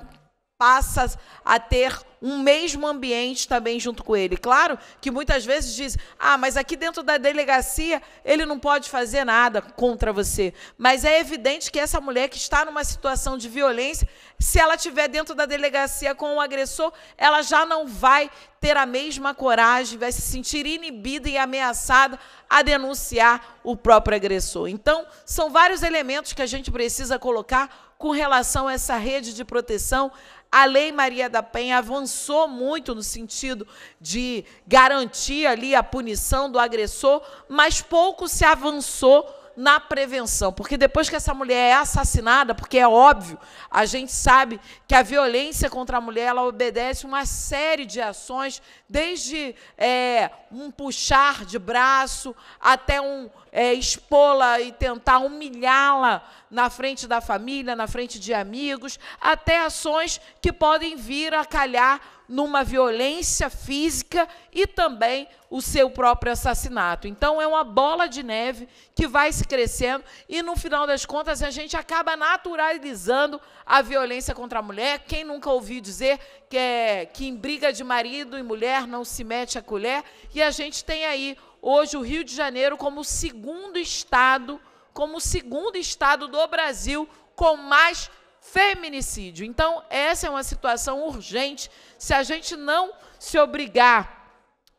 passa a ter um mesmo ambiente também junto com ele. Claro que muitas vezes diz: "Ah, mas aqui dentro da delegacia ele não pode fazer nada contra você". Mas é evidente que essa mulher que está numa situação de violência, se ela tiver dentro da delegacia com o um agressor, ela já não vai ter a mesma coragem, vai se sentir inibida e ameaçada a denunciar o próprio agressor. Então, são vários elementos que a gente precisa colocar com relação a essa rede de proteção a Lei Maria da Penha avançou muito no sentido de garantir ali a punição do agressor, mas pouco se avançou na prevenção, porque depois que essa mulher é assassinada, porque é óbvio, a gente sabe que a violência contra a mulher ela obedece uma série de ações, desde é, um puxar de braço até um é, expô-la e tentar humilhá-la na frente da família, na frente de amigos, até ações que podem vir a calhar numa violência física e também o seu próprio assassinato. Então é uma bola de neve que vai se crescendo e no final das contas a gente acaba naturalizando a violência contra a mulher. Quem nunca ouviu dizer que é, que em briga de marido e mulher não se mete a colher? E a gente tem aí hoje o Rio de Janeiro como o segundo estado, como o segundo estado do Brasil com mais feminicídio. Então, essa é uma situação urgente. Se a gente não se obrigar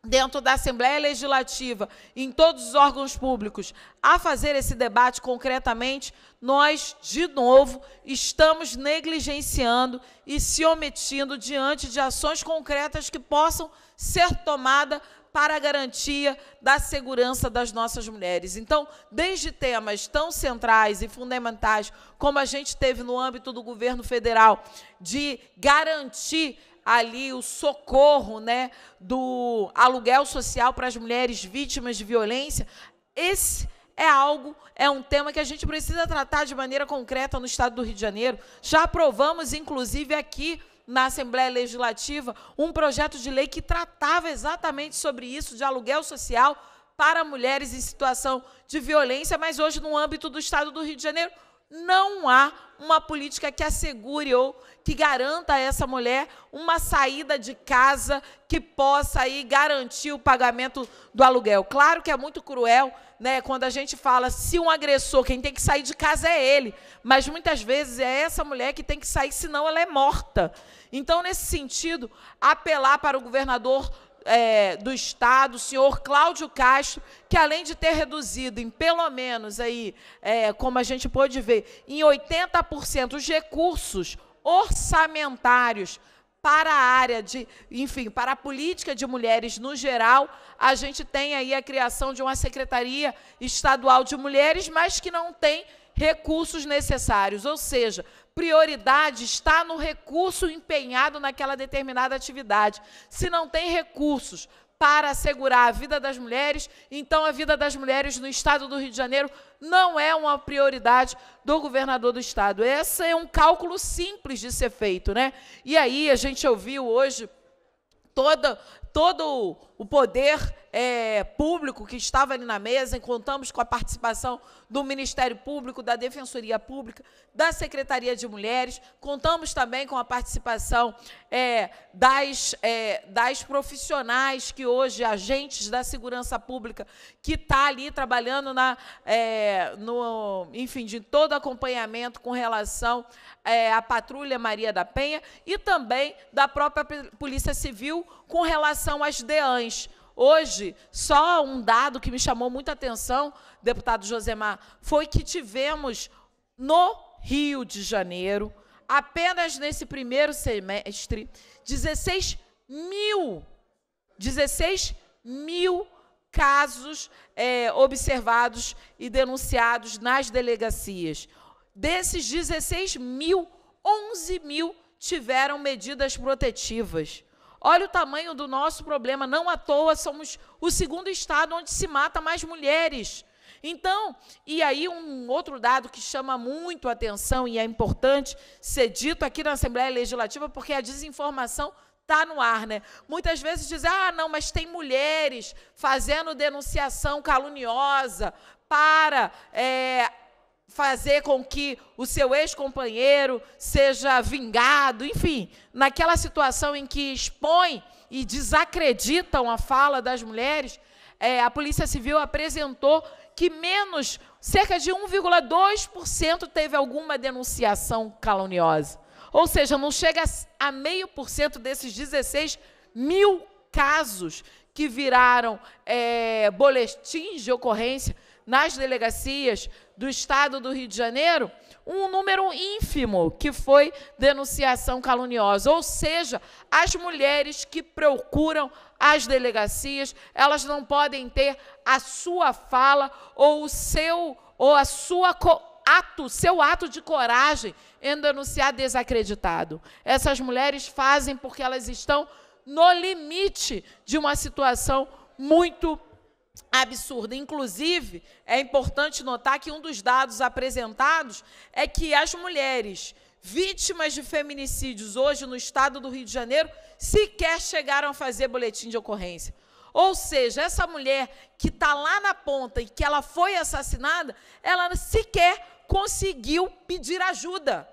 dentro da Assembleia Legislativa, em todos os órgãos públicos, a fazer esse debate concretamente, nós, de novo, estamos negligenciando e se omitindo diante de ações concretas que possam ser tomadas para a garantia da segurança das nossas mulheres. Então, desde temas tão centrais e fundamentais como a gente teve no âmbito do governo federal de garantir ali o socorro, né, do aluguel social para as mulheres vítimas de violência, esse é algo, é um tema que a gente precisa tratar de maneira concreta no estado do Rio de Janeiro. Já aprovamos inclusive aqui na Assembleia Legislativa um projeto de lei que tratava exatamente sobre isso, de aluguel social para mulheres em situação de violência, mas hoje no âmbito do Estado do Rio de Janeiro, não há uma política que assegure ou que garanta a essa mulher uma saída de casa que possa aí garantir o pagamento do aluguel. Claro que é muito cruel, né, quando a gente fala se um agressor, quem tem que sair de casa é ele, mas muitas vezes é essa mulher que tem que sair, senão ela é morta. Então, nesse sentido, apelar para o governador é, do Estado, o senhor Cláudio Castro, que além de ter reduzido em pelo menos aí, é, como a gente pôde ver, em 80% os recursos orçamentários para a área de, enfim, para a política de mulheres no geral, a gente tem aí a criação de uma Secretaria Estadual de Mulheres, mas que não tem recursos necessários, ou seja, prioridade está no recurso empenhado naquela determinada atividade. Se não tem recursos para assegurar a vida das mulheres, então a vida das mulheres no estado do Rio de Janeiro não é uma prioridade do governador do estado. Esse é um cálculo simples de ser feito, né? E aí a gente ouviu hoje toda todo o poder é, público que estava ali na mesa, contamos com a participação do Ministério Público, da Defensoria Pública, da Secretaria de Mulheres, contamos também com a participação é, das, é, das profissionais que hoje, agentes da segurança pública, que está ali trabalhando na, é, no, enfim, de todo acompanhamento com relação é, à Patrulha Maria da Penha e também da própria Polícia Civil com relação às DEANs Hoje, só um dado que me chamou muita atenção, deputado Josemar, foi que tivemos no Rio de Janeiro, apenas nesse primeiro semestre, 16 mil, 16 mil casos é, observados e denunciados nas delegacias. Desses 16 mil, 11 mil tiveram medidas protetivas. Olha o tamanho do nosso problema. Não à toa somos o segundo estado onde se mata mais mulheres. Então, e aí um outro dado que chama muito a atenção e é importante ser dito aqui na Assembleia Legislativa, porque a desinformação está no ar, né? Muitas vezes dizem, ah, não, mas tem mulheres fazendo denunciação caluniosa para é, fazer com que o seu ex-companheiro seja vingado, enfim, naquela situação em que expõe e desacreditam a fala das mulheres, é, a Polícia Civil apresentou que menos, cerca de 1,2% teve alguma denunciação caluniosa. Ou seja, não chega a meio por cento desses 16 mil casos que viraram é, boletins de ocorrência nas delegacias do estado do Rio de Janeiro, um número ínfimo que foi denunciação caluniosa. Ou seja, as mulheres que procuram as delegacias, elas não podem ter a sua fala ou o seu ou a sua ato, seu ato de coragem em denunciar desacreditado. Essas mulheres fazem porque elas estão no limite de uma situação muito absurda. Inclusive, é importante notar que um dos dados apresentados é que as mulheres vítimas de feminicídios hoje no estado do Rio de Janeiro sequer chegaram a fazer boletim de ocorrência. Ou seja, essa mulher que está lá na ponta e que ela foi assassinada, ela sequer conseguiu pedir ajuda.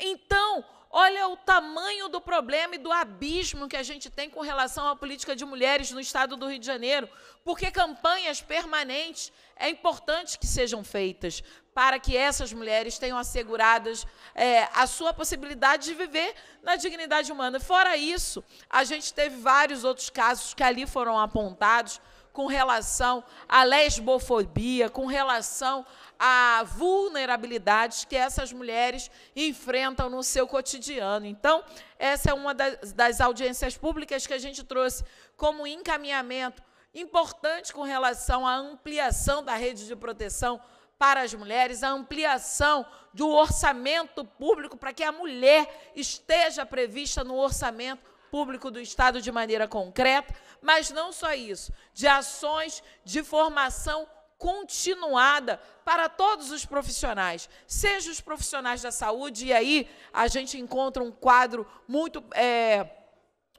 Então, Olha o tamanho do problema e do abismo que a gente tem com relação à política de mulheres no estado do Rio de Janeiro, porque campanhas permanentes é importante que sejam feitas para que essas mulheres tenham asseguradas é, a sua possibilidade de viver na dignidade humana. Fora isso, a gente teve vários outros casos que ali foram apontados com relação à lesbofobia, com relação a vulnerabilidades que essas mulheres enfrentam no seu cotidiano. Então, essa é uma das, das, audiências públicas que a gente trouxe como encaminhamento importante com relação à ampliação da rede de proteção para as mulheres, a ampliação do orçamento público para que a mulher esteja prevista no orçamento público do Estado de maneira concreta, mas não só isso, de ações de formação continuada para todos os profissionais, seja os profissionais da saúde, e aí a gente encontra um quadro muito. É,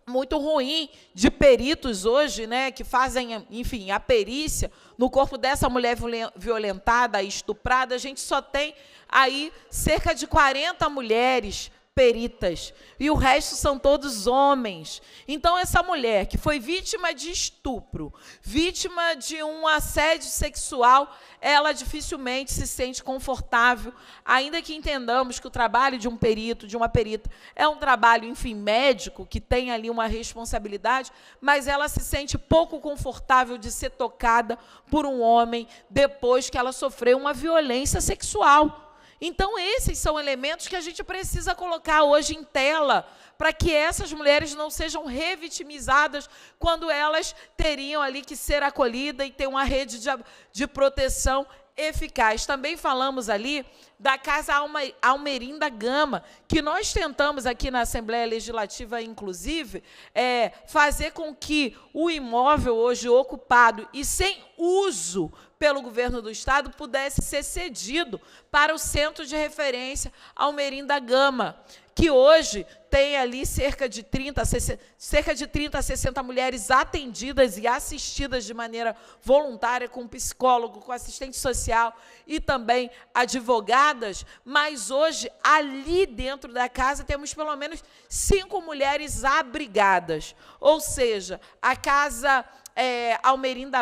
muito ruim de peritos hoje, né, que fazem, enfim, a perícia no corpo dessa mulher violentada, estuprada, a gente só tem aí cerca de 40 mulheres peritas e o resto são todos homens. Então, essa mulher que foi vítima de estupro, vítima de um assédio sexual, ela dificilmente se sente confortável, ainda que entendamos que o trabalho de um perito, de uma perita, é um trabalho, enfim, médico, que tem ali uma responsabilidade, mas ela se sente pouco confortável de ser tocada por um homem depois que ela sofreu uma violência sexual. Então, esses são elementos que a gente precisa colocar hoje em tela para que essas mulheres não sejam revitimizadas quando elas teriam ali que ser acolhidas e ter uma rede de, de proteção eficaz. Também falamos ali da Casa Almerinda Gama, que nós tentamos aqui na Assembleia Legislativa, inclusive, é, fazer com que o imóvel hoje ocupado e sem uso pelo governo do Estado pudesse ser cedido para o Centro de Referência Almerinda Gama que hoje tem ali cerca de 30, 60, cerca de 30 a 60 mulheres atendidas e assistidas de maneira voluntária com psicólogo, com assistente social e também advogadas, mas hoje ali dentro da casa temos pelo menos cinco mulheres abrigadas, ou seja, a casa é, Almerinda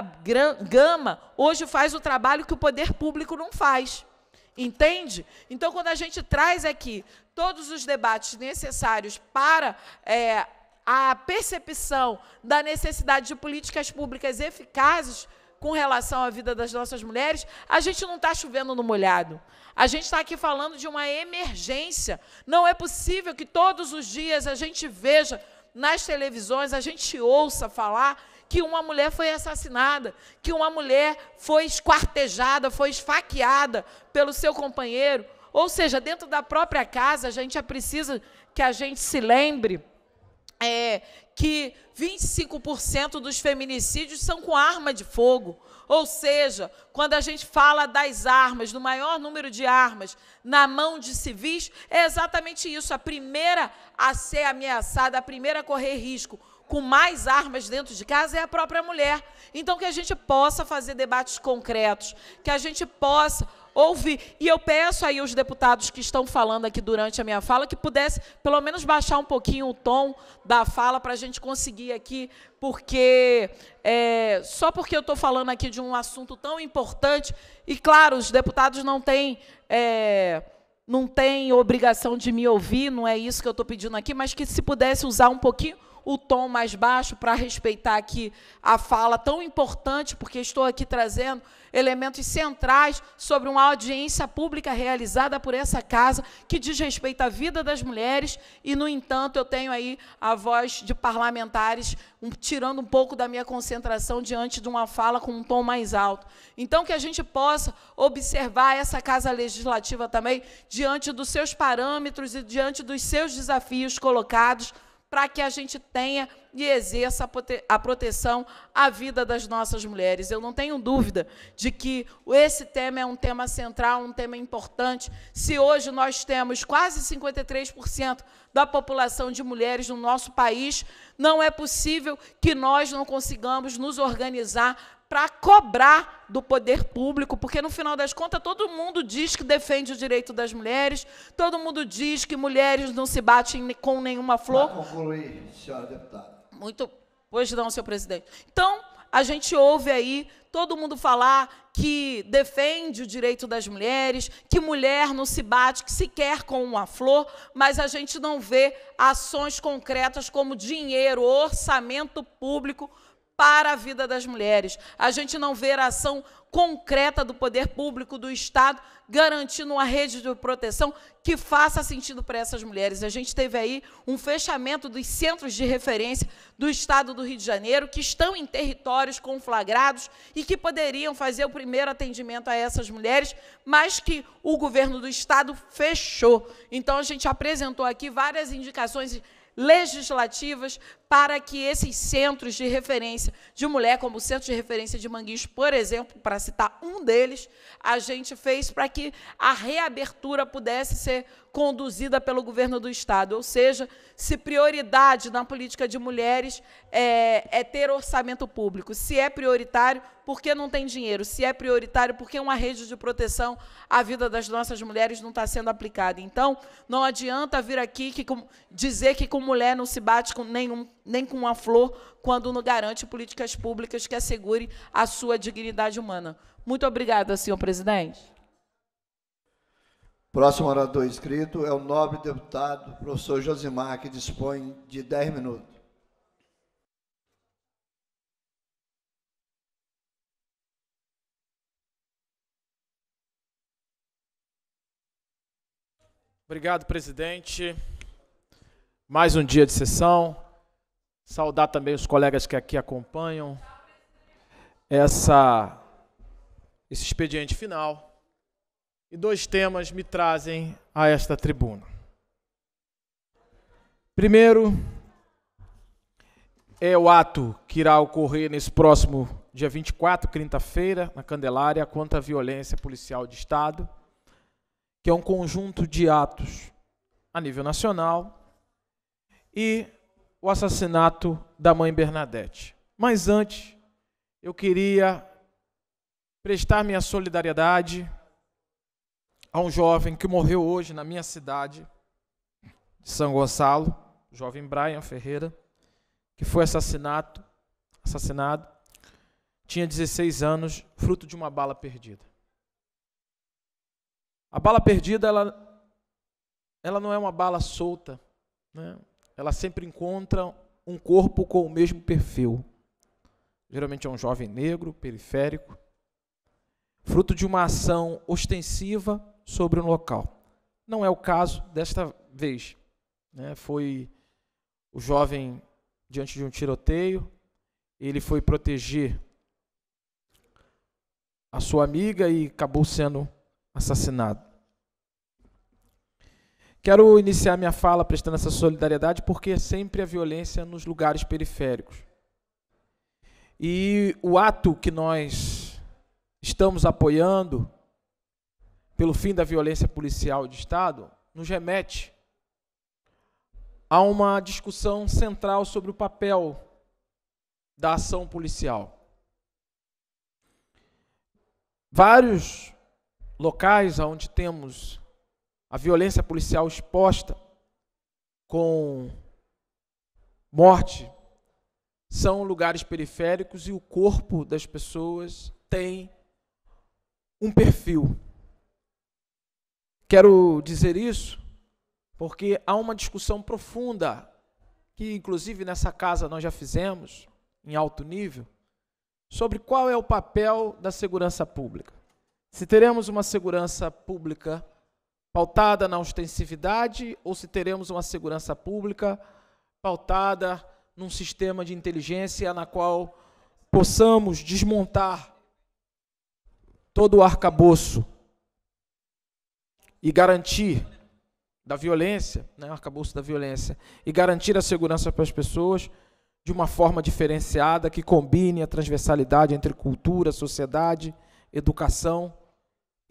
Gama hoje faz o trabalho que o poder público não faz. Entende? Então, quando a gente traz aqui todos os debates necessários para é, a percepção da necessidade de políticas públicas eficazes com relação à vida das nossas mulheres, a gente não está chovendo no molhado. A gente está aqui falando de uma emergência. Não é possível que todos os dias a gente veja nas televisões, a gente ouça falar que uma mulher foi assassinada, que uma mulher foi esquartejada, foi esfaqueada pelo seu companheiro, ou seja, dentro da própria casa, a gente precisa que a gente se lembre é, que 25% dos feminicídios são com arma de fogo. Ou seja, quando a gente fala das armas, do maior número de armas na mão de civis, é exatamente isso. A primeira a ser ameaçada, a primeira a correr risco com mais armas dentro de casa é a própria mulher. Então, que a gente possa fazer debates concretos, que a gente possa ouvir. E eu peço aí os deputados que estão falando aqui durante a minha fala que pudesse, pelo menos, baixar um pouquinho o tom da fala para a gente conseguir aqui, porque é, só porque eu estou falando aqui de um assunto tão importante, e claro, os deputados não têm. É, não tem obrigação de me ouvir, não é isso que eu estou pedindo aqui, mas que se pudesse usar um pouquinho o tom mais baixo para respeitar aqui a fala tão importante, porque estou aqui trazendo elementos centrais sobre uma audiência pública realizada por essa casa que diz respeito à vida das mulheres e, no entanto, eu tenho aí a voz de parlamentares um, tirando um pouco da minha concentração diante de uma fala com um tom mais alto. Então, que a gente possa observar essa casa legislativa também diante dos seus parâmetros e diante dos seus desafios colocados para que a gente tenha e exerça a proteção à vida das nossas mulheres. Eu não tenho dúvida de que esse tema é um tema central, um tema importante. Se hoje nós temos quase 53% da população de mulheres no nosso país, não é possível que nós não consigamos nos organizar para cobrar do poder público, porque no final das contas todo mundo diz que defende o direito das mulheres, todo mundo diz que mulheres não se batem com nenhuma flor. Para concluir, senhora deputada. Muito, pois não, senhor presidente. Então, a gente ouve aí todo mundo falar que defende o direito das mulheres, que mulher não se bate que sequer com uma flor, mas a gente não vê ações concretas como dinheiro, orçamento público para a vida das mulheres. A gente não vê a ação concreta do poder público, do Estado, garantindo uma rede de proteção que faça sentido para essas mulheres. A gente teve aí um fechamento dos centros de referência do Estado do Rio de Janeiro, que estão em territórios conflagrados e que poderiam fazer o primeiro atendimento a essas mulheres, mas que o governo do Estado fechou. Então, a gente apresentou aqui várias indicações legislativas para que esses centros de referência de mulher, como o Centro de Referência de Manguinhos, por exemplo, para citar um deles, a gente fez para que a reabertura pudesse ser conduzida pelo governo do Estado. Ou seja, se prioridade na política de mulheres é, é ter orçamento público, se é prioritário, porque não tem dinheiro, se é prioritário, porque uma rede de proteção à vida das nossas mulheres não está sendo aplicada. Então, não adianta vir aqui que, com, dizer que com mulher não se bate com nenhum nem com uma flor, quando não garante políticas públicas que assegurem a sua dignidade humana. Muito obrigada, senhor presidente. Próximo orador inscrito é o nobre deputado professor Josimar, que dispõe de 10 minutos. Obrigado, presidente. Mais um dia de sessão. Saudar também os colegas que aqui acompanham essa esse expediente final. E dois temas me trazem a esta tribuna. Primeiro é o ato que irá ocorrer nesse próximo dia 24, quinta-feira, na Candelária, contra a violência policial de Estado, que é um conjunto de atos a nível nacional e o assassinato da mãe Bernadette. Mas antes, eu queria prestar minha solidariedade a um jovem que morreu hoje na minha cidade, de São Gonçalo, o jovem Brian Ferreira, que foi assassinado, assassinado, tinha 16 anos, fruto de uma bala perdida. A bala perdida, ela, ela não é uma bala solta, né? ela sempre encontra um corpo com o mesmo perfil. Geralmente é um jovem negro, periférico, fruto de uma ação ostensiva sobre um local. Não é o caso desta vez. Né? Foi o jovem diante de um tiroteio, ele foi proteger a sua amiga e acabou sendo assassinado. Quero iniciar minha fala prestando essa solidariedade porque sempre a violência nos lugares periféricos. E o ato que nós estamos apoiando pelo fim da violência policial de Estado nos remete a uma discussão central sobre o papel da ação policial. Vários locais onde temos a violência policial exposta, com morte, são lugares periféricos e o corpo das pessoas tem um perfil. Quero dizer isso porque há uma discussão profunda que, inclusive, nessa casa nós já fizemos, em alto nível, sobre qual é o papel da segurança pública. Se teremos uma segurança pública pautada na ostensividade ou se teremos uma segurança pública pautada num sistema de inteligência na qual possamos desmontar todo o arcabouço e garantir da violência, né, o arcabouço da violência, e garantir a segurança para as pessoas de uma forma diferenciada que combine a transversalidade entre cultura, sociedade, educação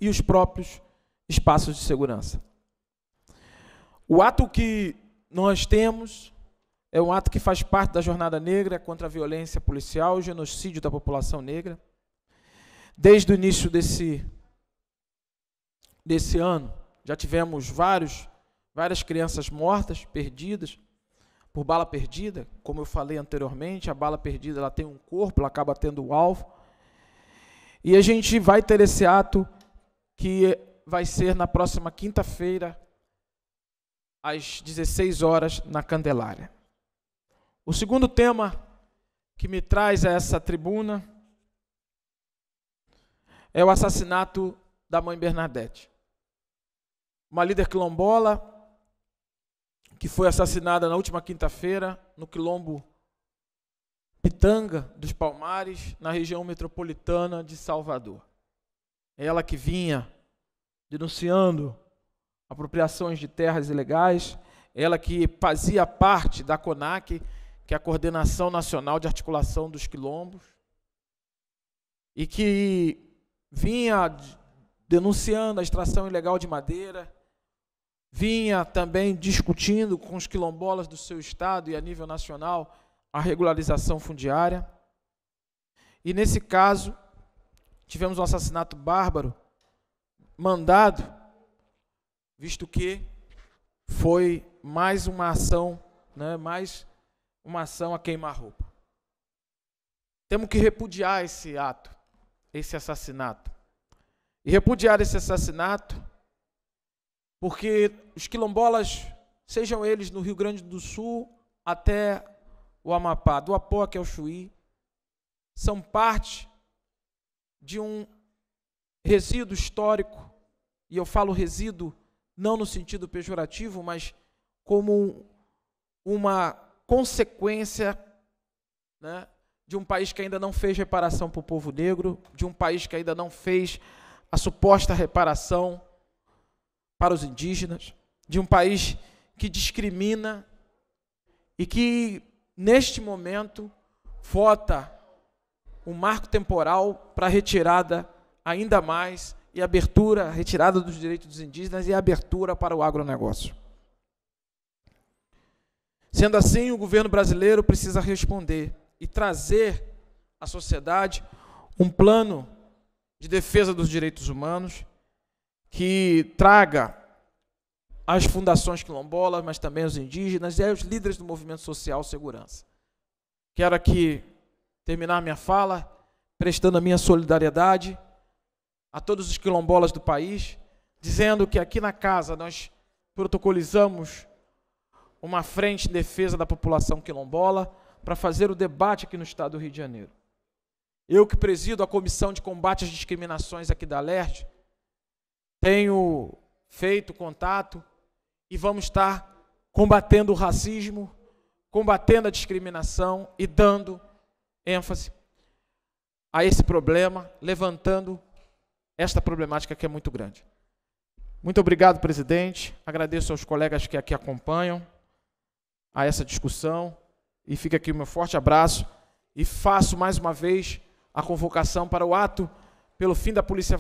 e os próprios espaços de segurança. O ato que nós temos é um ato que faz parte da jornada negra contra a violência policial, o genocídio da população negra. Desde o início desse, desse ano, já tivemos vários, várias crianças mortas, perdidas, por bala perdida. Como eu falei anteriormente, a bala perdida ela tem um corpo, ela acaba tendo o um alvo. E a gente vai ter esse ato que vai ser na próxima quinta-feira, às 16 horas, na Candelária. O segundo tema que me traz a essa tribuna é o assassinato da mãe Bernadette. Uma líder quilombola que foi assassinada na última quinta-feira no quilombo Pitanga dos Palmares, na região metropolitana de Salvador. Ela que vinha denunciando apropriações de terras ilegais, ela que fazia parte da CONAC, que é a Coordenação Nacional de Articulação dos Quilombos, e que vinha denunciando a extração ilegal de madeira, vinha também discutindo com os quilombolas do seu estado e a nível nacional a regularização fundiária. E nesse caso, tivemos um assassinato bárbaro mandado, visto que foi mais uma ação, né, mais uma ação a queimar-roupa. Temos que repudiar esse ato, esse assassinato. E repudiar esse assassinato, porque os quilombolas, sejam eles no Rio Grande do Sul até o Amapá, do Apoque ao é Chuí, são parte de um resíduo histórico, e eu falo resíduo não no sentido pejorativo, mas como uma consequência né, de um país que ainda não fez reparação para o povo negro, de um país que ainda não fez a suposta reparação para os indígenas, de um país que discrimina e que, neste momento, vota um marco temporal para a retirada ainda mais e abertura, retirada dos direitos dos indígenas e abertura para o agronegócio. Sendo assim, o governo brasileiro precisa responder e trazer à sociedade um plano de defesa dos direitos humanos que traga as fundações quilombolas, mas também os indígenas e os líderes do movimento social segurança. Quero aqui terminar minha fala prestando a minha solidariedade a todos os quilombolas do país, dizendo que aqui na casa nós protocolizamos uma frente em defesa da população quilombola para fazer o debate aqui no estado do Rio de Janeiro. Eu que presido a comissão de combate às discriminações aqui da Alerte, tenho feito contato e vamos estar combatendo o racismo, combatendo a discriminação e dando ênfase a esse problema, levantando esta problemática que é muito grande. Muito obrigado, presidente. Agradeço aos colegas que aqui acompanham a essa discussão e fica aqui o meu forte abraço e faço mais uma vez a convocação para o ato pelo fim da polícia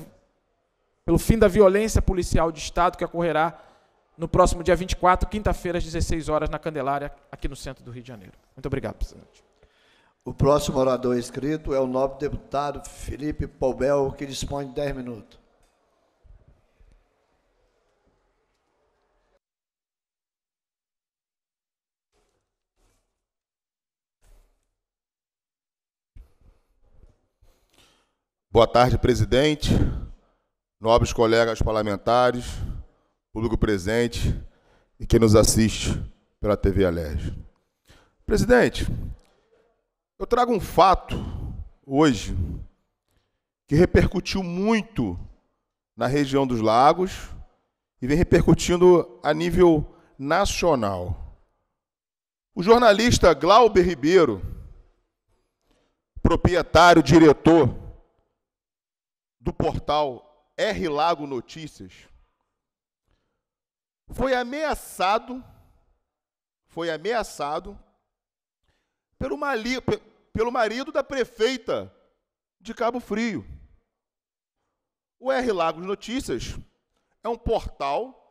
pelo fim da violência policial de Estado que ocorrerá no próximo dia 24, quinta-feira, às 16 horas, na Candelária, aqui no centro do Rio de Janeiro. Muito obrigado, presidente. O próximo orador inscrito é o nobre deputado Felipe Paubel, que dispõe de 10 minutos. Boa tarde, presidente, nobres colegas parlamentares, público presente e quem nos assiste pela TV Alerj. Presidente, eu trago um fato hoje que repercutiu muito na região dos lagos e vem repercutindo a nível nacional. O jornalista Glauber Ribeiro, proprietário, diretor do portal R Lago Notícias, foi ameaçado, foi ameaçado pelo, mali, pelo marido da prefeita de Cabo Frio. O R Lagos Notícias é um portal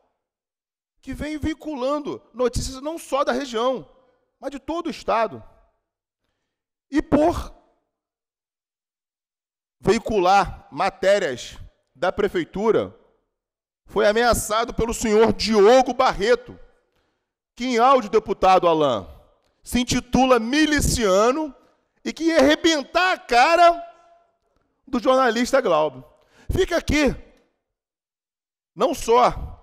que vem vinculando notícias não só da região, mas de todo o estado. E por veicular matérias da prefeitura, foi ameaçado pelo senhor Diogo Barreto, que em áudio, deputado Alain, se intitula miliciano e que ia arrebentar a cara do jornalista Glauber. Fica aqui, não só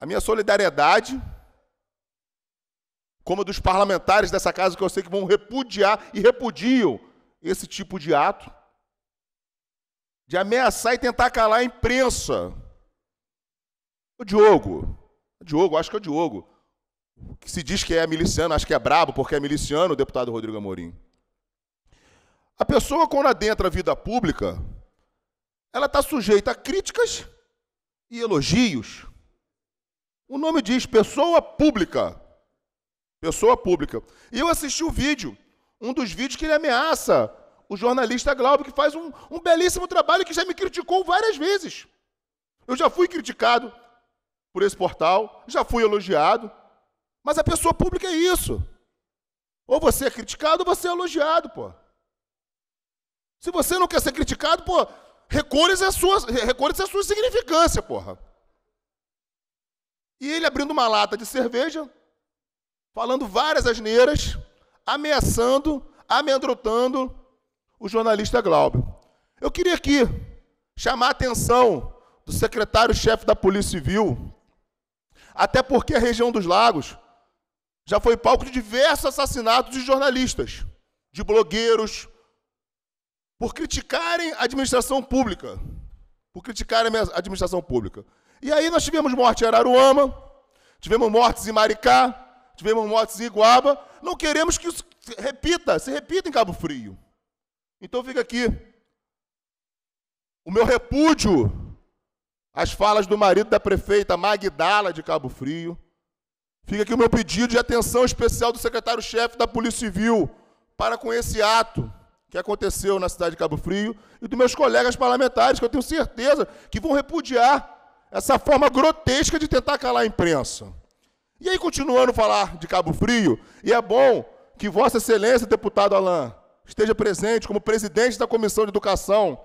a minha solidariedade, como a dos parlamentares dessa casa que eu sei que vão repudiar e repudiam esse tipo de ato, de ameaçar e tentar calar a imprensa. O Diogo, o Diogo, acho que é o Diogo, que se diz que é miliciano, acho que é brabo porque é miliciano, o deputado Rodrigo Amorim. A pessoa, quando adentra a vida pública, ela está sujeita a críticas e elogios. O nome diz pessoa pública. Pessoa pública. E eu assisti o vídeo, um dos vídeos que ele ameaça o jornalista Glauber, que faz um, um belíssimo trabalho que já me criticou várias vezes. Eu já fui criticado por esse portal, já fui elogiado, mas a pessoa pública é isso. Ou você é criticado ou você é elogiado, pô. Se você não quer ser criticado, pô, recolhe-se a sua, recolhe a sua significância, porra. E ele abrindo uma lata de cerveja, falando várias asneiras, ameaçando, amedrontando o jornalista Glauber. Eu queria aqui chamar a atenção do secretário-chefe da Polícia Civil, até porque a região dos lagos já foi palco de diversos assassinatos de jornalistas, de blogueiros, por criticarem a administração pública. Por criticarem a administração pública. E aí nós tivemos morte em Araruama, tivemos mortes em Maricá, tivemos mortes em Iguaba. Não queremos que isso se repita, se repita em Cabo Frio. Então fica aqui o meu repúdio às falas do marido da prefeita Magdala de Cabo Frio, Fica aqui o meu pedido de atenção especial do secretário-chefe da Polícia Civil para com esse ato que aconteceu na cidade de Cabo Frio e dos meus colegas parlamentares, que eu tenho certeza que vão repudiar essa forma grotesca de tentar calar a imprensa. E aí, continuando a falar de Cabo Frio, e é bom que Vossa Excelência, deputado Alain, esteja presente como presidente da Comissão de Educação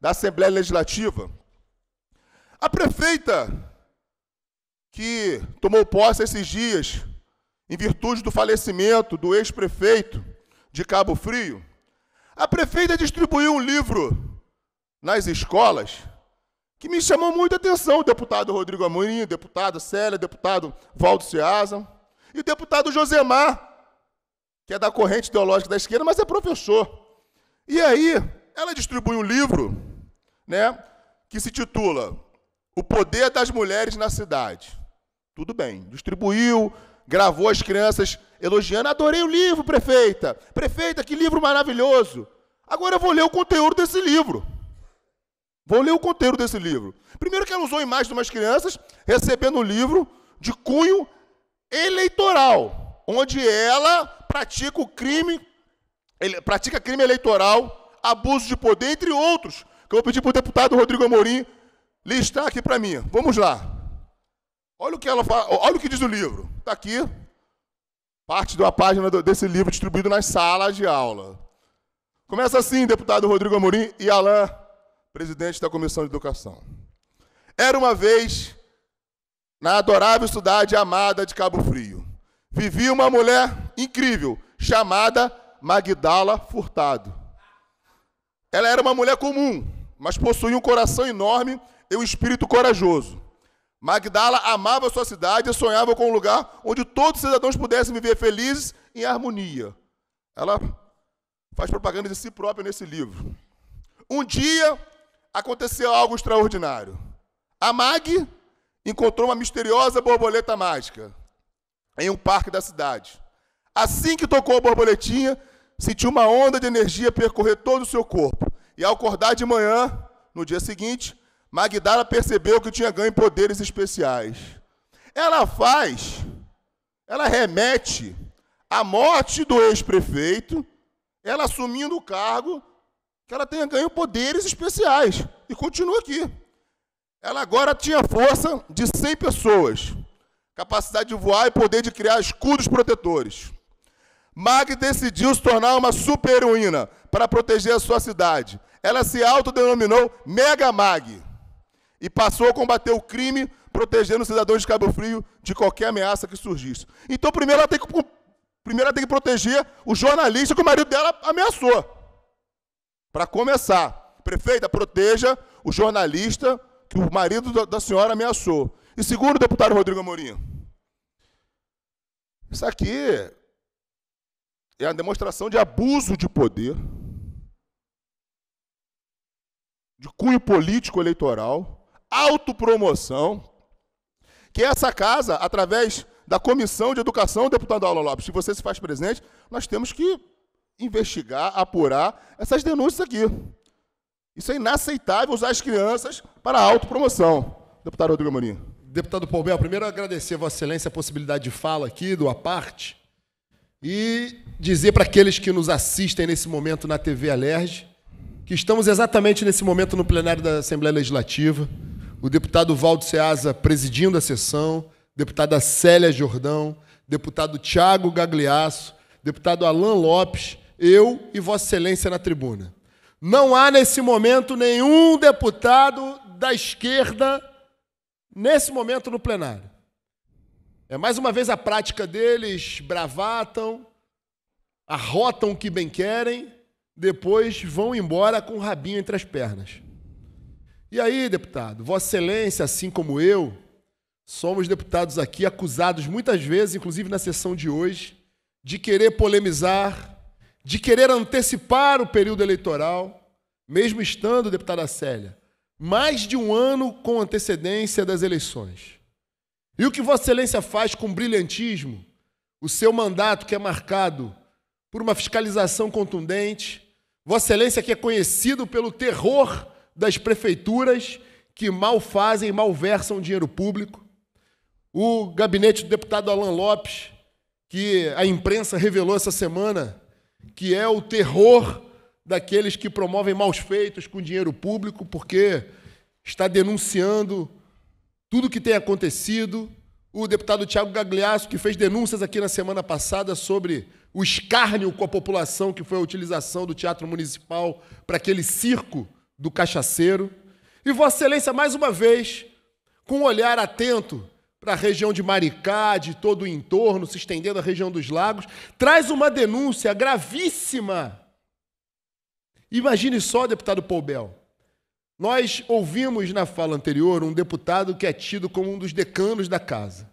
da Assembleia Legislativa. A prefeita que tomou posse esses dias, em virtude do falecimento do ex-prefeito de Cabo Frio, a prefeita distribuiu um livro nas escolas que me chamou muita atenção, o deputado Rodrigo Amorim, o deputado Célia, o deputado Valdo Seasa e o deputado Josemar, que é da corrente ideológica da esquerda, mas é professor. E aí, ela distribui um livro, né, que se titula O Poder das Mulheres na Cidade. Tudo bem, distribuiu, gravou as crianças elogiando. Adorei o livro, prefeita. Prefeita, que livro maravilhoso. Agora eu vou ler o conteúdo desse livro. Vou ler o conteúdo desse livro. Primeiro que ela usou imagens de umas crianças recebendo o um livro de cunho eleitoral, onde ela pratica o crime, ele, pratica crime eleitoral, abuso de poder, entre outros, que eu vou pedir para o deputado Rodrigo Amorim listar aqui para mim. Vamos lá. Olha o que ela fala, olha o que diz o livro. Está aqui, parte da página desse livro distribuído nas salas de aula. Começa assim, deputado Rodrigo Amorim e Alain, presidente da Comissão de Educação. Era uma vez, na adorável cidade amada de Cabo Frio, vivia uma mulher incrível, chamada Magdala Furtado. Ela era uma mulher comum, mas possuía um coração enorme e um espírito corajoso. Magdala amava sua cidade e sonhava com um lugar onde todos os cidadãos pudessem viver felizes em harmonia. Ela faz propaganda de si própria nesse livro. Um dia aconteceu algo extraordinário. A Mag encontrou uma misteriosa borboleta mágica em um parque da cidade. Assim que tocou a borboletinha, sentiu uma onda de energia percorrer todo o seu corpo. E ao acordar de manhã, no dia seguinte, Magdala percebeu que tinha ganho poderes especiais. Ela faz, ela remete à morte do ex-prefeito, ela assumindo o cargo, que ela tenha ganho poderes especiais. E continua aqui. Ela agora tinha força de 100 pessoas, capacidade de voar e poder de criar escudos protetores. Mag decidiu se tornar uma super-heroína para proteger a sua cidade. Ela se autodenominou Mega Mag e passou a combater o crime, protegendo os cidadãos de Cabo Frio de qualquer ameaça que surgisse. Então, primeiro ela tem que, primeiro ela tem que proteger o jornalista que o marido dela ameaçou. Para começar, prefeita, proteja o jornalista que o marido da, da senhora ameaçou. E segundo, deputado Rodrigo Amorim, isso aqui é a demonstração de abuso de poder, de cunho político eleitoral, autopromoção, que é essa casa, através da Comissão de Educação, deputado Aula Lopes, se você se faz presente, nós temos que investigar, apurar essas denúncias aqui. Isso é inaceitável usar as crianças para autopromoção. Deputado Rodrigo Amorim. Deputado Paulbel, primeiro agradecer a Vossa Excelência a possibilidade de fala aqui, do Aparte, e dizer para aqueles que nos assistem nesse momento na TV Alerj que estamos exatamente nesse momento no plenário da Assembleia Legislativa o deputado Valdo Ceasa presidindo a sessão, deputada Célia Jordão, deputado Tiago Gagliasso, deputado Alain Lopes, eu e Vossa Excelência na tribuna. Não há nesse momento nenhum deputado da esquerda nesse momento no plenário. É mais uma vez a prática deles, bravatam, arrotam o que bem querem, depois vão embora com o rabinho entre as pernas. E aí, deputado, Vossa Excelência, assim como eu, somos deputados aqui acusados muitas vezes, inclusive na sessão de hoje, de querer polemizar, de querer antecipar o período eleitoral, mesmo estando, deputada Célia, mais de um ano com antecedência das eleições. E o que Vossa Excelência faz com brilhantismo, o seu mandato que é marcado por uma fiscalização contundente, Vossa Excelência que é conhecido pelo terror das prefeituras que mal fazem, malversam dinheiro público, o gabinete do deputado Alan Lopes, que a imprensa revelou essa semana que é o terror daqueles que promovem maus feitos com dinheiro público, porque está denunciando tudo o que tem acontecido. O deputado Tiago Gagliasso, que fez denúncias aqui na semana passada sobre o escárnio com a população que foi a utilização do Teatro Municipal para aquele circo do cachaceiro. E Vossa Excelência, mais uma vez, com um olhar atento para a região de Maricá, de todo o entorno, se estendendo à região dos lagos, traz uma denúncia gravíssima. Imagine só, deputado Poubel. Nós ouvimos na fala anterior um deputado que é tido como um dos decanos da casa.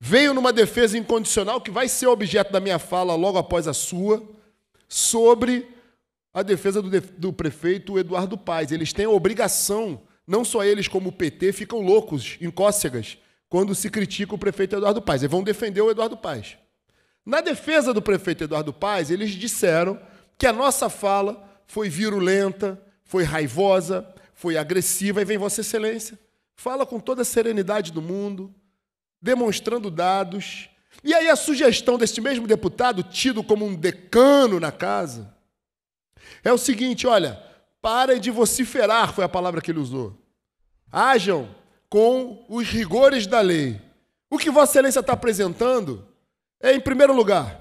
Veio numa defesa incondicional que vai ser objeto da minha fala logo após a sua, sobre a defesa do, do prefeito Eduardo Paes. Eles têm a obrigação, não só eles, como o PT, ficam loucos, em cócegas, quando se critica o prefeito Eduardo Paes. Eles vão defender o Eduardo Paes. Na defesa do prefeito Eduardo Paes, eles disseram que a nossa fala foi virulenta, foi raivosa, foi agressiva, e vem Vossa Excelência. Fala com toda a serenidade do mundo, demonstrando dados. E aí a sugestão deste mesmo deputado, tido como um decano na casa, é o seguinte, olha, parem de vociferar, foi a palavra que ele usou. Ajam com os rigores da lei. O que Vossa Excelência está apresentando é, em primeiro lugar,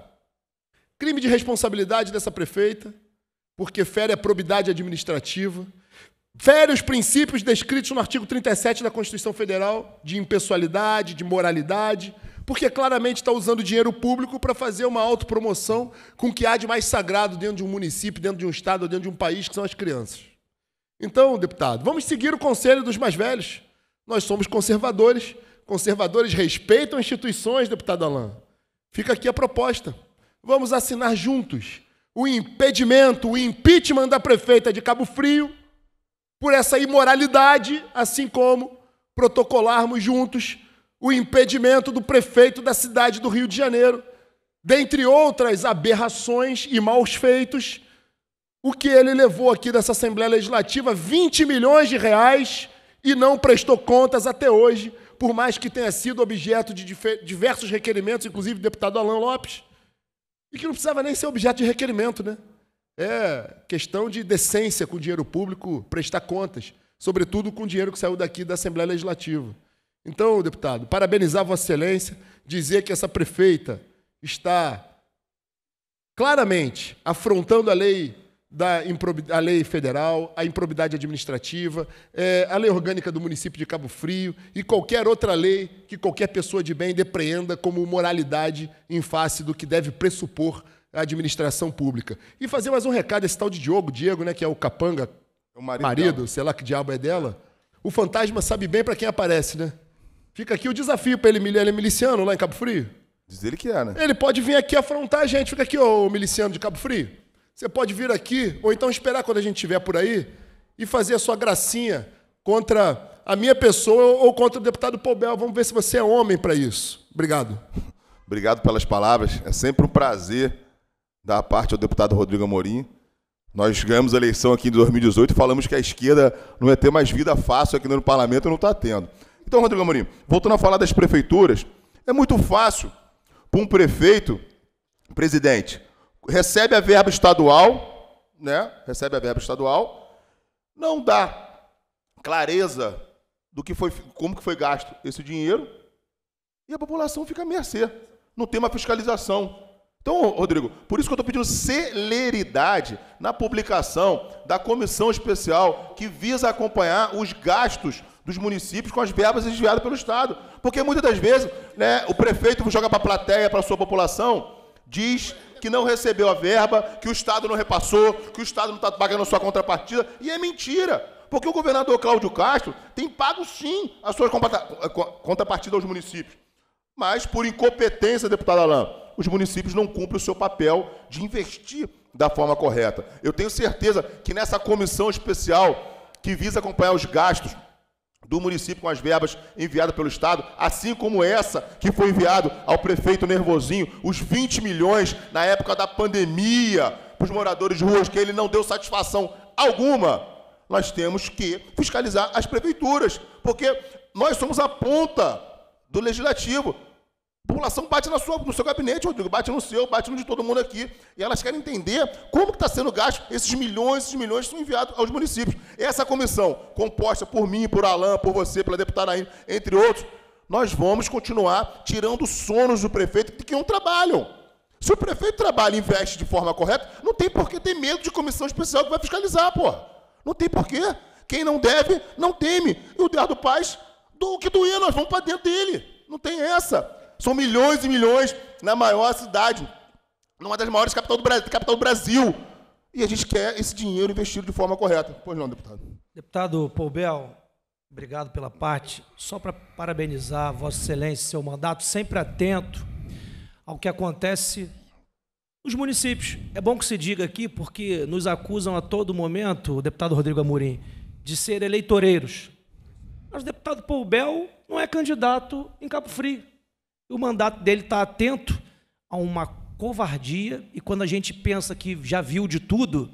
crime de responsabilidade dessa prefeita, porque fere a probidade administrativa, fere os princípios descritos no artigo 37 da Constituição Federal de impessoalidade, de moralidade, porque claramente está usando dinheiro público para fazer uma autopromoção com o que há de mais sagrado dentro de um município, dentro de um estado dentro de um país, que são as crianças. Então, deputado, vamos seguir o conselho dos mais velhos. Nós somos conservadores. Conservadores respeitam instituições, deputado Alain. Fica aqui a proposta. Vamos assinar juntos o impedimento, o impeachment da prefeita de Cabo Frio por essa imoralidade, assim como protocolarmos juntos o impedimento do prefeito da cidade do Rio de Janeiro, dentre outras aberrações e maus feitos, o que ele levou aqui dessa Assembleia Legislativa 20 milhões de reais e não prestou contas até hoje, por mais que tenha sido objeto de diversos requerimentos, inclusive do deputado Alain Lopes, e que não precisava nem ser objeto de requerimento, né? É questão de decência com o dinheiro público prestar contas, sobretudo com o dinheiro que saiu daqui da Assembleia Legislativa. Então, deputado, parabenizar Vossa Excelência, dizer que essa prefeita está claramente afrontando a lei da a lei federal, a improbidade administrativa, é, a lei orgânica do município de Cabo Frio e qualquer outra lei que qualquer pessoa de bem depreenda como moralidade em face do que deve pressupor a administração pública. E fazer mais um recado, esse tal de Diogo, Diego, né, que é o capanga, é o marido, marido sei lá que diabo é dela. O fantasma sabe bem para quem aparece, né? Fica aqui o desafio para ele, ele é miliciano lá em Cabo Frio. Diz ele que é, né? Ele pode vir aqui afrontar a gente. Fica aqui, ô miliciano de Cabo Frio. Você pode vir aqui, ou então esperar quando a gente estiver por aí e fazer a sua gracinha contra a minha pessoa ou contra o deputado Pobel. Vamos ver se você é homem para isso. Obrigado. Obrigado pelas palavras. É sempre um prazer dar parte ao deputado Rodrigo Amorim. Nós ganhamos a eleição aqui em 2018 e falamos que a esquerda não ia ter mais vida fácil aqui no parlamento e não está tendo. Então, Rodrigo Amorim, voltando a falar das prefeituras, é muito fácil para um prefeito, presidente, recebe a verba estadual, né? Recebe a verba estadual, não dá clareza do que foi, como que foi gasto esse dinheiro, e a população fica à mercê. Não tem uma fiscalização. Então, Rodrigo, por isso que eu estou pedindo celeridade na publicação da comissão especial que visa acompanhar os gastos dos municípios com as verbas desviadas pelo Estado. Porque muitas das vezes né, o prefeito joga para a plateia, para a sua população, diz que não recebeu a verba, que o Estado não repassou, que o Estado não está pagando a sua contrapartida, e é mentira. Porque o governador Cláudio Castro tem pago sim a sua eh, contrapartida aos municípios. Mas, por incompetência, deputado Alain, os municípios não cumprem o seu papel de investir da forma correta. Eu tenho certeza que nessa comissão especial que visa acompanhar os gastos do município com as verbas enviadas pelo Estado, assim como essa que foi enviado ao prefeito Nervosinho, os 20 milhões na época da pandemia para os moradores de ruas, que ele não deu satisfação alguma. Nós temos que fiscalizar as prefeituras, porque nós somos a ponta do legislativo população bate na sua, no seu gabinete, Rodrigo, bate no seu, bate no de todo mundo aqui. E elas querem entender como está sendo gasto esses milhões, esses milhões que são enviados aos municípios. Essa comissão, composta por mim, por Alain, por você, pela deputada Aine, entre outros, nós vamos continuar tirando sonos do prefeito que não trabalham. Se o prefeito trabalha e investe de forma correta, não tem por que ter medo de comissão especial que vai fiscalizar, pô. Não tem por quê. Quem não deve, não teme. E o Eduardo Paz, do que doer, nós vamos para dentro dele. Não tem essa. São milhões e milhões na maior cidade, numa das maiores capital do Brasil, capital do Brasil. E a gente quer esse dinheiro investido de forma correta. Pois não, deputado. Deputado Poubel, obrigado pela parte. Só para parabenizar Vossa Excelência, seu mandato, sempre atento ao que acontece nos municípios. É bom que se diga aqui, porque nos acusam a todo momento, o deputado Rodrigo Amorim, de ser eleitoreiros. Mas o deputado Poubel não é candidato em Cabo Frio o mandato dele está atento a uma covardia, e quando a gente pensa que já viu de tudo,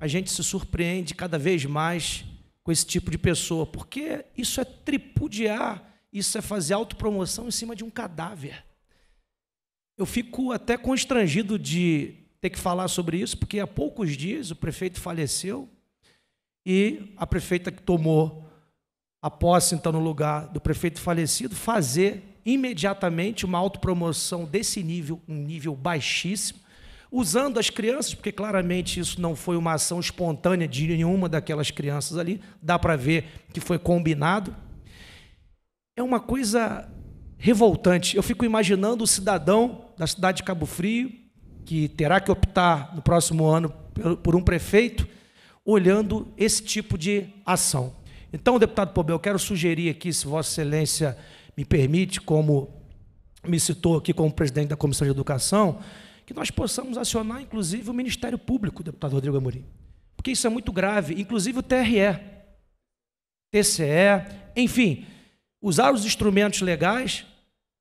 a gente se surpreende cada vez mais com esse tipo de pessoa, porque isso é tripudiar, isso é fazer autopromoção em cima de um cadáver. Eu fico até constrangido de ter que falar sobre isso, porque há poucos dias o prefeito faleceu e a prefeita que tomou a posse, então, no lugar do prefeito falecido, fazer imediatamente uma autopromoção desse nível, um nível baixíssimo, usando as crianças, porque claramente isso não foi uma ação espontânea de nenhuma daquelas crianças ali, dá para ver que foi combinado. É uma coisa revoltante. Eu fico imaginando o cidadão da cidade de Cabo Frio, que terá que optar no próximo ano por um prefeito, olhando esse tipo de ação. Então, deputado Pobel, eu quero sugerir aqui, se Vossa Excelência me permite, como me citou aqui como presidente da Comissão de Educação, que nós possamos acionar, inclusive, o Ministério Público, deputado Rodrigo Amorim. Porque isso é muito grave, inclusive o TRE, TCE, enfim, usar os instrumentos legais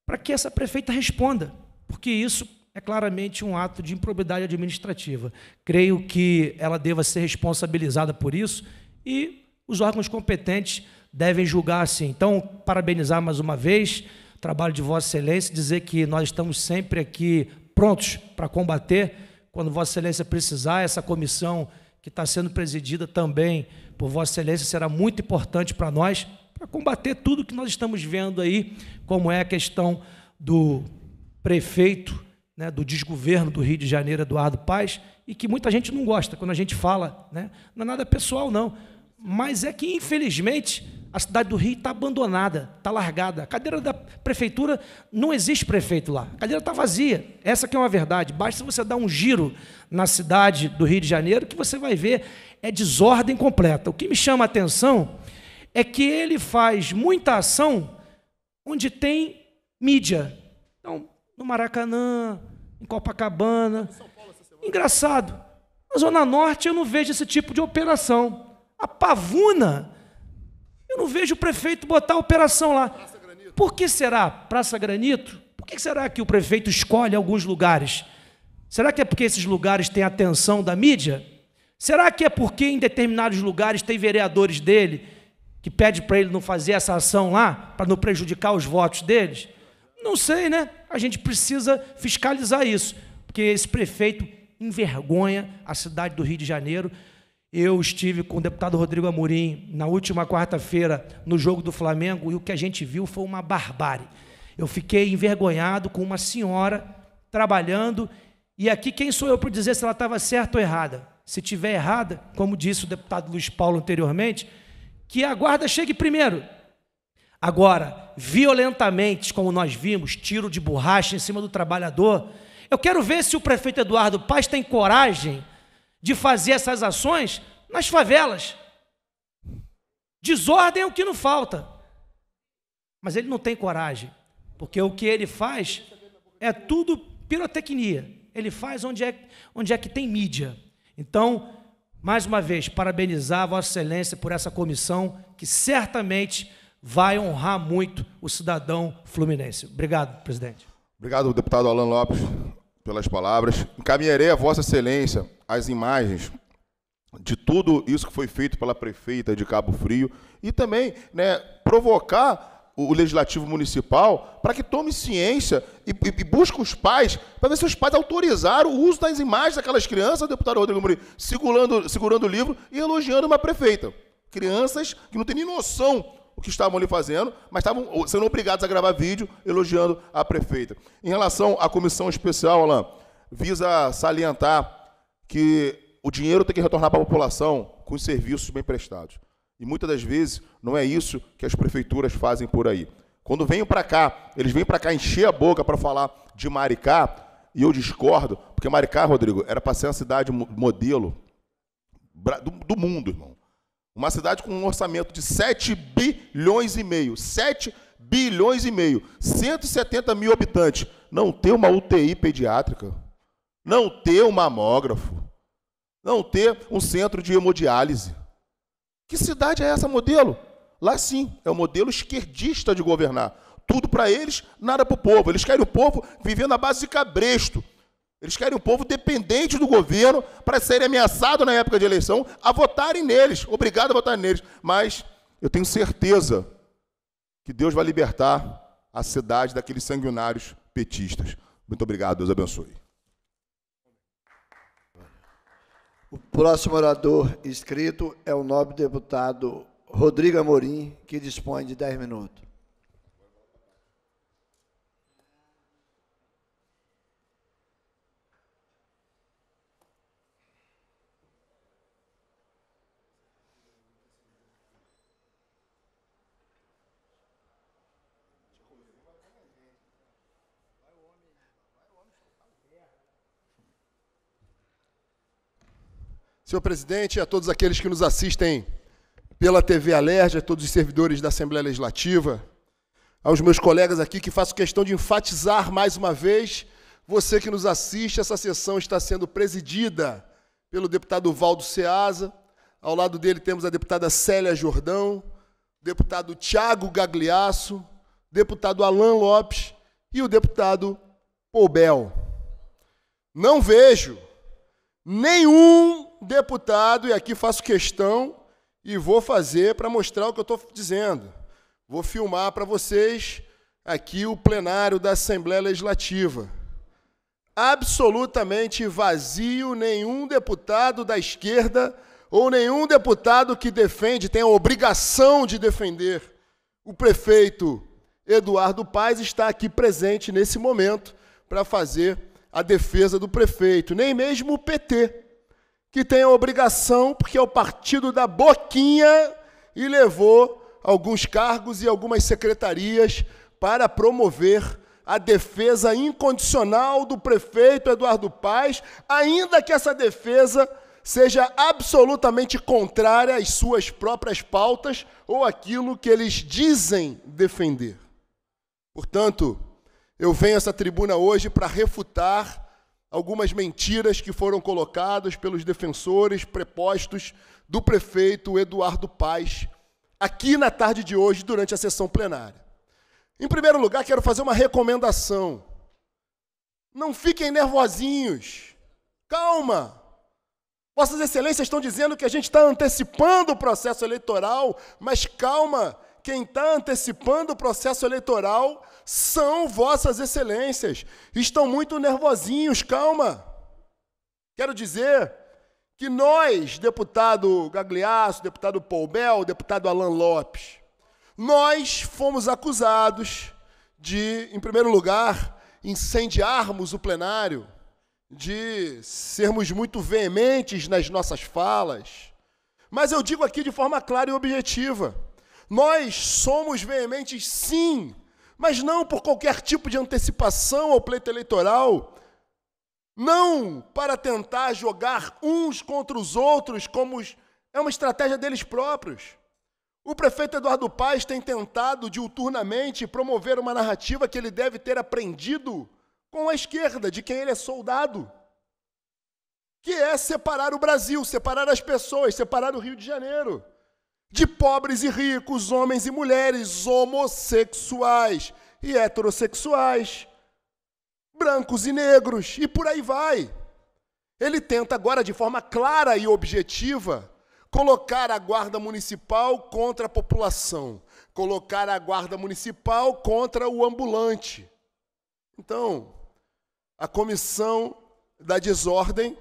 para que essa prefeita responda, porque isso é claramente um ato de improbidade administrativa. Creio que ela deva ser responsabilizada por isso e os órgãos competentes devem julgar assim. Então, parabenizar mais uma vez o trabalho de Vossa Excelência, dizer que nós estamos sempre aqui prontos para combater quando Vossa Excelência precisar. Essa comissão que está sendo presidida também por Vossa Excelência será muito importante para nós, para combater tudo que nós estamos vendo aí, como é a questão do prefeito, né, do desgoverno do Rio de Janeiro, Eduardo Paes, e que muita gente não gosta quando a gente fala. Né? Não é nada pessoal, não. Mas é que, infelizmente, a cidade do Rio está abandonada, está largada. A cadeira da prefeitura não existe prefeito lá. A cadeira está vazia. Essa que é uma verdade. Basta você dar um giro na cidade do Rio de Janeiro que você vai ver é desordem completa. O que me chama a atenção é que ele faz muita ação onde tem mídia. Então, no Maracanã, em Copacabana. Engraçado. Na Zona Norte eu não vejo esse tipo de operação. A pavuna eu não vejo o prefeito botar operação lá. Por que será Praça Granito? Por que será que o prefeito escolhe alguns lugares? Será que é porque esses lugares têm atenção da mídia? Será que é porque em determinados lugares tem vereadores dele que pede para ele não fazer essa ação lá, para não prejudicar os votos deles? Não sei, né? A gente precisa fiscalizar isso, porque esse prefeito envergonha a cidade do Rio de Janeiro. Eu estive com o deputado Rodrigo Amorim na última quarta-feira no jogo do Flamengo e o que a gente viu foi uma barbárie. Eu fiquei envergonhado com uma senhora trabalhando e aqui quem sou eu para dizer se ela estava certa ou errada? Se tiver errada, como disse o deputado Luiz Paulo anteriormente, que a guarda chegue primeiro. Agora, violentamente, como nós vimos, tiro de borracha em cima do trabalhador, eu quero ver se o prefeito Eduardo Paz tem coragem de fazer essas ações nas favelas. Desordem é o que não falta. Mas ele não tem coragem, porque o que ele faz é tudo pirotecnia. Ele faz onde é, onde é que tem mídia. Então, mais uma vez, parabenizar Vossa Excelência por essa comissão que certamente vai honrar muito o cidadão fluminense. Obrigado, presidente. Obrigado, deputado Alan Lopes, pelas palavras. Encaminharei a Vossa Excelência as imagens de tudo isso que foi feito pela prefeita de Cabo Frio e também né, provocar o legislativo municipal para que tome ciência e, e, e busque os pais para ver se os pais autorizaram o uso das imagens daquelas crianças, deputado Rodrigo Muri, segurando, segurando o livro e elogiando uma prefeita. Crianças que não têm nem noção o que estavam ali fazendo, mas estavam sendo obrigados a gravar vídeo elogiando a prefeita. Em relação à comissão especial, Alain, visa salientar que o dinheiro tem que retornar para a população com os serviços bem prestados. E muitas das vezes não é isso que as prefeituras fazem por aí. Quando venho para cá, eles vêm para cá encher a boca para falar de Maricá, e eu discordo, porque Maricá, Rodrigo, era para ser uma cidade modelo do, do mundo, irmão. Uma cidade com um orçamento de 7 bilhões e meio. 7 bilhões e meio. 170 mil habitantes. Não tem uma UTI pediátrica não ter um mamógrafo, não ter um centro de hemodiálise. Que cidade é essa, modelo? Lá sim, é o modelo esquerdista de governar. Tudo para eles, nada para o povo. Eles querem o povo vivendo na base de cabresto. Eles querem o povo dependente do governo para serem ameaçados na época de eleição a votarem neles, obrigado a votarem neles. Mas eu tenho certeza que Deus vai libertar a cidade daqueles sanguinários petistas. Muito obrigado, Deus abençoe. O próximo orador inscrito é o nobre deputado Rodrigo Amorim, que dispõe de 10 minutos. Senhor presidente, a todos aqueles que nos assistem pela TV Alerj, a todos os servidores da Assembleia Legislativa, aos meus colegas aqui que faço questão de enfatizar mais uma vez, você que nos assiste, essa sessão está sendo presidida pelo deputado Valdo Ceasa, ao lado dele temos a deputada Célia Jordão, deputado Tiago Gagliasso, deputado Alain Lopes e o deputado Pobel. Não vejo nenhum deputado, e aqui faço questão e vou fazer para mostrar o que eu estou dizendo. Vou filmar para vocês aqui o plenário da Assembleia Legislativa. Absolutamente vazio, nenhum deputado da esquerda ou nenhum deputado que defende, tem a obrigação de defender o prefeito Eduardo Paes, está aqui presente nesse momento para fazer a defesa do prefeito, nem mesmo o PT que tem a obrigação, porque é o partido da Boquinha e levou alguns cargos e algumas secretarias para promover a defesa incondicional do prefeito Eduardo Paz, ainda que essa defesa seja absolutamente contrária às suas próprias pautas ou aquilo que eles dizem defender. Portanto, eu venho a essa tribuna hoje para refutar algumas mentiras que foram colocadas pelos defensores prepostos do prefeito Eduardo Paes aqui na tarde de hoje, durante a sessão plenária. Em primeiro lugar, quero fazer uma recomendação. Não fiquem nervosinhos. Calma. Vossas Excelências estão dizendo que a gente está antecipando o processo eleitoral, mas calma, quem está antecipando o processo eleitoral são vossas excelências. Estão muito nervosinhos, calma. Quero dizer que nós, deputado Gagliasso, deputado Paul Bell, deputado Alain Lopes, nós fomos acusados de, em primeiro lugar, incendiarmos o plenário, de sermos muito veementes nas nossas falas. Mas eu digo aqui de forma clara e objetiva. Nós somos veementes, sim, mas não por qualquer tipo de antecipação ao pleito eleitoral. Não para tentar jogar uns contra os outros, como é uma estratégia deles próprios. O prefeito Eduardo Paes tem tentado diuturnamente promover uma narrativa que ele deve ter aprendido com a esquerda, de quem ele é soldado, que é separar o Brasil, separar as pessoas, separar o Rio de Janeiro de pobres e ricos, homens e mulheres, homossexuais e heterossexuais, brancos e negros, e por aí vai. Ele tenta agora, de forma clara e objetiva, colocar a guarda municipal contra a população, colocar a guarda municipal contra o ambulante. Então, a comissão da desordem,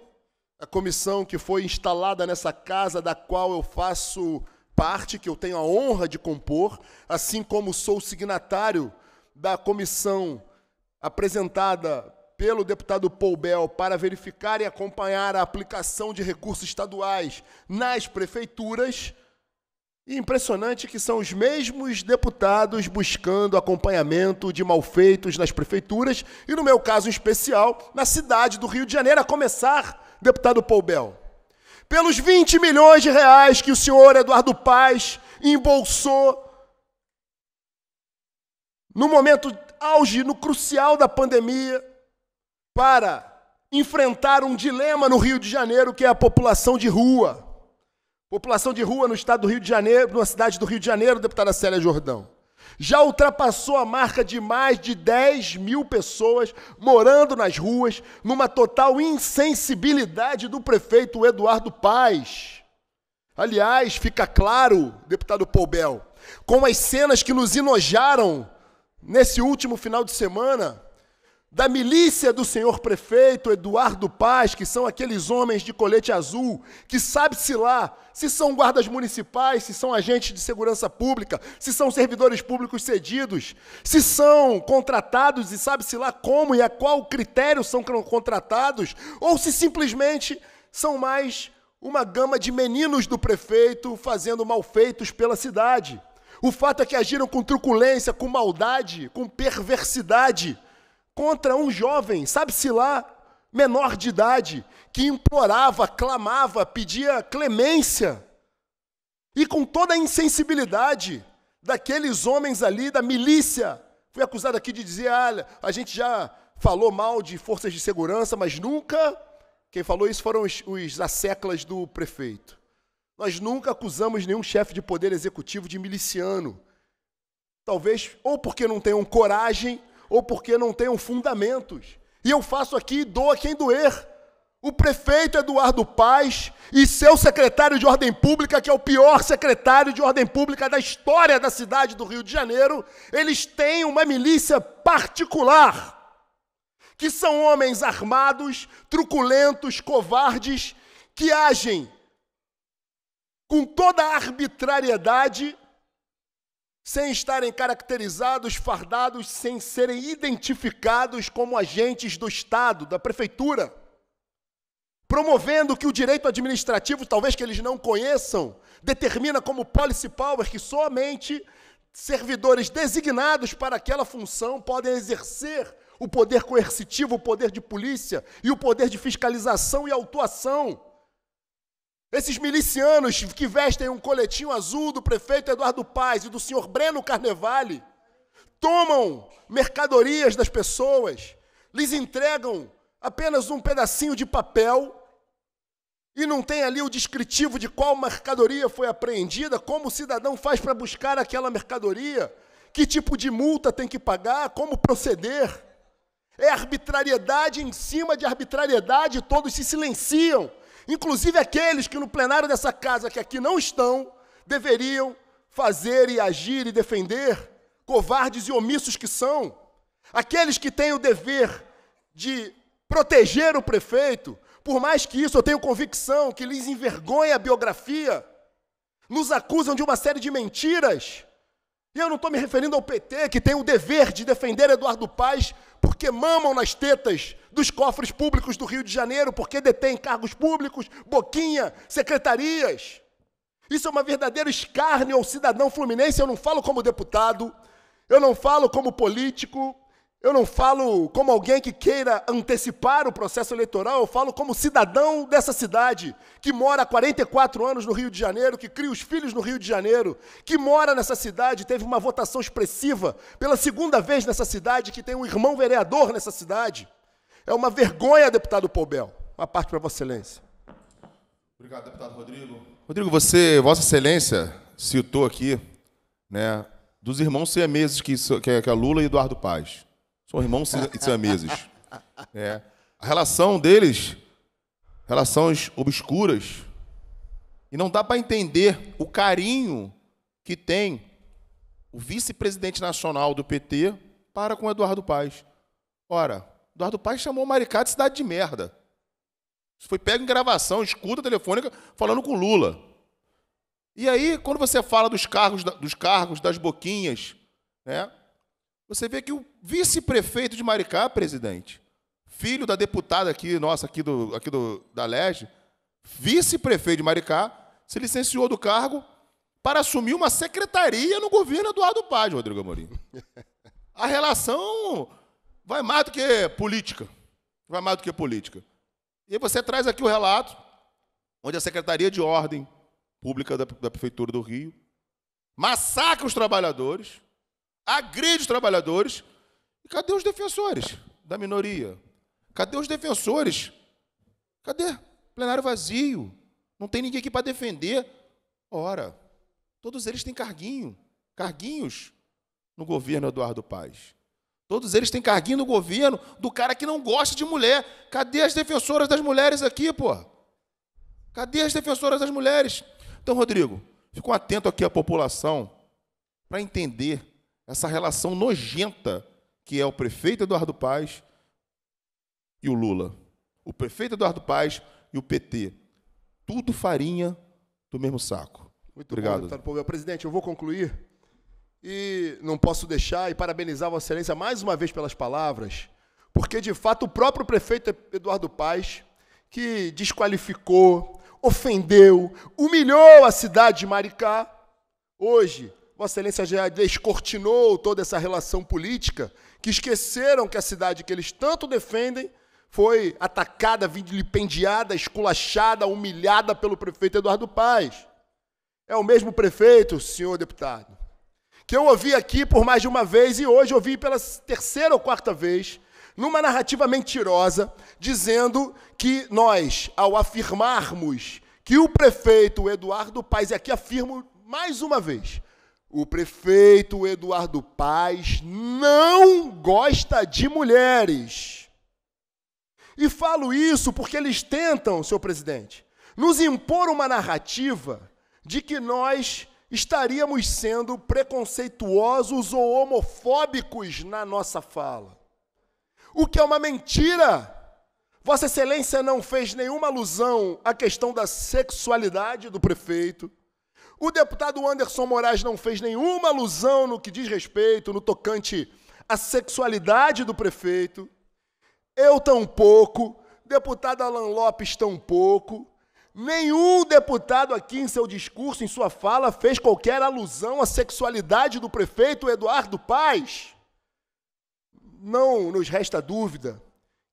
a comissão que foi instalada nessa casa, da qual eu faço parte que eu tenho a honra de compor, assim como sou signatário da comissão apresentada pelo deputado Paul Bell para verificar e acompanhar a aplicação de recursos estaduais nas prefeituras. E impressionante que são os mesmos deputados buscando acompanhamento de malfeitos nas prefeituras e, no meu caso em especial, na cidade do Rio de Janeiro, a começar, deputado Paul Bell pelos 20 milhões de reais que o senhor Eduardo Paz embolsou no momento auge, no crucial da pandemia, para enfrentar um dilema no Rio de Janeiro, que é a população de rua. População de rua no estado do Rio de Janeiro, na cidade do Rio de Janeiro, deputada Célia Jordão já ultrapassou a marca de mais de 10 mil pessoas morando nas ruas, numa total insensibilidade do prefeito Eduardo Paes. Aliás, fica claro, deputado Poubel, com as cenas que nos enojaram nesse último final de semana, da milícia do senhor prefeito Eduardo Paz, que são aqueles homens de colete azul, que sabe-se lá se são guardas municipais, se são agentes de segurança pública, se são servidores públicos cedidos, se são contratados e sabe-se lá como e a qual critério são contratados, ou se simplesmente são mais uma gama de meninos do prefeito fazendo malfeitos pela cidade. O fato é que agiram com truculência, com maldade, com perversidade contra um jovem, sabe-se lá, menor de idade, que implorava, clamava, pedia clemência. E com toda a insensibilidade daqueles homens ali, da milícia, fui acusado aqui de dizer: ah, a gente já falou mal de forças de segurança, mas nunca. Quem falou isso foram os, os asseclas do prefeito. Nós nunca acusamos nenhum chefe de poder executivo de miliciano. Talvez, ou porque não tenham coragem, ou porque não tenham fundamentos. E eu faço aqui e dou a quem doer. O prefeito Eduardo Paz e seu secretário de Ordem Pública, que é o pior secretário de Ordem Pública da história da cidade do Rio de Janeiro, eles têm uma milícia particular, que são homens armados, truculentos, covardes, que agem com toda a arbitrariedade sem estarem caracterizados, fardados, sem serem identificados como agentes do Estado, da Prefeitura, promovendo que o direito administrativo, talvez que eles não conheçam, determina como policy power que somente servidores designados para aquela função podem exercer o poder coercitivo, o poder de polícia e o poder de fiscalização e autuação esses milicianos que vestem um coletinho azul do prefeito Eduardo Paz e do senhor Breno Carnevale tomam mercadorias das pessoas, lhes entregam apenas um pedacinho de papel e não tem ali o descritivo de qual mercadoria foi apreendida, como o cidadão faz para buscar aquela mercadoria, que tipo de multa tem que pagar, como proceder. É arbitrariedade em cima de arbitrariedade, todos se silenciam Inclusive aqueles que no plenário dessa casa que aqui não estão, deveriam fazer e agir e defender, covardes e omissos que são. Aqueles que têm o dever de proteger o prefeito, por mais que isso eu tenho convicção que lhes envergonha a biografia, nos acusam de uma série de mentiras. E eu não estou me referindo ao PT, que tem o dever de defender Eduardo Paz, porque mamam nas tetas dos cofres públicos do Rio de Janeiro, porque detém cargos públicos, boquinha, secretarias. Isso é uma verdadeira escárnio ao cidadão fluminense. Eu não falo como deputado, eu não falo como político, eu não falo como alguém que queira antecipar o processo eleitoral, eu falo como cidadão dessa cidade, que mora há 44 anos no Rio de Janeiro, que cria os filhos no Rio de Janeiro, que mora nessa cidade, teve uma votação expressiva pela segunda vez nessa cidade, que tem um irmão vereador nessa cidade. É uma vergonha, deputado Poubel. Uma parte para Vossa Excelência. Obrigado, deputado Rodrigo. Rodrigo, você, Vossa Excelência, citou aqui, né, dos irmãos siameses que, é, que, é Lula e Eduardo Paz. São irmãos siameses. é. A relação deles, relações obscuras, e não dá para entender o carinho que tem o vice-presidente nacional do PT para com Eduardo Paz. Ora, Eduardo Paz chamou Maricá de cidade de merda. Isso foi pego em gravação, escuta telefônica, falando com Lula. E aí, quando você fala dos cargos, dos cargos das boquinhas, né, você vê que o vice-prefeito de Maricá, presidente, filho da deputada aqui, nossa, aqui, do, aqui do, da Leste, vice-prefeito de Maricá, se licenciou do cargo para assumir uma secretaria no governo Eduardo Paz, Rodrigo Amorim. A relação vai mais do que política. Vai mais do que política. E você traz aqui o relato, onde a Secretaria de Ordem Pública da, da Prefeitura do Rio massacra os trabalhadores, agride os trabalhadores. E cadê os defensores da minoria? Cadê os defensores? Cadê? Plenário vazio. Não tem ninguém aqui para defender. Ora, todos eles têm carguinho, carguinhos no governo Eduardo Paes. Todos eles têm carguinho no governo do cara que não gosta de mulher. Cadê as defensoras das mulheres aqui, pô? Cadê as defensoras das mulheres? Então, Rodrigo, ficou atento aqui à população para entender essa relação nojenta que é o prefeito Eduardo Paz e o Lula. O prefeito Eduardo Paz e o PT. Tudo farinha do mesmo saco. Muito Obrigado. bom, deputado Presidente, eu vou concluir e não posso deixar e parabenizar Vossa Excelência mais uma vez pelas palavras, porque de fato o próprio prefeito Eduardo Paes, que desqualificou, ofendeu, humilhou a cidade de Maricá, hoje Vossa Excelência já descortinou toda essa relação política, que esqueceram que a cidade que eles tanto defendem foi atacada, vilipendiada, esculachada, humilhada pelo prefeito Eduardo Paes. É o mesmo prefeito, senhor deputado, que eu ouvi aqui por mais de uma vez e hoje ouvi pela terceira ou quarta vez, numa narrativa mentirosa, dizendo que nós, ao afirmarmos que o prefeito Eduardo Paes, e aqui afirmo mais uma vez, o prefeito Eduardo Paes não gosta de mulheres. E falo isso porque eles tentam, senhor presidente, nos impor uma narrativa de que nós estaríamos sendo preconceituosos ou homofóbicos na nossa fala. O que é uma mentira. Vossa Excelência não fez nenhuma alusão à questão da sexualidade do prefeito. O deputado Anderson Moraes não fez nenhuma alusão no que diz respeito, no tocante à sexualidade do prefeito. Eu tampouco. Deputado Alan Lopes tampouco. Nenhum deputado aqui em seu discurso, em sua fala, fez qualquer alusão à sexualidade do prefeito Eduardo Paz. Não nos resta dúvida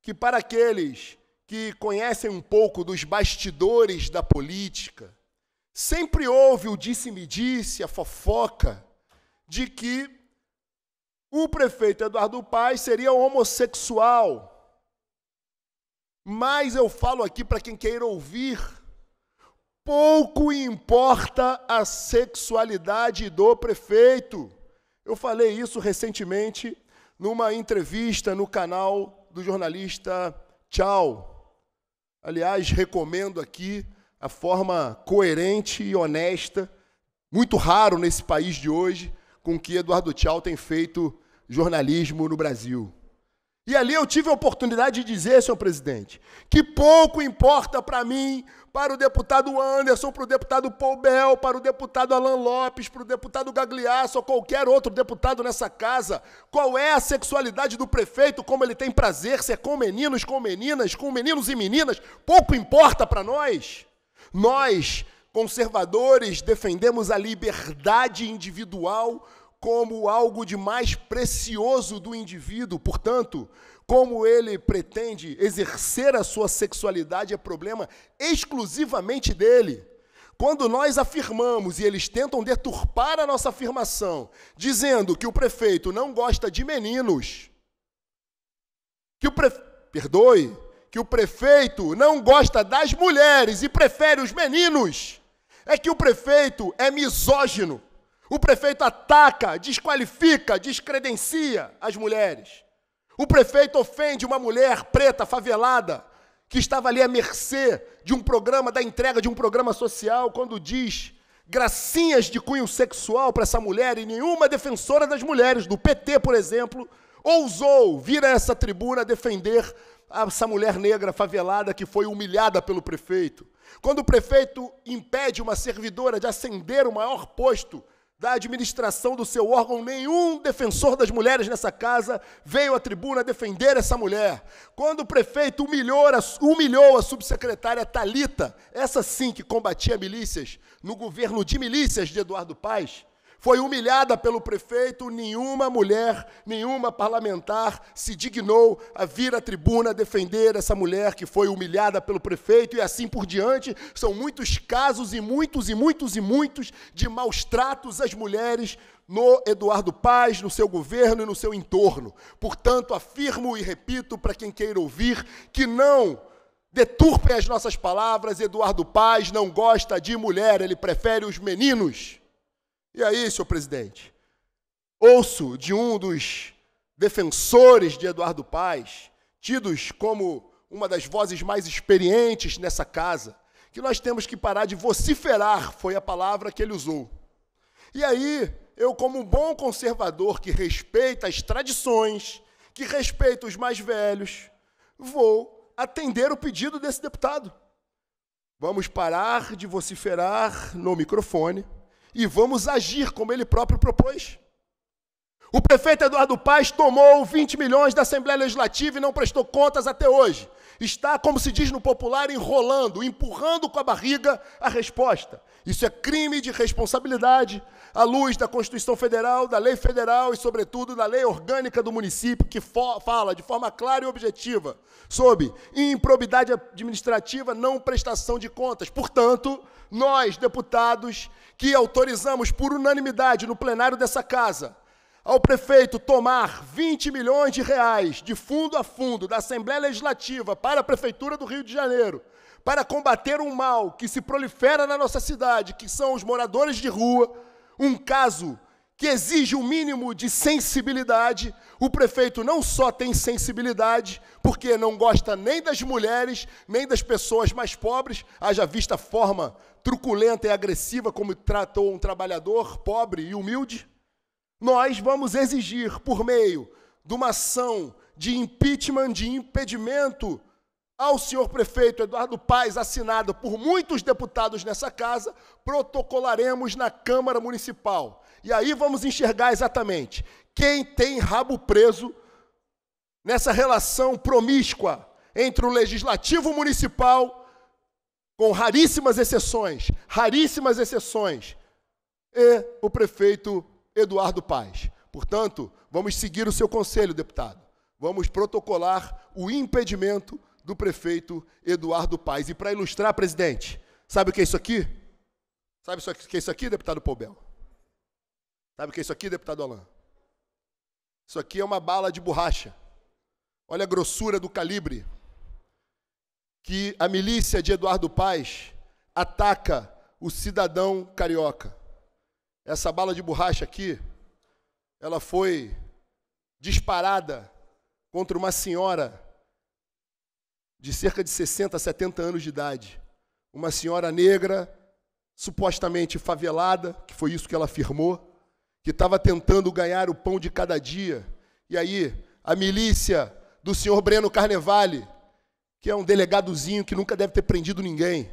que, para aqueles que conhecem um pouco dos bastidores da política, sempre houve o disse-me-disse, a fofoca, de que o prefeito Eduardo Paz seria homossexual. Mas eu falo aqui para quem queira ouvir Pouco importa a sexualidade do prefeito. Eu falei isso recentemente numa entrevista no canal do jornalista Tchau. Aliás, recomendo aqui a forma coerente e honesta, muito raro nesse país de hoje, com que Eduardo Tchau tem feito jornalismo no Brasil. E ali eu tive a oportunidade de dizer, senhor presidente, que pouco importa para mim, para o deputado Anderson, para o deputado Paul Bell, para o deputado Alan Lopes, para o deputado Gagliasso ou qualquer outro deputado nessa casa, qual é a sexualidade do prefeito, como ele tem prazer, se é com meninos, com meninas, com meninos e meninas, pouco importa para nós. Nós, conservadores, defendemos a liberdade individual como algo de mais precioso do indivíduo, portanto, como ele pretende exercer a sua sexualidade é problema exclusivamente dele. Quando nós afirmamos e eles tentam deturpar a nossa afirmação, dizendo que o prefeito não gosta de meninos, que o prefeito, perdoe, que o prefeito não gosta das mulheres e prefere os meninos, é que o prefeito é misógino o prefeito ataca, desqualifica, descredencia as mulheres. O prefeito ofende uma mulher preta, favelada, que estava ali à mercê de um programa, da entrega de um programa social, quando diz gracinhas de cunho sexual para essa mulher e nenhuma defensora das mulheres, do PT, por exemplo, ousou vir a essa tribuna defender essa mulher negra favelada que foi humilhada pelo prefeito. Quando o prefeito impede uma servidora de ascender o maior posto da administração do seu órgão, nenhum defensor das mulheres nessa casa veio à tribuna defender essa mulher. Quando o prefeito humilhou, humilhou a subsecretária Talita, essa sim que combatia milícias, no governo de milícias de Eduardo Paes, foi humilhada pelo prefeito, nenhuma mulher, nenhuma parlamentar se dignou a vir à tribuna defender essa mulher que foi humilhada pelo prefeito e assim por diante. São muitos casos e muitos e muitos e muitos de maus tratos às mulheres no Eduardo Paz, no seu governo e no seu entorno. Portanto, afirmo e repito para quem queira ouvir que não deturpem as nossas palavras. Eduardo Paz não gosta de mulher, ele prefere os meninos. E aí, senhor presidente? Ouço de um dos defensores de Eduardo Paz, tidos como uma das vozes mais experientes nessa casa, que nós temos que parar de vociferar, foi a palavra que ele usou. E aí, eu, como um bom conservador que respeita as tradições, que respeita os mais velhos, vou atender o pedido desse deputado. Vamos parar de vociferar no microfone e vamos agir como ele próprio propôs. O prefeito Eduardo Paes tomou 20 milhões da Assembleia Legislativa e não prestou contas até hoje está, como se diz no popular, enrolando, empurrando com a barriga a resposta. Isso é crime de responsabilidade à luz da Constituição Federal, da Lei Federal e, sobretudo, da Lei Orgânica do Município, que fala de forma clara e objetiva sobre improbidade administrativa, não prestação de contas. Portanto, nós, deputados, que autorizamos por unanimidade no plenário dessa casa ao prefeito tomar 20 milhões de reais de fundo a fundo da Assembleia Legislativa para a Prefeitura do Rio de Janeiro, para combater um mal que se prolifera na nossa cidade, que são os moradores de rua, um caso que exige um mínimo de sensibilidade. O prefeito não só tem sensibilidade, porque não gosta nem das mulheres, nem das pessoas mais pobres, haja vista a forma truculenta e agressiva como tratou um trabalhador pobre e humilde, nós vamos exigir, por meio de uma ação de impeachment, de impedimento, ao senhor prefeito Eduardo Paes, assinada por muitos deputados nessa casa, protocolaremos na Câmara Municipal. E aí vamos enxergar exatamente quem tem rabo preso nessa relação promíscua entre o legislativo municipal, com raríssimas exceções, raríssimas exceções, e o prefeito Eduardo Paz. Portanto, vamos seguir o seu conselho, deputado. Vamos protocolar o impedimento do prefeito Eduardo Paz. E para ilustrar, presidente, sabe o que é isso aqui? Sabe o que é isso aqui, deputado Poubel? Sabe o que é isso aqui, deputado Alain? Isso aqui é uma bala de borracha. Olha a grossura do calibre que a milícia de Eduardo Paz ataca o cidadão carioca. Essa bala de borracha aqui, ela foi disparada contra uma senhora de cerca de 60, 70 anos de idade. Uma senhora negra, supostamente favelada, que foi isso que ela afirmou, que estava tentando ganhar o pão de cada dia. E aí, a milícia do senhor Breno Carnevale, que é um delegadozinho que nunca deve ter prendido ninguém,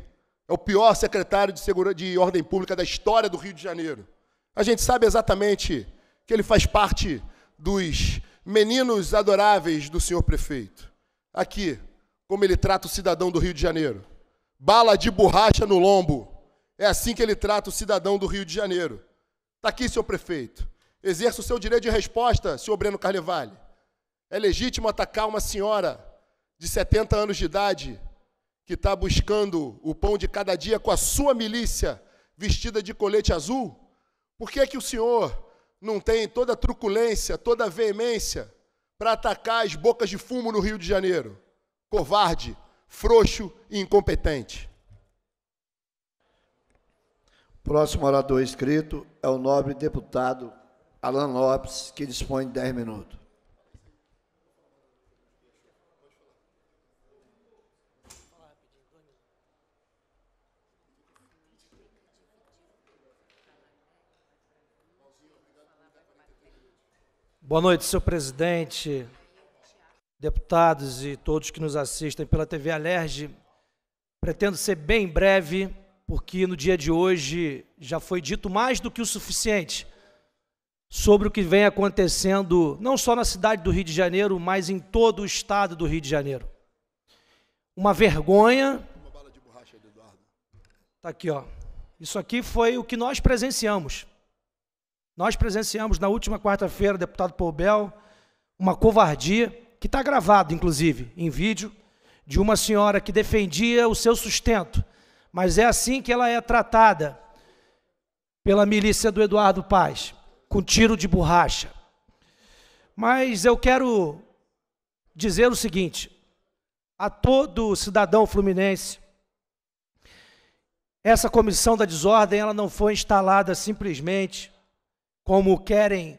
é o pior secretário de, segurança de ordem pública da história do Rio de Janeiro a gente sabe exatamente que ele faz parte dos meninos adoráveis do senhor prefeito. Aqui, como ele trata o cidadão do Rio de Janeiro. Bala de borracha no lombo. É assim que ele trata o cidadão do Rio de Janeiro. Está aqui, senhor prefeito. Exerça o seu direito de resposta, senhor Breno Carnevale. É legítimo atacar uma senhora de 70 anos de idade que está buscando o pão de cada dia com a sua milícia vestida de colete azul? Por que, é que o Senhor não tem toda a truculência, toda a veemência para atacar as bocas de fumo no Rio de Janeiro? Covarde, frouxo e incompetente. Próximo orador inscrito é o nobre deputado Alan Lopes, que dispõe de 10 minutos. Boa noite, senhor presidente, deputados e todos que nos assistem pela TV Alerj. Pretendo ser bem breve, porque no dia de hoje já foi dito mais do que o suficiente sobre o que vem acontecendo, não só na cidade do Rio de Janeiro, mas em todo o estado do Rio de Janeiro. Uma vergonha. Uma bala de borracha, Eduardo. Está aqui, ó. Isso aqui foi o que nós presenciamos. Nós presenciamos na última quarta-feira, deputado Poubel, uma covardia, que está gravado, inclusive, em vídeo, de uma senhora que defendia o seu sustento. Mas é assim que ela é tratada pela milícia do Eduardo Paz, com tiro de borracha. Mas eu quero dizer o seguinte: a todo cidadão fluminense, essa comissão da desordem ela não foi instalada simplesmente como querem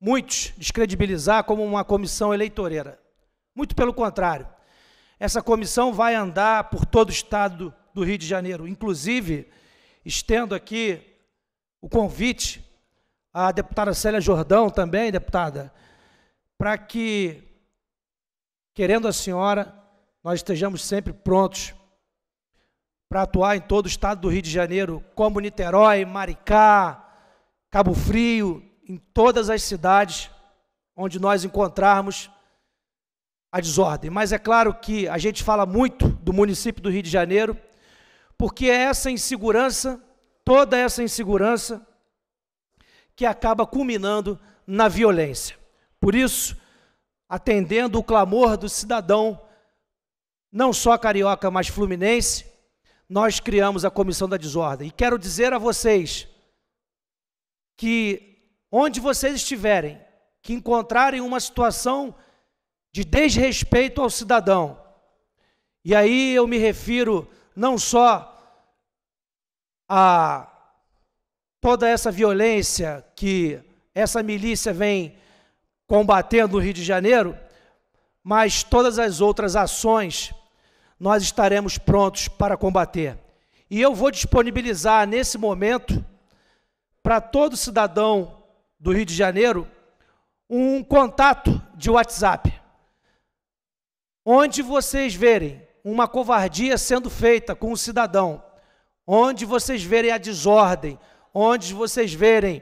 muitos descredibilizar, como uma comissão eleitoreira. Muito pelo contrário. Essa comissão vai andar por todo o estado do Rio de Janeiro. Inclusive, estendo aqui o convite à deputada Célia Jordão também, deputada, para que, querendo a senhora, nós estejamos sempre prontos para atuar em todo o estado do Rio de Janeiro, como Niterói, Maricá, Cabo Frio, em todas as cidades onde nós encontrarmos a desordem. Mas é claro que a gente fala muito do município do Rio de Janeiro, porque é essa insegurança, toda essa insegurança, que acaba culminando na violência. Por isso, atendendo o clamor do cidadão, não só carioca, mas fluminense, nós criamos a Comissão da Desordem. E quero dizer a vocês que onde vocês estiverem, que encontrarem uma situação de desrespeito ao cidadão, e aí eu me refiro não só a toda essa violência que essa milícia vem combatendo no Rio de Janeiro, mas todas as outras ações nós estaremos prontos para combater. E eu vou disponibilizar nesse momento para todo cidadão do Rio de Janeiro um contato de WhatsApp, onde vocês verem uma covardia sendo feita com o cidadão, onde vocês verem a desordem, onde vocês verem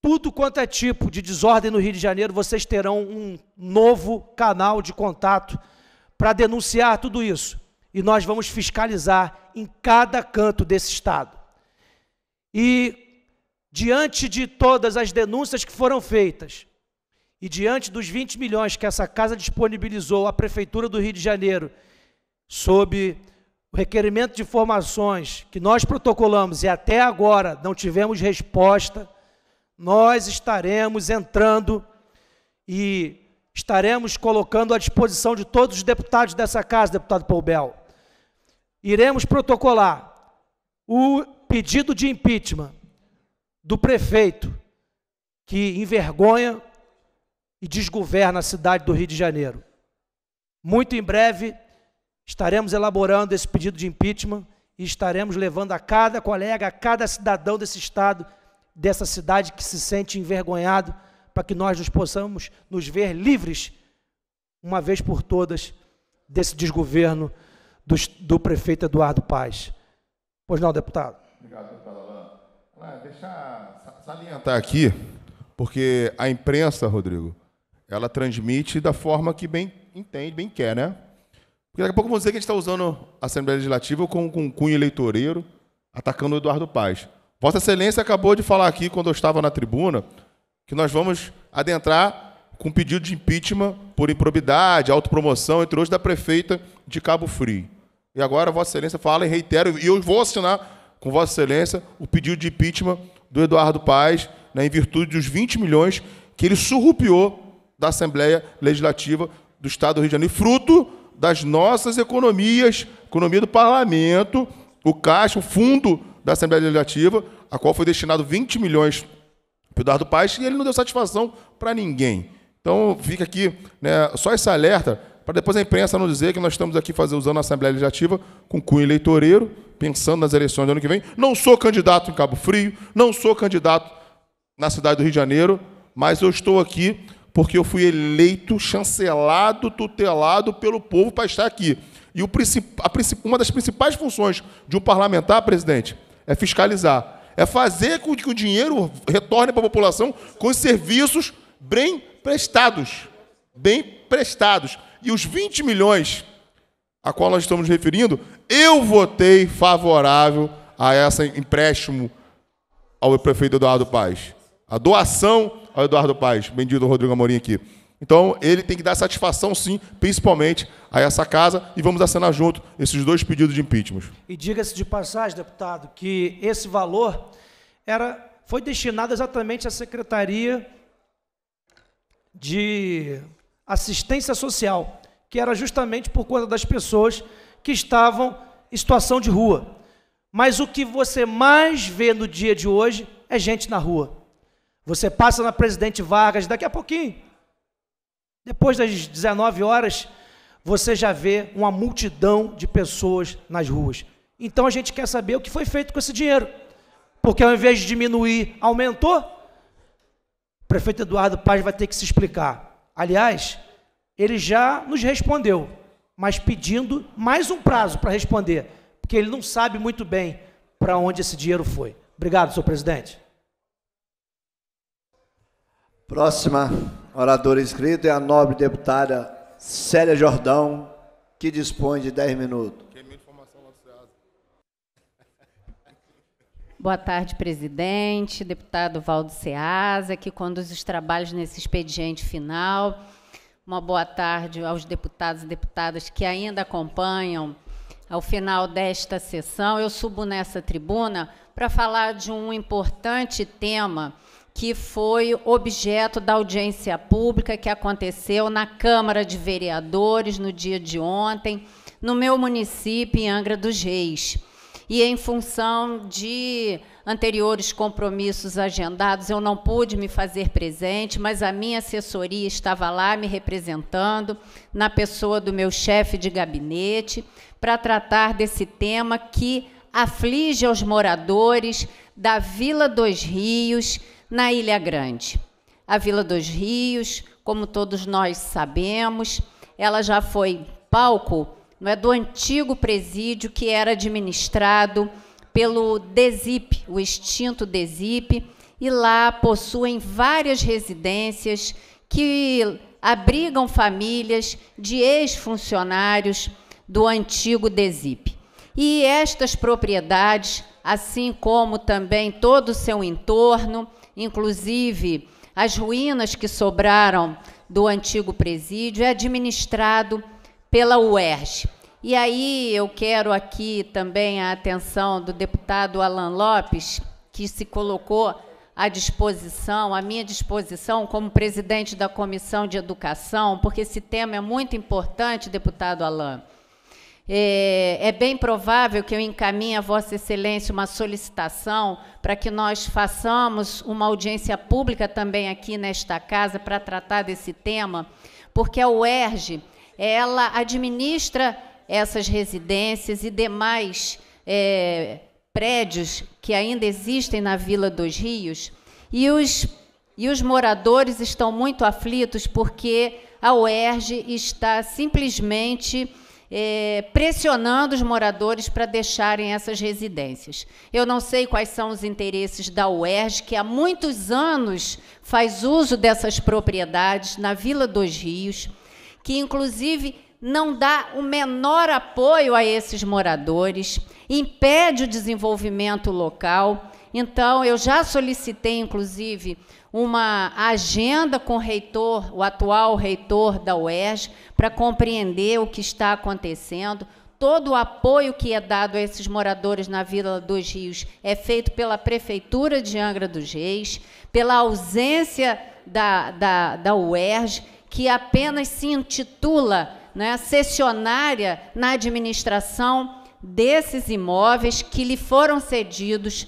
tudo quanto é tipo de desordem no Rio de Janeiro, vocês terão um novo canal de contato para denunciar tudo isso. E nós vamos fiscalizar em cada canto desse estado. E diante de todas as denúncias que foram feitas, e diante dos 20 milhões que essa casa disponibilizou à Prefeitura do Rio de Janeiro, sob o requerimento de informações que nós protocolamos e até agora não tivemos resposta, nós estaremos entrando e estaremos colocando à disposição de todos os deputados dessa casa, deputado Paul Bell. Iremos protocolar o pedido de impeachment do prefeito que envergonha e desgoverna a cidade do Rio de Janeiro. Muito em breve estaremos elaborando esse pedido de impeachment e estaremos levando a cada colega, a cada cidadão desse estado, dessa cidade que se sente envergonhado, para que nós nos possamos nos ver livres, uma vez por todas, desse desgoverno do, do prefeito Eduardo Paz. Pois não, deputado? Obrigado, deputada Alain. salientar aqui, porque a imprensa, Rodrigo, ela transmite da forma que bem entende, bem quer, né? Porque daqui a pouco vão dizer que a gente está usando a Assembleia Legislativa com, com um cunho eleitoreiro, atacando o Eduardo Paz. Vossa Excelência acabou de falar aqui, quando eu estava na tribuna, que nós vamos adentrar com pedido de impeachment por improbidade, autopromoção, entre outros, da prefeita de Cabo Frio. E agora, Vossa Excelência fala e reitero, e eu vou assinar com Vossa Excelência o pedido de impeachment do Eduardo Paes, né, em virtude dos 20 milhões que ele surrupiou da Assembleia Legislativa do Estado do Rio de Janeiro, fruto das nossas economias, economia do parlamento, o caixa, o fundo da Assembleia Legislativa, a qual foi destinado 20 milhões para o Eduardo Paes, e ele não deu satisfação para ninguém. Então, fica aqui né, só esse alerta para depois a imprensa não dizer que nós estamos aqui fazer, usando a Assembleia Legislativa com cunho eleitoreiro, pensando nas eleições do ano que vem. Não sou candidato em Cabo Frio, não sou candidato na cidade do Rio de Janeiro, mas eu estou aqui porque eu fui eleito, chancelado, tutelado pelo povo para estar aqui. E o, a, uma das principais funções de um parlamentar, presidente, é fiscalizar. É fazer com que o dinheiro retorne para a população com serviços bem prestados, bem emprestados E os 20 milhões a qual nós estamos referindo, eu votei favorável a esse empréstimo ao prefeito Eduardo Paz. A doação ao Eduardo Paz, bendito Rodrigo Amorim aqui. Então, ele tem que dar satisfação, sim, principalmente a essa casa, e vamos assinar junto esses dois pedidos de impeachment. E diga-se de passagem, deputado, que esse valor era, foi destinado exatamente à Secretaria de assistência social, que era justamente por conta das pessoas que estavam em situação de rua. Mas o que você mais vê no dia de hoje é gente na rua. Você passa na Presidente Vargas daqui a pouquinho, depois das 19 horas, você já vê uma multidão de pessoas nas ruas. Então a gente quer saber o que foi feito com esse dinheiro. Porque ao invés de diminuir, aumentou. O prefeito Eduardo Paz vai ter que se explicar. Aliás, ele já nos respondeu, mas pedindo mais um prazo para responder, porque ele não sabe muito bem para onde esse dinheiro foi. Obrigado, senhor presidente. Próxima oradora inscrita é a nobre deputada Célia Jordão, que dispõe de 10 minutos. Boa tarde, presidente, deputado Valdo Seasa, que conduz os trabalhos nesse expediente final. Uma boa tarde aos deputados e deputadas que ainda acompanham ao final desta sessão. Eu subo nessa tribuna para falar de um importante tema que foi objeto da audiência pública que aconteceu na Câmara de Vereadores no dia de ontem, no meu município, em Angra dos Reis e em função de anteriores compromissos agendados, eu não pude me fazer presente, mas a minha assessoria estava lá me representando, na pessoa do meu chefe de gabinete, para tratar desse tema que aflige aos moradores da Vila dos Rios, na Ilha Grande. A Vila dos Rios, como todos nós sabemos, ela já foi palco não é do antigo presídio que era administrado pelo DESIP, o extinto DESIP, e lá possuem várias residências que abrigam famílias de ex-funcionários do antigo DESIP. E estas propriedades, assim como também todo o seu entorno, inclusive as ruínas que sobraram do antigo presídio, é administrado pela UERJ. E aí eu quero aqui também a atenção do deputado Alan Lopes, que se colocou à disposição, à minha disposição, como presidente da Comissão de Educação, porque esse tema é muito importante, deputado Alain. É, é, bem provável que eu encaminhe a Vossa Excelência uma solicitação para que nós façamos uma audiência pública também aqui nesta casa para tratar desse tema, porque a UERJ ela administra essas residências e demais é, prédios que ainda existem na Vila dos Rios. E os, e os moradores estão muito aflitos porque a UERJ está simplesmente é, pressionando os moradores para deixarem essas residências. Eu não sei quais são os interesses da UERJ, que há muitos anos faz uso dessas propriedades na Vila dos Rios, que inclusive não dá o menor apoio a esses moradores, impede o desenvolvimento local. Então, eu já solicitei, inclusive, uma agenda com o reitor, o atual reitor da UERJ, para compreender o que está acontecendo. Todo o apoio que é dado a esses moradores na Vila dos Rios é feito pela Prefeitura de Angra dos Reis, pela ausência da, da, da UERJ que apenas se intitula né, cessionária na administração desses imóveis que lhe foram cedidos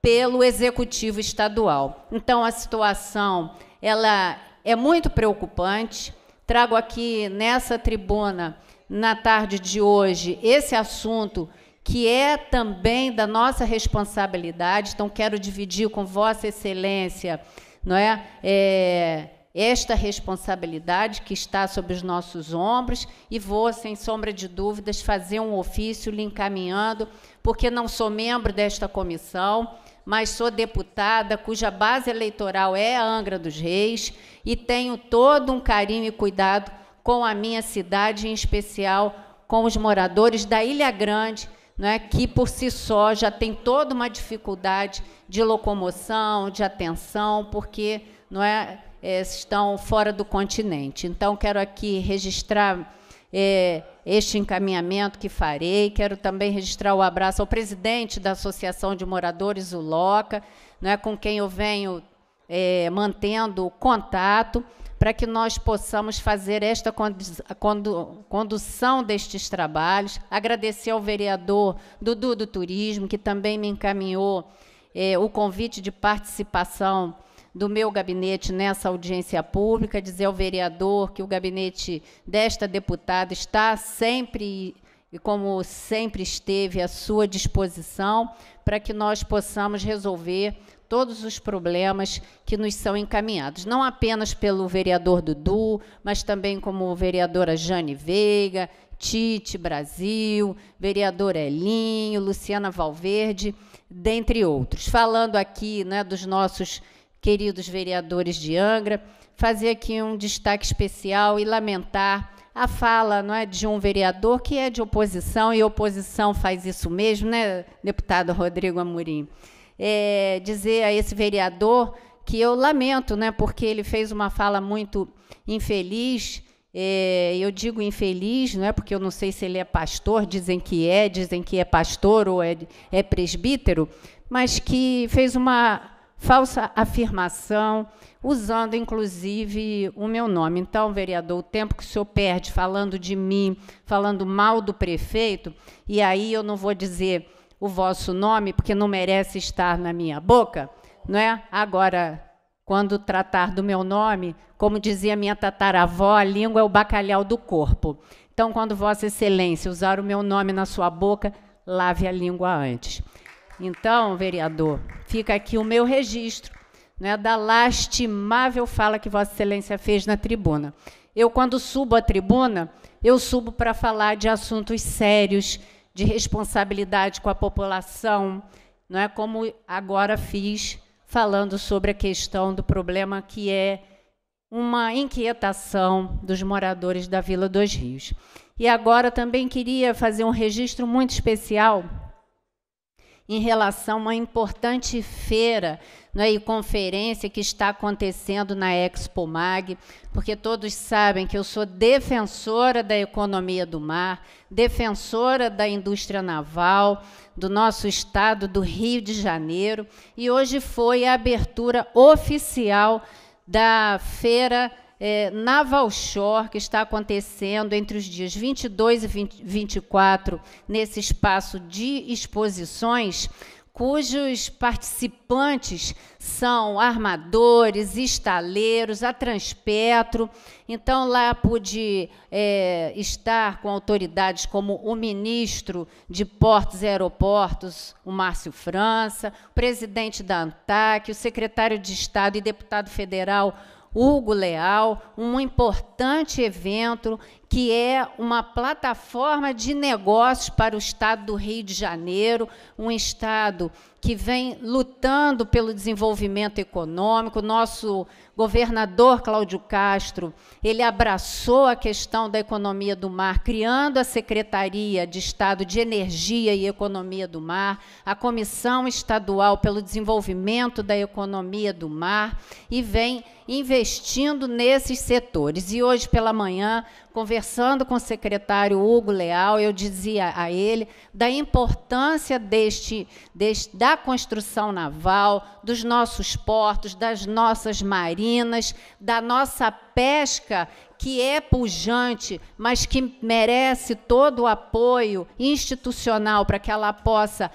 pelo executivo estadual. Então a situação ela é muito preocupante. Trago aqui nessa tribuna na tarde de hoje esse assunto que é também da nossa responsabilidade. Então quero dividir com Vossa Excelência, não é, é esta responsabilidade que está sobre os nossos ombros e vou, sem sombra de dúvidas, fazer um ofício lhe encaminhando, porque não sou membro desta comissão, mas sou deputada cuja base eleitoral é a Angra dos Reis e tenho todo um carinho e cuidado com a minha cidade, em especial com os moradores da Ilha Grande, né, que por si só já tem toda uma dificuldade de locomoção, de atenção, porque não é é, estão fora do continente. Então, quero aqui registrar é, este encaminhamento que farei. Quero também registrar o abraço ao presidente da Associação de Moradores, o Loca, né, com quem eu venho é, mantendo contato para que nós possamos fazer esta condução destes trabalhos. Agradecer ao vereador Dudu do Turismo, que também me encaminhou é, o convite de participação do meu gabinete nessa audiência pública, dizer ao vereador que o gabinete desta deputada está sempre e como sempre esteve à sua disposição para que nós possamos resolver todos os problemas que nos são encaminhados, não apenas pelo vereador Dudu, mas também como vereadora Jane Veiga, Tite Brasil, vereador Elinho, Luciana Valverde, dentre outros. Falando aqui né, dos nossos queridos vereadores de Angra, fazer aqui um destaque especial e lamentar a fala não é, de um vereador que é de oposição, e oposição faz isso mesmo, né, deputado Rodrigo Amorim? É, dizer a esse vereador que eu lamento, né, porque ele fez uma fala muito infeliz. É, eu digo infeliz, não é porque eu não sei se ele é pastor, dizem que é, dizem que é pastor ou é, é presbítero, mas que fez uma falsa afirmação, usando inclusive o meu nome. Então, vereador, o tempo que o senhor perde falando de mim, falando mal do prefeito, e aí eu não vou dizer o vosso nome, porque não merece estar na minha boca, não é? Agora, quando tratar do meu nome, como dizia minha tataravó, a língua é o bacalhau do corpo. Então, quando Vossa Excelência usar o meu nome na sua boca, lave a língua antes. Então, vereador, fica aqui o meu registro é, da lastimável fala que Vossa Excelência fez na tribuna. Eu, quando subo à tribuna, eu subo para falar de assuntos sérios, de responsabilidade com a população, não é como agora fiz falando sobre a questão do problema que é uma inquietação dos moradores da Vila dos Rios. E agora também queria fazer um registro muito especial em relação a uma importante feira né, e conferência que está acontecendo na Expo Mag, porque todos sabem que eu sou defensora da economia do mar, defensora da indústria naval, do nosso estado do Rio de Janeiro, e hoje foi a abertura oficial da feira é, Naval Shore, que está acontecendo entre os dias 22 e 20, 24, nesse espaço de exposições, cujos participantes são armadores, estaleiros, a Transpetro. Então, lá pude é, estar com autoridades como o ministro de Portos e Aeroportos, o Márcio França, o presidente da ANTAC, o secretário de Estado e deputado federal, Hugo Leal, um importante evento que é uma plataforma de negócios para o estado do Rio de Janeiro, um estado que vem lutando pelo desenvolvimento econômico. Nosso governador Cláudio Castro, ele abraçou a questão da economia do mar, criando a Secretaria de Estado de Energia e Economia do Mar, a Comissão Estadual pelo Desenvolvimento da Economia do Mar e vem investindo nesses setores. E hoje pela manhã, conversando com o secretário Hugo Leal, eu dizia a ele da importância deste, deste, da construção naval, dos nossos portos, das nossas marinas, da nossa pesca que é pujante, mas que merece todo o apoio institucional para que ela possa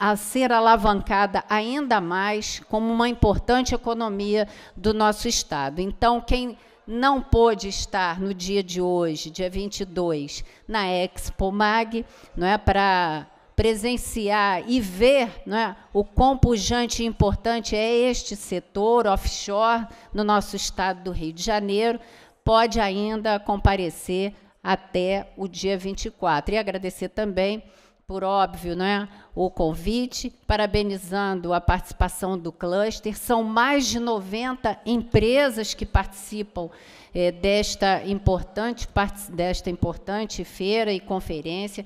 a ser alavancada ainda mais como uma importante economia do nosso estado. Então, quem não pôde estar no dia de hoje, dia 22, na Expo Mag, não é para presenciar e ver é, o quão pujante e importante é este setor offshore no nosso estado do Rio de Janeiro, pode ainda comparecer até o dia 24. E agradecer também por óbvio, né, o convite, parabenizando a participação do cluster. São mais de 90 empresas que participam eh, desta, importante, desta importante feira e conferência,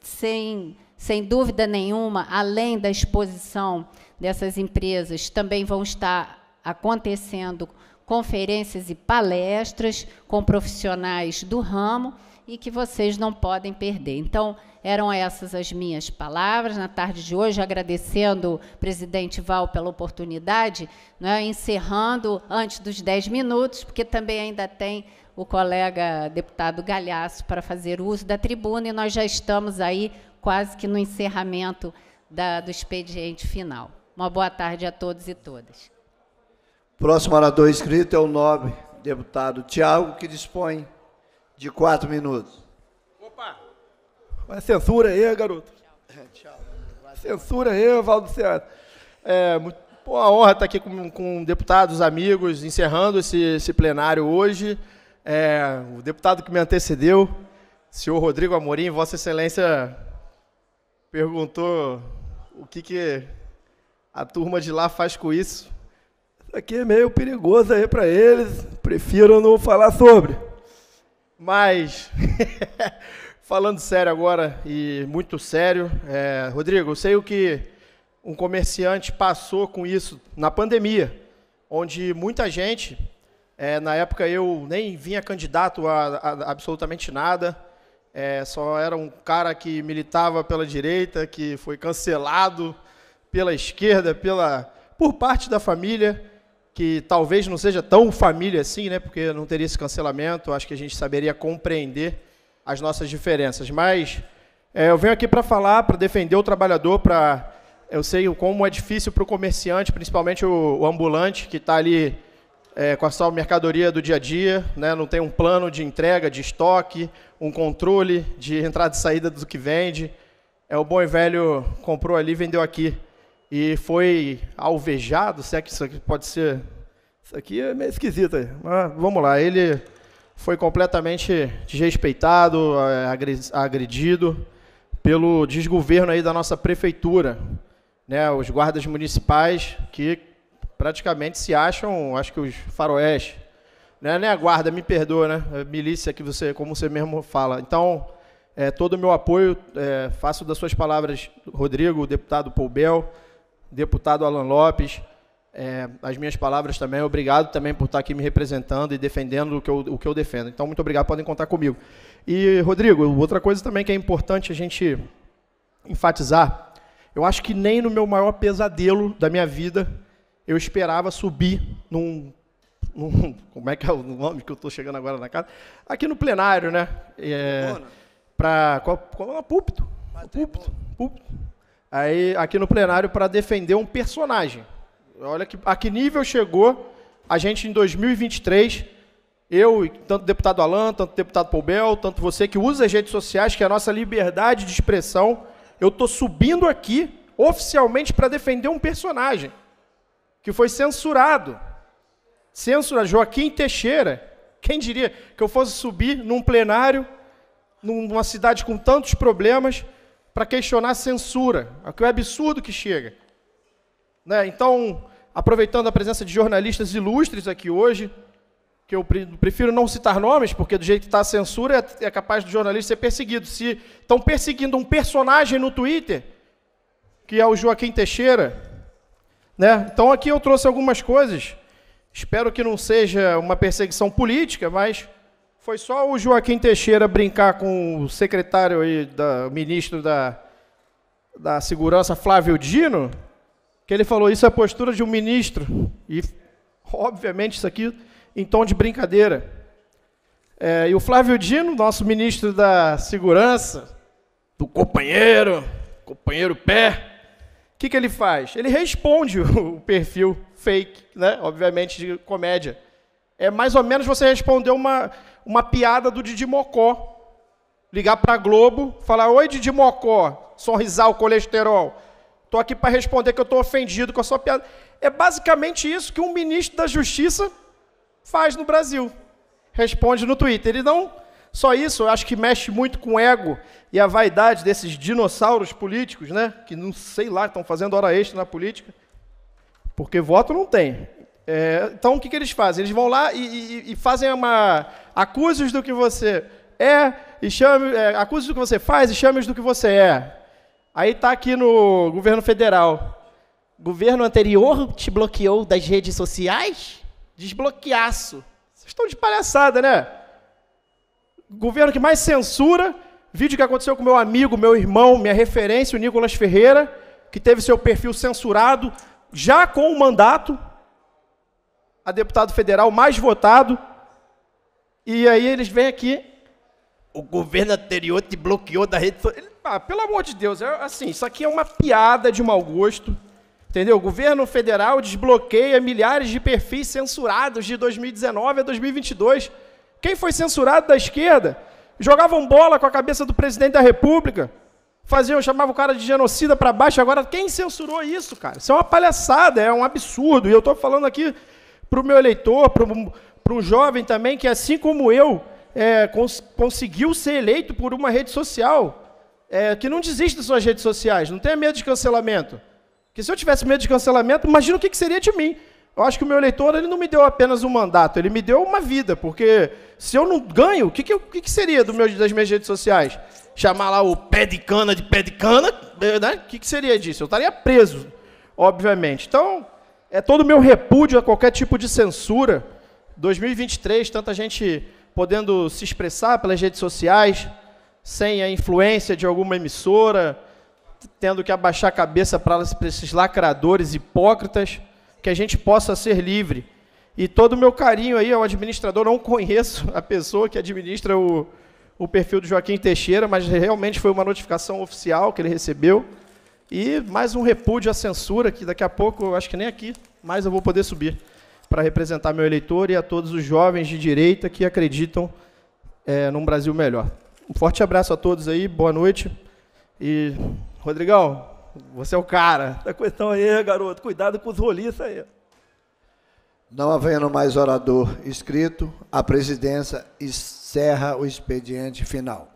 sem, sem dúvida nenhuma, além da exposição dessas empresas, também vão estar acontecendo conferências e palestras com profissionais do ramo e que vocês não podem perder. Então, eram essas as minhas palavras na tarde de hoje, agradecendo o presidente Val pela oportunidade, né, encerrando antes dos 10 minutos, porque também ainda tem o colega deputado Galhaço para fazer uso da tribuna e nós já estamos aí quase que no encerramento da, do expediente final. Uma boa tarde a todos e todas. Próximo orador inscrito é o nobre deputado Tiago, que dispõe de quatro minutos. Vai censura aí, garoto. Tchau. Censura aí, Valdo Ceará. É, pô, uma honra estar tá aqui com, com deputados, amigos, encerrando esse, esse plenário hoje. É, o deputado que me antecedeu, senhor Rodrigo Amorim, Vossa Excelência perguntou o que, que a turma de lá faz com isso. Isso aqui é meio perigoso aí para eles, prefiro não falar sobre. Mas Falando sério agora, e muito sério, é, Rodrigo, eu sei o que um comerciante passou com isso na pandemia, onde muita gente, é, na época eu nem vinha candidato a, a, a absolutamente nada, é, só era um cara que militava pela direita, que foi cancelado pela esquerda, pela por parte da família, que talvez não seja tão família assim, né? Porque não teria esse cancelamento, acho que a gente saberia compreender as nossas diferenças. Mas é, eu venho aqui para falar, para defender o trabalhador, para eu sei como é difícil para o comerciante, principalmente o, o ambulante que está ali é, com a sua mercadoria do dia a dia, né, não tem um plano de entrega, de estoque, um controle de entrada e saída do que vende. É o bom e velho comprou ali, vendeu aqui e foi alvejado, se é que isso aqui pode ser. Isso aqui é meio esquisito, mas vamos lá. Ele foi completamente desrespeitado, eh, agredido pelo desgoverno aí da nossa prefeitura, né, os guardas municipais que praticamente se acham, acho que os faroeste, né, né, guarda, me perdoa, né, milícia que você, como você mesmo fala. Então, é, todo o meu apoio, é, faço das suas palavras, Rodrigo, deputado Poubel, deputado Alan Lopes, é, as minhas palavras também. Obrigado também por estar aqui me representando e defendendo o que, eu, o que eu defendo. Então, muito obrigado, podem contar comigo. E, Rodrigo, outra coisa também que é importante a gente enfatizar: eu acho que nem no meu maior pesadelo da minha vida eu esperava subir num. num como é que é o nome que eu estou chegando agora na casa? Aqui no plenário, né? É, para. Qual, qual é Púlpito. Púlpito. Aí, aqui no plenário para defender um personagem Olha que, a que nível chegou a gente em 2023, eu, tanto deputado Alain, tanto deputado Poubel, tanto você que usa as redes sociais, que é a nossa liberdade de expressão, eu estou subindo aqui oficialmente para defender um personagem que foi censurado. Censura Joaquim Teixeira. Quem diria que eu fosse subir num plenário, numa cidade com tantos problemas, para questionar a censura? É o é absurdo que chega. Né? Então, aproveitando a presença de jornalistas ilustres aqui hoje, que eu prefiro não citar nomes, porque do jeito que está a censura, é, é capaz do jornalista ser perseguido. Se estão perseguindo um personagem no Twitter, que é o Joaquim Teixeira, né? então aqui eu trouxe algumas coisas. Espero que não seja uma perseguição política, mas foi só o Joaquim Teixeira brincar com o secretário e da, ministro da, da Segurança, Flávio Dino, que ele falou isso é a postura de um ministro. E, obviamente, isso aqui em tom de brincadeira. É, e o Flávio Dino, nosso ministro da Segurança, do companheiro, companheiro pé, o que, que ele faz? Ele responde o perfil fake, né? obviamente, de comédia. É mais ou menos você responder uma, uma piada do Didi Mocó. Ligar para a Globo, falar, oi Didi Mocó, sorrisar o colesterol. Estou aqui para responder que eu estou ofendido com a sua piada. É basicamente isso que um ministro da Justiça faz no Brasil. Responde no Twitter. Ele não. Só isso, eu acho que mexe muito com o ego e a vaidade desses dinossauros políticos, né? Que não sei lá, estão fazendo hora extra na política, porque voto não tem. É, então o que, que eles fazem? Eles vão lá e, e, e fazem uma. acuse do que você é e chame. É, do que você faz e chame do que você é. Aí tá aqui no governo federal. Governo anterior te bloqueou das redes sociais? Desbloqueaço. Vocês estão de palhaçada, né? Governo que mais censura. Vídeo que aconteceu com meu amigo, meu irmão, minha referência, o Nicolas Ferreira, que teve seu perfil censurado já com o mandato a deputado federal mais votado. E aí eles vêm aqui. O governo anterior te bloqueou da rede social. Ah, pelo amor de Deus, é, assim, isso aqui é uma piada de mau gosto. Entendeu? O governo federal desbloqueia milhares de perfis censurados de 2019 a 2022. Quem foi censurado da esquerda? Jogavam bola com a cabeça do presidente da República. Faziam, chamavam o cara de genocida para baixo. Agora, quem censurou isso, cara? Isso é uma palhaçada, é um absurdo. E eu estou falando aqui para o meu eleitor, para um jovem também, que assim como eu, é, cons conseguiu ser eleito por uma rede social é, que não desiste das suas redes sociais, não tenha medo de cancelamento. Porque se eu tivesse medo de cancelamento, imagina o que, que seria de mim. Eu acho que o meu eleitor ele não me deu apenas um mandato, ele me deu uma vida, porque se eu não ganho, o que, que, que, que seria do meu, das minhas redes sociais? Chamar lá o pé de cana de pé de cana, né, né? o que, que seria disso? Eu estaria preso, obviamente. Então, é todo o meu repúdio a qualquer tipo de censura. 2023, tanta gente podendo se expressar pelas redes sociais, sem a influência de alguma emissora, tendo que abaixar a cabeça para esses lacradores hipócritas, que a gente possa ser livre. E todo o meu carinho aí ao administrador, não conheço a pessoa que administra o, o perfil do Joaquim Teixeira, mas realmente foi uma notificação oficial que ele recebeu. E mais um repúdio à censura, que daqui a pouco, eu acho que nem aqui, mas eu vou poder subir para representar meu eleitor e a todos os jovens de direita que acreditam é, num Brasil melhor. Um forte abraço a todos aí, boa noite. E, Rodrigão, você é o cara. Tá questão aí, garoto. Cuidado com os roliços aí. Não havendo mais orador inscrito, a presidência encerra o expediente final.